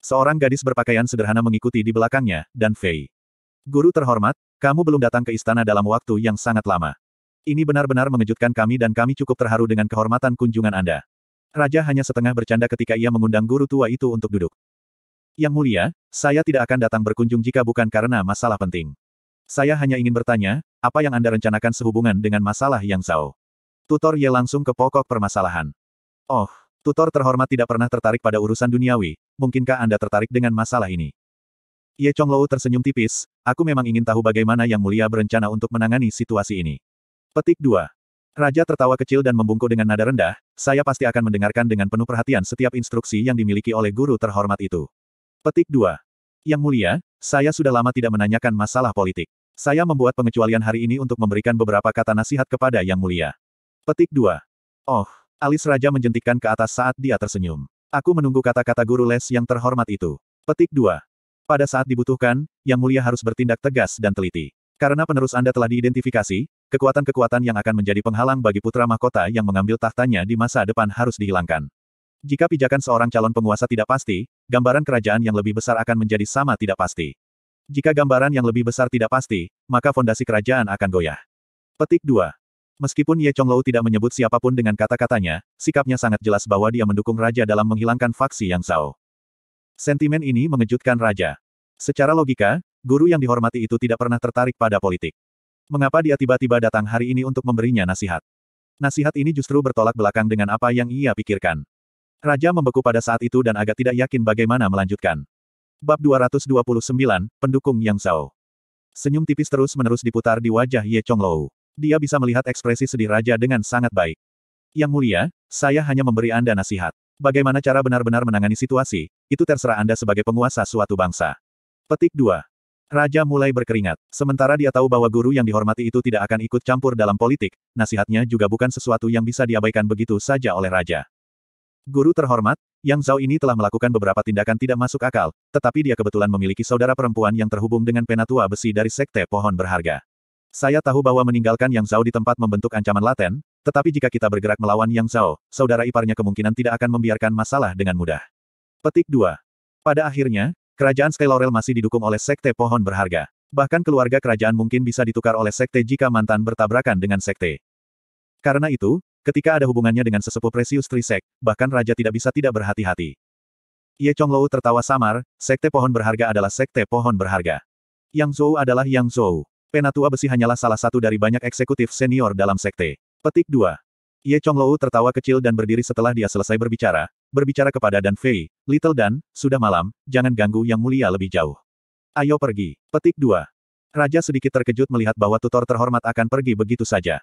Seorang gadis berpakaian sederhana mengikuti di belakangnya, dan Fei. Guru terhormat, kamu belum datang ke istana dalam waktu yang sangat lama. Ini benar-benar mengejutkan kami dan kami cukup terharu dengan kehormatan kunjungan Anda. Raja hanya setengah bercanda ketika ia mengundang guru tua itu untuk duduk. Yang mulia, saya tidak akan datang berkunjung jika bukan karena masalah penting. Saya hanya ingin bertanya, apa yang Anda rencanakan sehubungan dengan masalah Yang Zhao? Tutor Ye langsung ke pokok permasalahan. Oh, tutor terhormat tidak pernah tertarik pada urusan duniawi, mungkinkah Anda tertarik dengan masalah ini? Ye Chonglou tersenyum tipis, aku memang ingin tahu bagaimana Yang Mulia berencana untuk menangani situasi ini. Petik 2. Raja tertawa kecil dan membungkuk dengan nada rendah, saya pasti akan mendengarkan dengan penuh perhatian setiap instruksi yang dimiliki oleh guru terhormat itu. Petik 2. Yang mulia, saya sudah lama tidak menanyakan masalah politik. Saya membuat pengecualian hari ini untuk memberikan beberapa kata nasihat kepada Yang Mulia. Petik 2. Oh, alis raja menjentikkan ke atas saat dia tersenyum. Aku menunggu kata-kata guru les yang terhormat itu. Petik 2. Pada saat dibutuhkan, Yang Mulia harus bertindak tegas dan teliti. Karena penerus Anda telah diidentifikasi, kekuatan-kekuatan yang akan menjadi penghalang bagi putra mahkota yang mengambil tahtanya di masa depan harus dihilangkan. Jika pijakan seorang calon penguasa tidak pasti, gambaran kerajaan yang lebih besar akan menjadi sama tidak pasti. Jika gambaran yang lebih besar tidak pasti, maka fondasi kerajaan akan goyah. Petik 2. Meskipun Ye Chonglou tidak menyebut siapapun dengan kata-katanya, sikapnya sangat jelas bahwa dia mendukung raja dalam menghilangkan faksi Yang Zhao. Sentimen ini mengejutkan raja. Secara logika, guru yang dihormati itu tidak pernah tertarik pada politik. Mengapa dia tiba-tiba datang hari ini untuk memberinya nasihat? Nasihat ini justru bertolak belakang dengan apa yang ia pikirkan. Raja membeku pada saat itu dan agak tidak yakin bagaimana melanjutkan. Bab 229, Pendukung Yang Zhao. Senyum tipis terus-menerus diputar di wajah Ye Chonglou. Dia bisa melihat ekspresi sedih raja dengan sangat baik. Yang mulia, saya hanya memberi Anda nasihat. Bagaimana cara benar-benar menangani situasi, itu terserah Anda sebagai penguasa suatu bangsa. Petik 2. Raja mulai berkeringat. Sementara dia tahu bahwa guru yang dihormati itu tidak akan ikut campur dalam politik, nasihatnya juga bukan sesuatu yang bisa diabaikan begitu saja oleh Raja. Guru terhormat, Yang Zhao ini telah melakukan beberapa tindakan tidak masuk akal, tetapi dia kebetulan memiliki saudara perempuan yang terhubung dengan penatua besi dari sekte pohon berharga. Saya tahu bahwa meninggalkan Yang Zhao di tempat membentuk ancaman laten, tetapi jika kita bergerak melawan Yang Zhao, saudara iparnya kemungkinan tidak akan membiarkan masalah dengan mudah. Petik 2. Pada akhirnya, Kerajaan Skylorel masih didukung oleh Sekte Pohon Berharga. Bahkan keluarga kerajaan mungkin bisa ditukar oleh Sekte jika mantan bertabrakan dengan Sekte. Karena itu, ketika ada hubungannya dengan sesepuh Precious Trisek, bahkan Raja tidak bisa tidak berhati-hati. Ye Chonglou tertawa samar, Sekte Pohon Berharga adalah Sekte Pohon Berharga. Yang Zhou adalah Yang Zhou. Penatua besi hanyalah salah satu dari banyak eksekutif senior dalam Sekte. Petik 2. Ye Chonglou tertawa kecil dan berdiri setelah dia selesai berbicara, berbicara kepada Dan Fei, Little Dan, sudah malam, jangan ganggu yang mulia lebih jauh. Ayo pergi. Petik 2. Raja sedikit terkejut melihat bahwa tutor terhormat akan pergi begitu saja.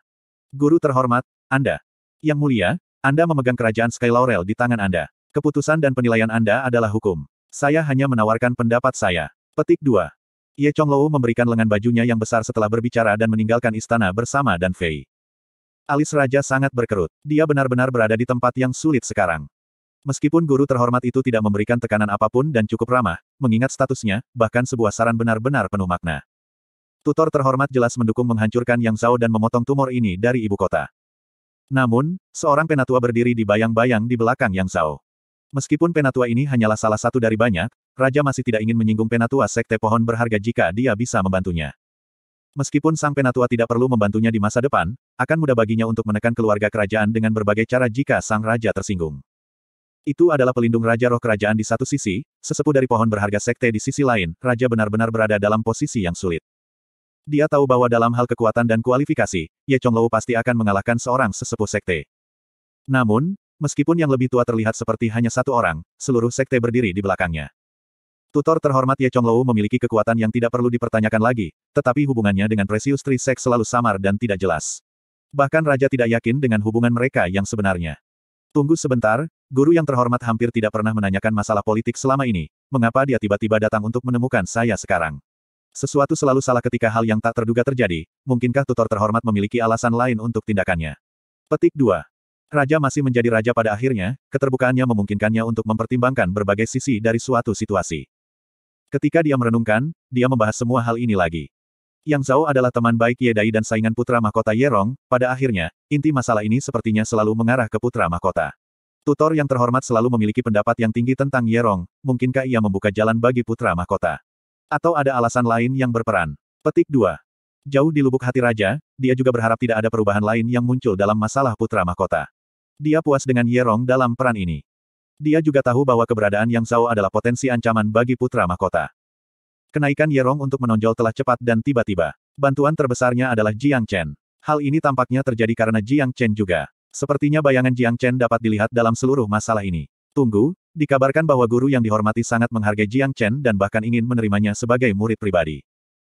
Guru terhormat, Anda. Yang mulia, Anda memegang kerajaan Sky Laurel di tangan Anda. Keputusan dan penilaian Anda adalah hukum. Saya hanya menawarkan pendapat saya. Petik 2. Ye Chonglou memberikan lengan bajunya yang besar setelah berbicara dan meninggalkan istana bersama Dan Fei. Alis raja sangat berkerut. Dia benar-benar berada di tempat yang sulit sekarang. Meskipun guru terhormat itu tidak memberikan tekanan apapun dan cukup ramah, mengingat statusnya, bahkan sebuah saran benar-benar penuh makna. Tutor terhormat jelas mendukung menghancurkan Yang Zhao dan memotong tumor ini dari ibu kota. Namun, seorang penatua berdiri di bayang-bayang di belakang Yang Zhao. Meskipun penatua ini hanyalah salah satu dari banyak, Raja masih tidak ingin menyinggung penatua sekte pohon berharga jika dia bisa membantunya. Meskipun sang penatua tidak perlu membantunya di masa depan, akan mudah baginya untuk menekan keluarga kerajaan dengan berbagai cara jika sang raja tersinggung. Itu adalah pelindung Raja Roh Kerajaan di satu sisi, sesepuh dari pohon berharga sekte di sisi lain, Raja benar-benar berada dalam posisi yang sulit. Dia tahu bahwa dalam hal kekuatan dan kualifikasi, Ye Chonglou pasti akan mengalahkan seorang sesepuh sekte. Namun, meskipun yang lebih tua terlihat seperti hanya satu orang, seluruh sekte berdiri di belakangnya. Tutor terhormat Ye Chonglou memiliki kekuatan yang tidak perlu dipertanyakan lagi, tetapi hubungannya dengan Precious Tree Sek selalu samar dan tidak jelas. Bahkan Raja tidak yakin dengan hubungan mereka yang sebenarnya. Tunggu sebentar, guru yang terhormat hampir tidak pernah menanyakan masalah politik selama ini. Mengapa dia tiba-tiba datang untuk menemukan saya sekarang? Sesuatu selalu salah ketika hal yang tak terduga terjadi. Mungkinkah tutor terhormat memiliki alasan lain untuk tindakannya? Petik 2. Raja masih menjadi raja pada akhirnya, keterbukaannya memungkinkannya untuk mempertimbangkan berbagai sisi dari suatu situasi. Ketika dia merenungkan, dia membahas semua hal ini lagi. Yang Zhao adalah teman baik Yedai dan saingan putra mahkota Yerong, pada akhirnya, inti masalah ini sepertinya selalu mengarah ke putra mahkota. Tutor yang terhormat selalu memiliki pendapat yang tinggi tentang Yerong, mungkinkah ia membuka jalan bagi putra mahkota? Atau ada alasan lain yang berperan? Petik 2. Jauh di lubuk hati raja, dia juga berharap tidak ada perubahan lain yang muncul dalam masalah putra mahkota. Dia puas dengan Yerong dalam peran ini. Dia juga tahu bahwa keberadaan Yang Zhao adalah potensi ancaman bagi putra mahkota. Kenaikan Yerong untuk menonjol telah cepat dan tiba-tiba. Bantuan terbesarnya adalah Jiang Chen. Hal ini tampaknya terjadi karena Jiang Chen juga. Sepertinya bayangan Jiang Chen dapat dilihat dalam seluruh masalah ini. Tunggu, dikabarkan bahwa guru yang dihormati sangat menghargai Jiang Chen dan bahkan ingin menerimanya sebagai murid pribadi.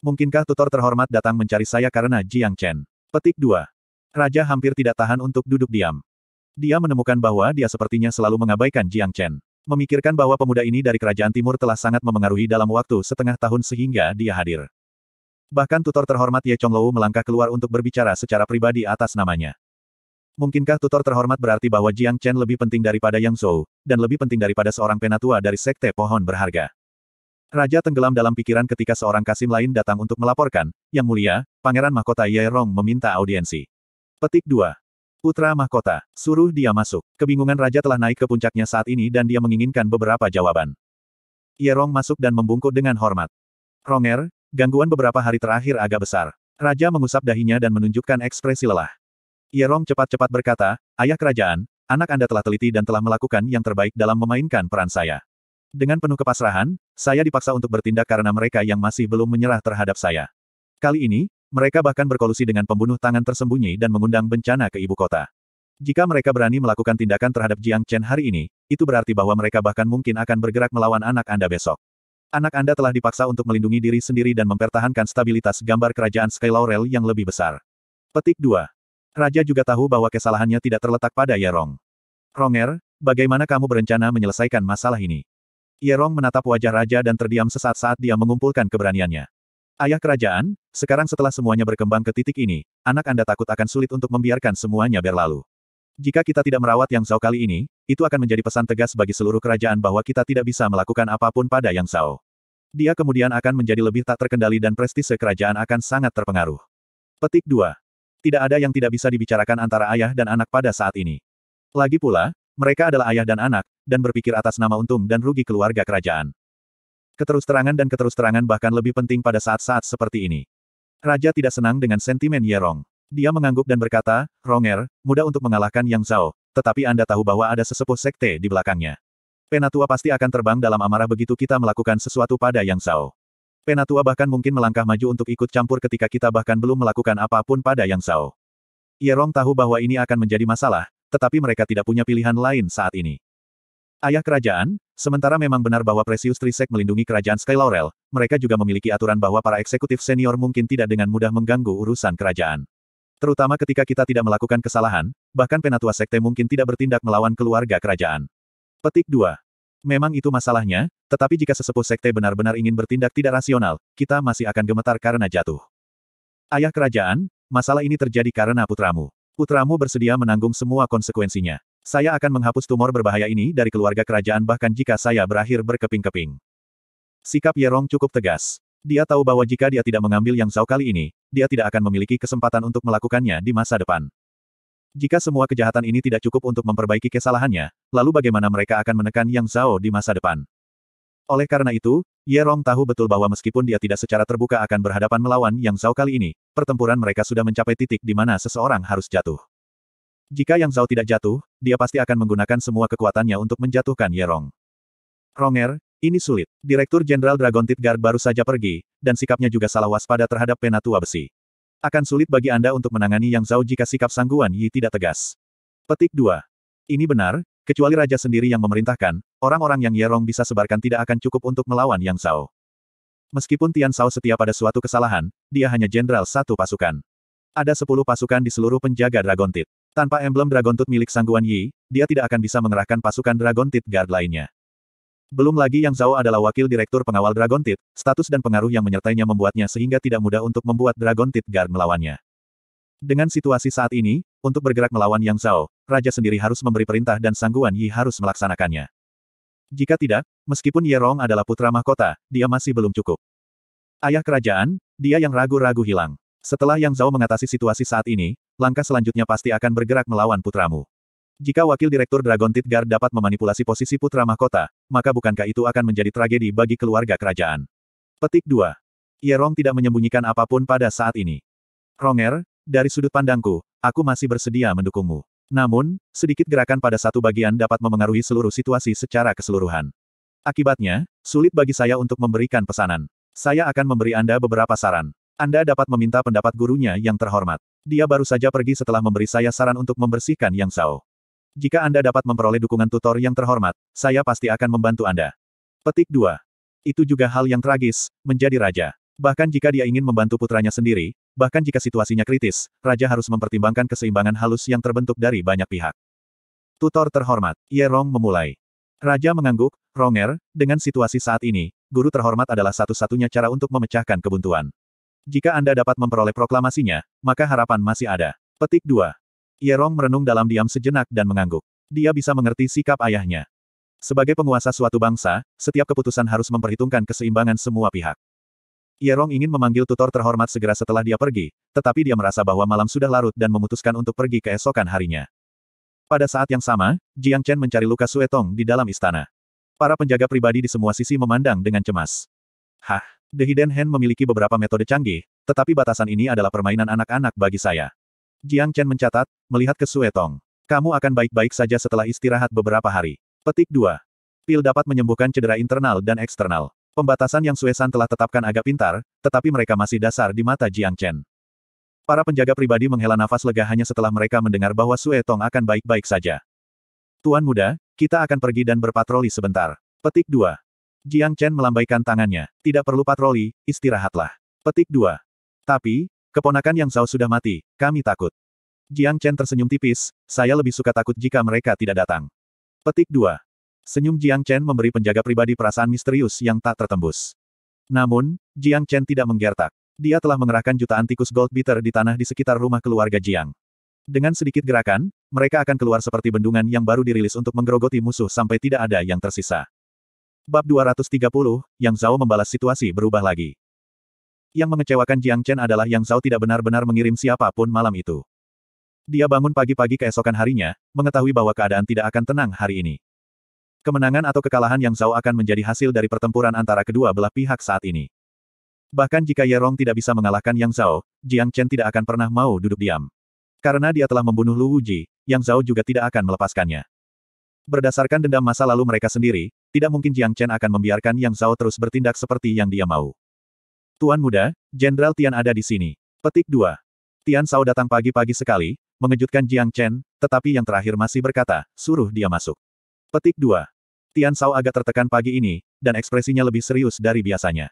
Mungkinkah tutor terhormat datang mencari saya karena Jiang Chen? Petik 2. Raja hampir tidak tahan untuk duduk diam. Dia menemukan bahwa dia sepertinya selalu mengabaikan Jiang Chen memikirkan bahwa pemuda ini dari kerajaan timur telah sangat memengaruhi dalam waktu setengah tahun sehingga dia hadir. Bahkan tutor terhormat Ye Lou melangkah keluar untuk berbicara secara pribadi atas namanya. Mungkinkah tutor terhormat berarti bahwa Jiang Chen lebih penting daripada Yang Zhou, dan lebih penting daripada seorang penatua dari sekte pohon berharga? Raja tenggelam dalam pikiran ketika seorang kasim lain datang untuk melaporkan, Yang Mulia, Pangeran Mahkota Ye Rong meminta audiensi. Petik 2. Putra mahkota, suruh dia masuk. Kebingungan raja telah naik ke puncaknya saat ini dan dia menginginkan beberapa jawaban. Yerong masuk dan membungkuk dengan hormat. Ronger, gangguan beberapa hari terakhir agak besar. Raja mengusap dahinya dan menunjukkan ekspresi lelah. Yerong cepat-cepat berkata, Ayah kerajaan, anak Anda telah teliti dan telah melakukan yang terbaik dalam memainkan peran saya. Dengan penuh kepasrahan, saya dipaksa untuk bertindak karena mereka yang masih belum menyerah terhadap saya. Kali ini, mereka bahkan berkolusi dengan pembunuh tangan tersembunyi dan mengundang bencana ke ibu kota. Jika mereka berani melakukan tindakan terhadap Jiang Chen hari ini, itu berarti bahwa mereka bahkan mungkin akan bergerak melawan anak Anda besok. Anak Anda telah dipaksa untuk melindungi diri sendiri dan mempertahankan stabilitas gambar kerajaan Sky Laurel yang lebih besar. Petik 2. Raja juga tahu bahwa kesalahannya tidak terletak pada Yerong. Ronger, bagaimana kamu berencana menyelesaikan masalah ini? Yerong menatap wajah raja dan terdiam sesaat saat dia mengumpulkan keberaniannya. Ayah kerajaan, sekarang setelah semuanya berkembang ke titik ini, anak Anda takut akan sulit untuk membiarkan semuanya berlalu. Jika kita tidak merawat Yang Zhao kali ini, itu akan menjadi pesan tegas bagi seluruh kerajaan bahwa kita tidak bisa melakukan apapun pada Yang Zhao. Dia kemudian akan menjadi lebih tak terkendali dan prestise kerajaan akan sangat terpengaruh. Petik 2. Tidak ada yang tidak bisa dibicarakan antara ayah dan anak pada saat ini. Lagi pula, mereka adalah ayah dan anak, dan berpikir atas nama untung dan rugi keluarga kerajaan. Keterusterangan dan keterusterangan bahkan lebih penting pada saat-saat seperti ini. Raja tidak senang dengan sentimen Yerong. Dia mengangguk dan berkata, Ronger, mudah untuk mengalahkan Yang Zhao, tetapi Anda tahu bahwa ada sesepuh sekte di belakangnya. Penatua pasti akan terbang dalam amarah begitu kita melakukan sesuatu pada Yang Zhao. Penatua bahkan mungkin melangkah maju untuk ikut campur ketika kita bahkan belum melakukan apapun pada Yang Zhao. Yerong tahu bahwa ini akan menjadi masalah, tetapi mereka tidak punya pilihan lain saat ini. Ayah kerajaan, sementara memang benar bahwa Precious Trisek melindungi kerajaan Sky Laurel, mereka juga memiliki aturan bahwa para eksekutif senior mungkin tidak dengan mudah mengganggu urusan kerajaan. Terutama ketika kita tidak melakukan kesalahan, bahkan penatua sekte mungkin tidak bertindak melawan keluarga kerajaan. Petik 2. Memang itu masalahnya, tetapi jika sesepuh sekte benar-benar ingin bertindak tidak rasional, kita masih akan gemetar karena jatuh. Ayah kerajaan, masalah ini terjadi karena putramu. Putramu bersedia menanggung semua konsekuensinya. Saya akan menghapus tumor berbahaya ini dari keluarga kerajaan bahkan jika saya berakhir berkeping-keping. Sikap Yerong cukup tegas. Dia tahu bahwa jika dia tidak mengambil Yang Zhao kali ini, dia tidak akan memiliki kesempatan untuk melakukannya di masa depan. Jika semua kejahatan ini tidak cukup untuk memperbaiki kesalahannya, lalu bagaimana mereka akan menekan Yang Zhao di masa depan? Oleh karena itu, Yerong tahu betul bahwa meskipun dia tidak secara terbuka akan berhadapan melawan Yang Zhao kali ini, pertempuran mereka sudah mencapai titik di mana seseorang harus jatuh. Jika Yang Zhao tidak jatuh, dia pasti akan menggunakan semua kekuatannya untuk menjatuhkan Yerong. Ronger, ini sulit. Direktur Jenderal Dragon Tit Guard baru saja pergi, dan sikapnya juga salah waspada terhadap penatua besi. Akan sulit bagi Anda untuk menangani Yang Zhao jika sikap Sangguan Yi tidak tegas. Petik 2. Ini benar, kecuali raja sendiri yang memerintahkan, orang-orang yang Yerong bisa sebarkan tidak akan cukup untuk melawan Yang Zhao. Meskipun Tian Shao setia pada suatu kesalahan, dia hanya jenderal satu pasukan. Ada sepuluh pasukan di seluruh penjaga Dragon Tit. Tanpa emblem Dragon Tooth milik Sangguan Yi, dia tidak akan bisa mengerahkan pasukan Dragon Tit Guard lainnya. Belum lagi Yang Zhao adalah wakil direktur pengawal Dragon Tit, status dan pengaruh yang menyertainya membuatnya sehingga tidak mudah untuk membuat Dragon Tit Guard melawannya. Dengan situasi saat ini, untuk bergerak melawan Yang Zhao, Raja sendiri harus memberi perintah dan Sangguan Yi harus melaksanakannya. Jika tidak, meskipun Yerong adalah putra mahkota, dia masih belum cukup. Ayah kerajaan, dia yang ragu-ragu hilang. Setelah Yang Zhao mengatasi situasi saat ini, langkah selanjutnya pasti akan bergerak melawan putramu. Jika Wakil Direktur Dragon Tit Guard dapat memanipulasi posisi putra mahkota, maka bukankah itu akan menjadi tragedi bagi keluarga kerajaan? Petik 2. Yerong tidak menyembunyikan apapun pada saat ini. Ronger, dari sudut pandangku, aku masih bersedia mendukungmu. Namun, sedikit gerakan pada satu bagian dapat memengaruhi seluruh situasi secara keseluruhan. Akibatnya, sulit bagi saya untuk memberikan pesanan. Saya akan memberi Anda beberapa saran. Anda dapat meminta pendapat gurunya yang terhormat. Dia baru saja pergi setelah memberi saya saran untuk membersihkan Yang Sao. Jika Anda dapat memperoleh dukungan tutor yang terhormat, saya pasti akan membantu Anda. Petik 2. Itu juga hal yang tragis, menjadi raja. Bahkan jika dia ingin membantu putranya sendiri, bahkan jika situasinya kritis, raja harus mempertimbangkan keseimbangan halus yang terbentuk dari banyak pihak. Tutor terhormat, Ye Rong memulai. Raja mengangguk, Ronger, dengan situasi saat ini, guru terhormat adalah satu-satunya cara untuk memecahkan kebuntuan. Jika Anda dapat memperoleh proklamasinya, maka harapan masih ada. Petik 2. Yerong merenung dalam diam sejenak dan mengangguk. Dia bisa mengerti sikap ayahnya. Sebagai penguasa suatu bangsa, setiap keputusan harus memperhitungkan keseimbangan semua pihak. Yerong ingin memanggil tutor terhormat segera setelah dia pergi, tetapi dia merasa bahwa malam sudah larut dan memutuskan untuk pergi keesokan harinya. Pada saat yang sama, Jiang Chen mencari Luka Suetong di dalam istana. Para penjaga pribadi di semua sisi memandang dengan cemas. Hah? The Hidden Hand memiliki beberapa metode canggih, tetapi batasan ini adalah permainan anak-anak bagi saya. Jiang Chen mencatat, melihat ke Suetong, Kamu akan baik-baik saja setelah istirahat beberapa hari. Petik 2. Pil dapat menyembuhkan cedera internal dan eksternal. Pembatasan yang Suesan telah tetapkan agak pintar, tetapi mereka masih dasar di mata Jiang Chen. Para penjaga pribadi menghela nafas lega hanya setelah mereka mendengar bahwa Suetong akan baik-baik saja. Tuan muda, kita akan pergi dan berpatroli sebentar. Petik 2. Jiang Chen melambaikan tangannya. Tidak perlu patroli, istirahatlah. Petik 2. Tapi, keponakan yang Zhao sudah mati, kami takut. Jiang Chen tersenyum tipis, saya lebih suka takut jika mereka tidak datang. Petik 2. Senyum Jiang Chen memberi penjaga pribadi perasaan misterius yang tak tertembus. Namun, Jiang Chen tidak menggertak. Dia telah mengerahkan jutaan tikus gold beater di tanah di sekitar rumah keluarga Jiang. Dengan sedikit gerakan, mereka akan keluar seperti bendungan yang baru dirilis untuk menggerogoti musuh sampai tidak ada yang tersisa. Bab 230, Yang Zhao membalas situasi berubah lagi. Yang mengecewakan Jiang Chen adalah Yang Zhao tidak benar-benar mengirim siapapun malam itu. Dia bangun pagi-pagi keesokan harinya, mengetahui bahwa keadaan tidak akan tenang hari ini. Kemenangan atau kekalahan Yang Zhao akan menjadi hasil dari pertempuran antara kedua belah pihak saat ini. Bahkan jika Yerong tidak bisa mengalahkan Yang Zhao, Jiang Chen tidak akan pernah mau duduk diam. Karena dia telah membunuh Lu Wuji, Yang Zhao juga tidak akan melepaskannya. Berdasarkan dendam masa lalu mereka sendiri, tidak mungkin Jiang Chen akan membiarkan Yang Zhao terus bertindak seperti yang dia mau. Tuan muda, Jenderal Tian ada di sini. Petik 2. Tian Zhao datang pagi-pagi sekali, mengejutkan Jiang Chen, tetapi yang terakhir masih berkata, suruh dia masuk. Petik 2. Tian Zhao agak tertekan pagi ini, dan ekspresinya lebih serius dari biasanya.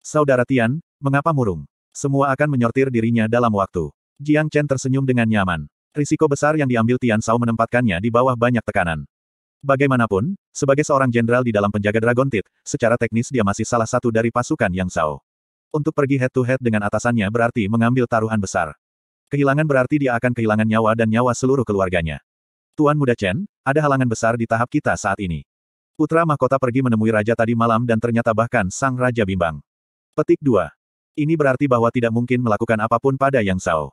Saudara Tian, mengapa murung? Semua akan menyortir dirinya dalam waktu. Jiang Chen tersenyum dengan nyaman. Risiko besar yang diambil Tian Shao menempatkannya di bawah banyak tekanan. Bagaimanapun, sebagai seorang jenderal di dalam penjaga Dragon Tit, secara teknis dia masih salah satu dari pasukan Yang Zhao. Untuk pergi head-to-head -head dengan atasannya berarti mengambil taruhan besar. Kehilangan berarti dia akan kehilangan nyawa dan nyawa seluruh keluarganya. Tuan Muda Chen, ada halangan besar di tahap kita saat ini. Putra Mahkota pergi menemui Raja tadi malam dan ternyata bahkan Sang Raja bimbang. Petik 2. Ini berarti bahwa tidak mungkin melakukan apapun pada Yang Zhao.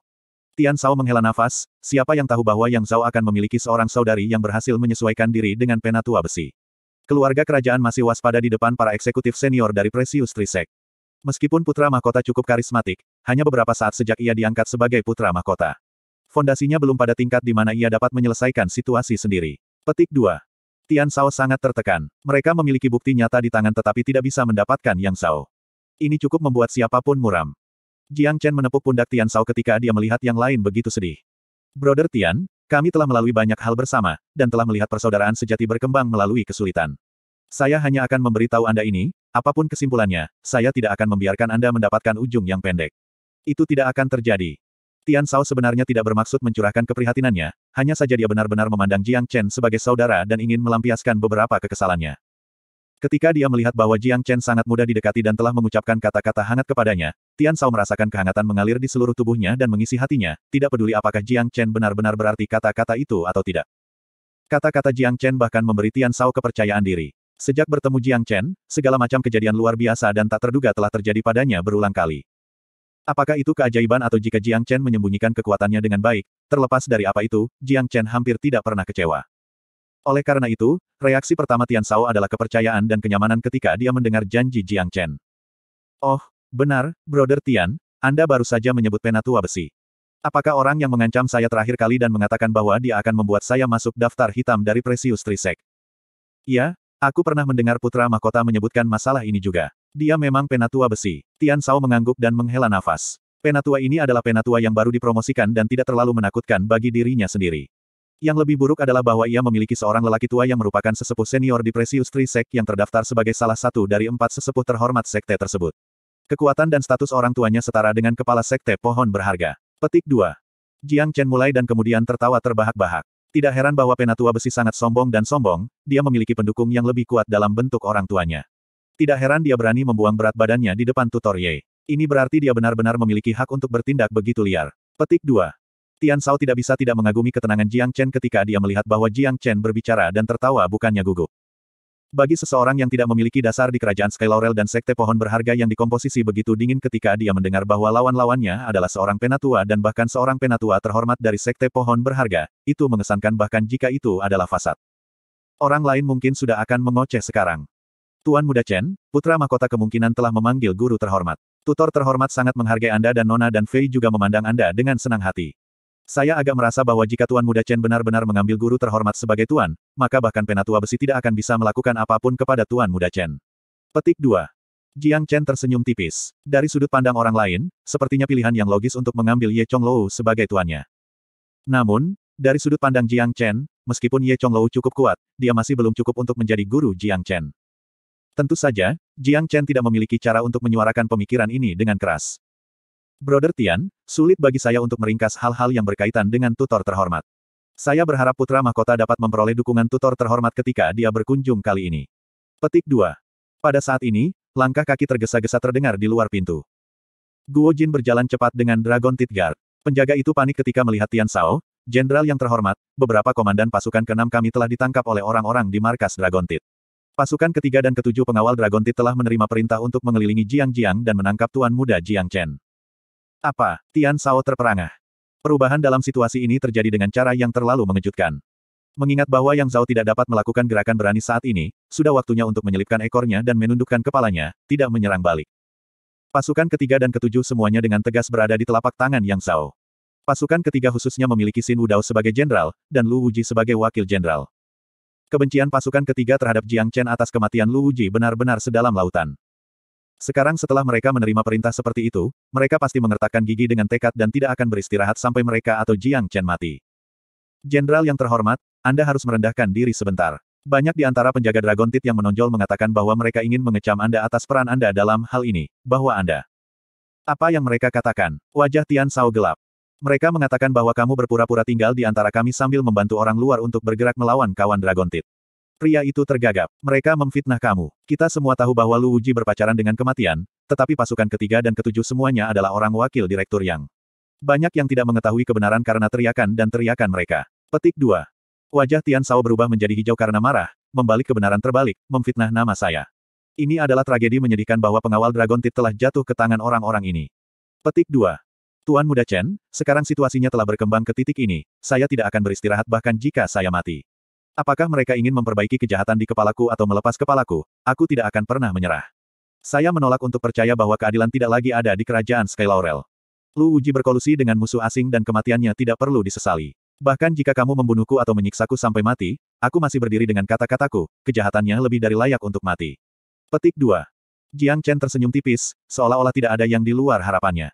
Tian Shao menghela nafas, siapa yang tahu bahwa Yang Zhao akan memiliki seorang saudari yang berhasil menyesuaikan diri dengan penatua besi. Keluarga kerajaan masih waspada di depan para eksekutif senior dari Precious Trisek. Meskipun putra mahkota cukup karismatik, hanya beberapa saat sejak ia diangkat sebagai putra mahkota. Fondasinya belum pada tingkat di mana ia dapat menyelesaikan situasi sendiri. Petik 2. Tian Shao sangat tertekan. Mereka memiliki bukti nyata di tangan tetapi tidak bisa mendapatkan Yang Sao. Ini cukup membuat siapapun muram. Jiang Chen menepuk pundak Tian Shao ketika dia melihat yang lain begitu sedih. Brother Tian, kami telah melalui banyak hal bersama, dan telah melihat persaudaraan sejati berkembang melalui kesulitan. Saya hanya akan memberitahu Anda ini, apapun kesimpulannya, saya tidak akan membiarkan Anda mendapatkan ujung yang pendek. Itu tidak akan terjadi. Tian Shao sebenarnya tidak bermaksud mencurahkan keprihatinannya, hanya saja dia benar-benar memandang Jiang Chen sebagai saudara dan ingin melampiaskan beberapa kekesalannya. Ketika dia melihat bahwa Jiang Chen sangat mudah didekati dan telah mengucapkan kata-kata hangat kepadanya, Tian Shao merasakan kehangatan mengalir di seluruh tubuhnya dan mengisi hatinya, tidak peduli apakah Jiang Chen benar-benar berarti kata-kata itu atau tidak. Kata-kata Jiang Chen bahkan memberi Tian Shao kepercayaan diri. Sejak bertemu Jiang Chen, segala macam kejadian luar biasa dan tak terduga telah terjadi padanya berulang kali. Apakah itu keajaiban atau jika Jiang Chen menyembunyikan kekuatannya dengan baik, terlepas dari apa itu, Jiang Chen hampir tidak pernah kecewa. Oleh karena itu, reaksi pertama Tian Shao adalah kepercayaan dan kenyamanan ketika dia mendengar janji Jiang Chen. Oh, benar, Brother Tian, Anda baru saja menyebut penatua besi. Apakah orang yang mengancam saya terakhir kali dan mengatakan bahwa dia akan membuat saya masuk daftar hitam dari Precious Trisek? Ya, aku pernah mendengar putra mahkota menyebutkan masalah ini juga. Dia memang penatua besi. Tian Shao mengangguk dan menghela nafas. Penatua ini adalah penatua yang baru dipromosikan dan tidak terlalu menakutkan bagi dirinya sendiri. Yang lebih buruk adalah bahwa ia memiliki seorang lelaki tua yang merupakan sesepuh senior di Precious Tree Sek yang terdaftar sebagai salah satu dari empat sesepuh terhormat sekte tersebut. Kekuatan dan status orang tuanya setara dengan kepala sekte pohon berharga. Petik 2. Jiang Chen mulai dan kemudian tertawa terbahak-bahak. Tidak heran bahwa penatua besi sangat sombong dan sombong, dia memiliki pendukung yang lebih kuat dalam bentuk orang tuanya. Tidak heran dia berani membuang berat badannya di depan tutor Ye. Ini berarti dia benar-benar memiliki hak untuk bertindak begitu liar. Petik 2. Tian Shao tidak bisa tidak mengagumi ketenangan Jiang Chen ketika dia melihat bahwa Jiang Chen berbicara dan tertawa bukannya gugup. Bagi seseorang yang tidak memiliki dasar di kerajaan Sky Laurel dan sekte pohon berharga yang dikomposisi begitu dingin ketika dia mendengar bahwa lawan-lawannya adalah seorang penatua dan bahkan seorang penatua terhormat dari sekte pohon berharga, itu mengesankan bahkan jika itu adalah fasad. Orang lain mungkin sudah akan mengoceh sekarang. Tuan Muda Chen, putra mahkota kemungkinan telah memanggil guru terhormat. Tutor terhormat sangat menghargai Anda dan Nona dan Fei juga memandang Anda dengan senang hati. Saya agak merasa bahwa jika Tuan Muda Chen benar-benar mengambil guru terhormat sebagai Tuan, maka bahkan Penatua Besi tidak akan bisa melakukan apapun kepada Tuan Muda Chen. Petik 2. Jiang Chen tersenyum tipis. Dari sudut pandang orang lain, sepertinya pilihan yang logis untuk mengambil Ye Chong Lou sebagai tuannya. Namun, dari sudut pandang Jiang Chen, meskipun Ye Chong Lou cukup kuat, dia masih belum cukup untuk menjadi guru Jiang Chen. Tentu saja, Jiang Chen tidak memiliki cara untuk menyuarakan pemikiran ini dengan keras. Brother Tian, sulit bagi saya untuk meringkas hal-hal yang berkaitan dengan tutor terhormat. Saya berharap putra mahkota dapat memperoleh dukungan tutor terhormat ketika dia berkunjung kali ini. Petik 2. Pada saat ini, langkah kaki tergesa-gesa terdengar di luar pintu. Guo Jin berjalan cepat dengan Dragon Teeth Guard. Penjaga itu panik ketika melihat Tian Shao, jenderal yang terhormat, beberapa komandan pasukan keenam kami telah ditangkap oleh orang-orang di markas Dragon Teeth. Pasukan ketiga dan ketujuh pengawal Dragon Teeth telah menerima perintah untuk mengelilingi Jiang Jiang dan menangkap Tuan Muda Jiang Chen. Apa? Tian Sao terperangah. Perubahan dalam situasi ini terjadi dengan cara yang terlalu mengejutkan. Mengingat bahwa Yang Zhao tidak dapat melakukan gerakan berani saat ini, sudah waktunya untuk menyelipkan ekornya dan menundukkan kepalanya, tidak menyerang balik. Pasukan ketiga dan ketujuh semuanya dengan tegas berada di telapak tangan Yang Zhao. Pasukan ketiga khususnya memiliki Xin Wudao sebagai jenderal, dan Lu Wuji sebagai wakil jenderal. Kebencian pasukan ketiga terhadap Jiang Chen atas kematian Lu Wuji benar-benar sedalam lautan. Sekarang setelah mereka menerima perintah seperti itu, mereka pasti mengertakkan gigi dengan tekad dan tidak akan beristirahat sampai mereka atau Jiang Chen mati. Jenderal yang terhormat, Anda harus merendahkan diri sebentar. Banyak di antara penjaga Dragon Tit yang menonjol mengatakan bahwa mereka ingin mengecam Anda atas peran Anda dalam hal ini, bahwa Anda. Apa yang mereka katakan? Wajah Tian Sao gelap. Mereka mengatakan bahwa kamu berpura-pura tinggal di antara kami sambil membantu orang luar untuk bergerak melawan kawan Dragon Tit. Pria itu tergagap. Mereka memfitnah kamu. Kita semua tahu bahwa Lu Uji berpacaran dengan kematian, tetapi pasukan ketiga dan ketujuh semuanya adalah orang wakil direktur yang banyak yang tidak mengetahui kebenaran karena teriakan dan teriakan mereka. Petik 2. Wajah Tian Sao berubah menjadi hijau karena marah, membalik kebenaran terbalik, memfitnah nama saya. Ini adalah tragedi menyedihkan bahwa pengawal Dragon Tit telah jatuh ke tangan orang-orang ini. Petik 2. Tuan Muda Chen, sekarang situasinya telah berkembang ke titik ini, saya tidak akan beristirahat bahkan jika saya mati. Apakah mereka ingin memperbaiki kejahatan di kepalaku atau melepas kepalaku? Aku tidak akan pernah menyerah. Saya menolak untuk percaya bahwa keadilan tidak lagi ada di kerajaan Sky Laurel. Lu Uji berkolusi dengan musuh asing dan kematiannya tidak perlu disesali. Bahkan jika kamu membunuhku atau menyiksaku sampai mati, aku masih berdiri dengan kata-kataku, kejahatannya lebih dari layak untuk mati. Petik 2. Jiang Chen tersenyum tipis, seolah-olah tidak ada yang di luar harapannya.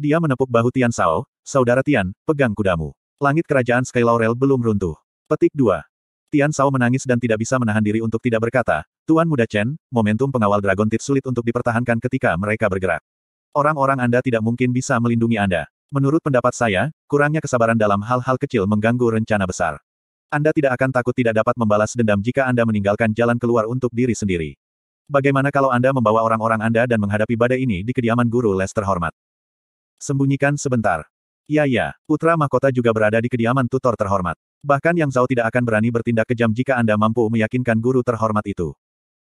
Dia menepuk bahu Tian Sao, Saudara Tian, pegang kudamu. Langit kerajaan Sky Laurel belum runtuh. Petik 2. Tian Shao menangis dan tidak bisa menahan diri untuk tidak berkata, Tuan Muda Chen, momentum pengawal Dragon Tit sulit untuk dipertahankan ketika mereka bergerak. Orang-orang Anda tidak mungkin bisa melindungi Anda. Menurut pendapat saya, kurangnya kesabaran dalam hal-hal kecil mengganggu rencana besar. Anda tidak akan takut tidak dapat membalas dendam jika Anda meninggalkan jalan keluar untuk diri sendiri. Bagaimana kalau Anda membawa orang-orang Anda dan menghadapi badai ini di kediaman guru Lester hormat? Sembunyikan sebentar. Ya ya, putra mahkota juga berada di kediaman tutor terhormat. Bahkan Yang Zhao tidak akan berani bertindak kejam jika Anda mampu meyakinkan guru terhormat itu.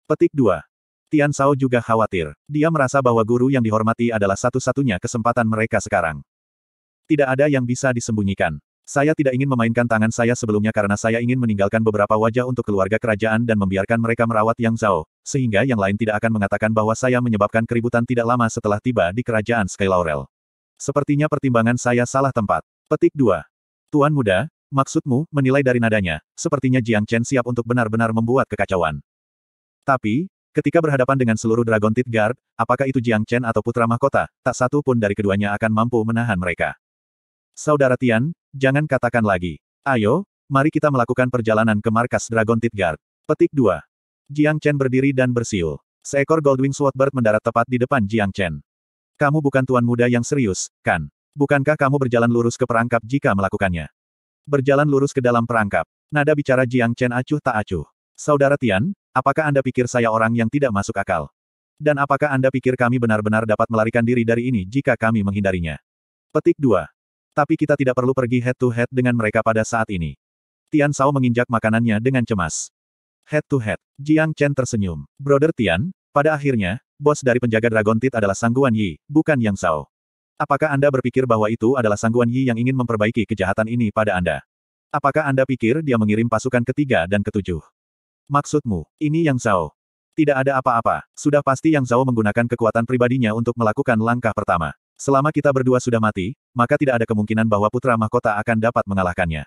Petik 2. Tian Shao juga khawatir. Dia merasa bahwa guru yang dihormati adalah satu-satunya kesempatan mereka sekarang. Tidak ada yang bisa disembunyikan. Saya tidak ingin memainkan tangan saya sebelumnya karena saya ingin meninggalkan beberapa wajah untuk keluarga kerajaan dan membiarkan mereka merawat Yang Zhao, sehingga yang lain tidak akan mengatakan bahwa saya menyebabkan keributan tidak lama setelah tiba di kerajaan Sky Laurel. Sepertinya pertimbangan saya salah tempat. Petik 2. Tuan muda, maksudmu, menilai dari nadanya, sepertinya Jiang Chen siap untuk benar-benar membuat kekacauan. Tapi, ketika berhadapan dengan seluruh Dragon Tit Guard, apakah itu Jiang Chen atau Putra Mahkota, tak satu pun dari keduanya akan mampu menahan mereka. Saudara Tian, jangan katakan lagi. Ayo, mari kita melakukan perjalanan ke markas Dragon Tit Guard. Petik 2. Jiang Chen berdiri dan bersiul. Seekor Goldwing Swordbird mendarat tepat di depan Jiang Chen. Kamu bukan tuan muda yang serius, kan? Bukankah kamu berjalan lurus ke perangkap jika melakukannya? Berjalan lurus ke dalam perangkap. Nada bicara Jiang Chen acuh tak acuh. Saudara Tian, apakah Anda pikir saya orang yang tidak masuk akal? Dan apakah Anda pikir kami benar-benar dapat melarikan diri dari ini jika kami menghindarinya? Petik 2. Tapi kita tidak perlu pergi head to head dengan mereka pada saat ini. Tian Sao menginjak makanannya dengan cemas. Head to head, Jiang Chen tersenyum. Brother Tian, pada akhirnya, bos dari penjaga Dragon Tit adalah Sangguan Yi, bukan Yang Zhao. Apakah Anda berpikir bahwa itu adalah Sangguan Yi yang ingin memperbaiki kejahatan ini pada Anda? Apakah Anda pikir dia mengirim pasukan ketiga dan ketujuh? Maksudmu, ini Yang Zhao. Tidak ada apa-apa, sudah pasti Yang Zhao menggunakan kekuatan pribadinya untuk melakukan langkah pertama. Selama kita berdua sudah mati, maka tidak ada kemungkinan bahwa putra mahkota akan dapat mengalahkannya.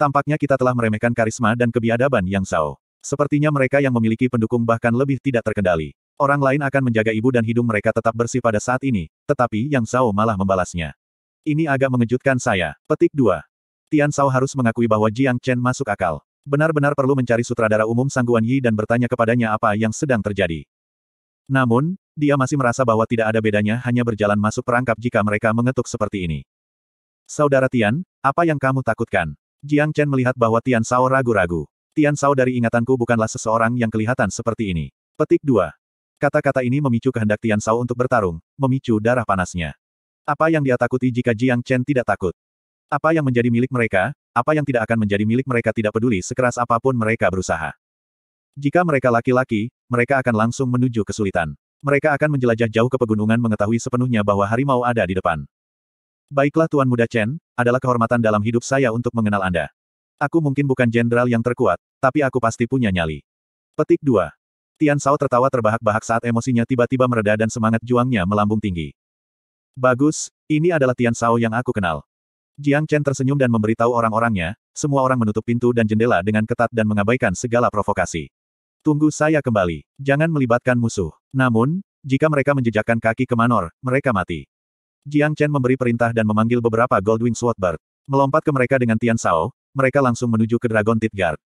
Tampaknya kita telah meremehkan karisma dan kebiadaban Yang Zhao. Sepertinya mereka yang memiliki pendukung bahkan lebih tidak terkendali. Orang lain akan menjaga ibu dan hidung mereka tetap bersih pada saat ini, tetapi Yang Zhao malah membalasnya. Ini agak mengejutkan saya. Petik 2. Tian Zhao harus mengakui bahwa Jiang Chen masuk akal. Benar-benar perlu mencari sutradara umum Sangguan Yi dan bertanya kepadanya apa yang sedang terjadi. Namun, dia masih merasa bahwa tidak ada bedanya hanya berjalan masuk perangkap jika mereka mengetuk seperti ini. Saudara Tian, apa yang kamu takutkan? Jiang Chen melihat bahwa Tian Sao ragu-ragu. Tian Sao dari ingatanku bukanlah seseorang yang kelihatan seperti ini. Petik 2. Kata-kata ini memicu kehendak Tian Sao untuk bertarung, memicu darah panasnya. Apa yang dia takuti jika Jiang Chen tidak takut? Apa yang menjadi milik mereka, apa yang tidak akan menjadi milik mereka tidak peduli sekeras apapun mereka berusaha. Jika mereka laki-laki, mereka akan langsung menuju kesulitan. Mereka akan menjelajah jauh ke pegunungan mengetahui sepenuhnya bahwa harimau ada di depan. Baiklah Tuan Muda Chen, adalah kehormatan dalam hidup saya untuk mengenal Anda. Aku mungkin bukan jenderal yang terkuat, tapi aku pasti punya nyali. Petik 2. Tian Shao tertawa terbahak-bahak saat emosinya tiba-tiba mereda dan semangat juangnya melambung tinggi. Bagus, ini adalah Tian Shao yang aku kenal. Jiang Chen tersenyum dan memberitahu orang-orangnya, semua orang menutup pintu dan jendela dengan ketat dan mengabaikan segala provokasi. Tunggu saya kembali, jangan melibatkan musuh. Namun, jika mereka menjejakkan kaki ke Manor, mereka mati. Jiang Chen memberi perintah dan memanggil beberapa Goldwing Swordbird. Melompat ke mereka dengan Tian Shao, mereka langsung menuju ke Dragon Tit Guard.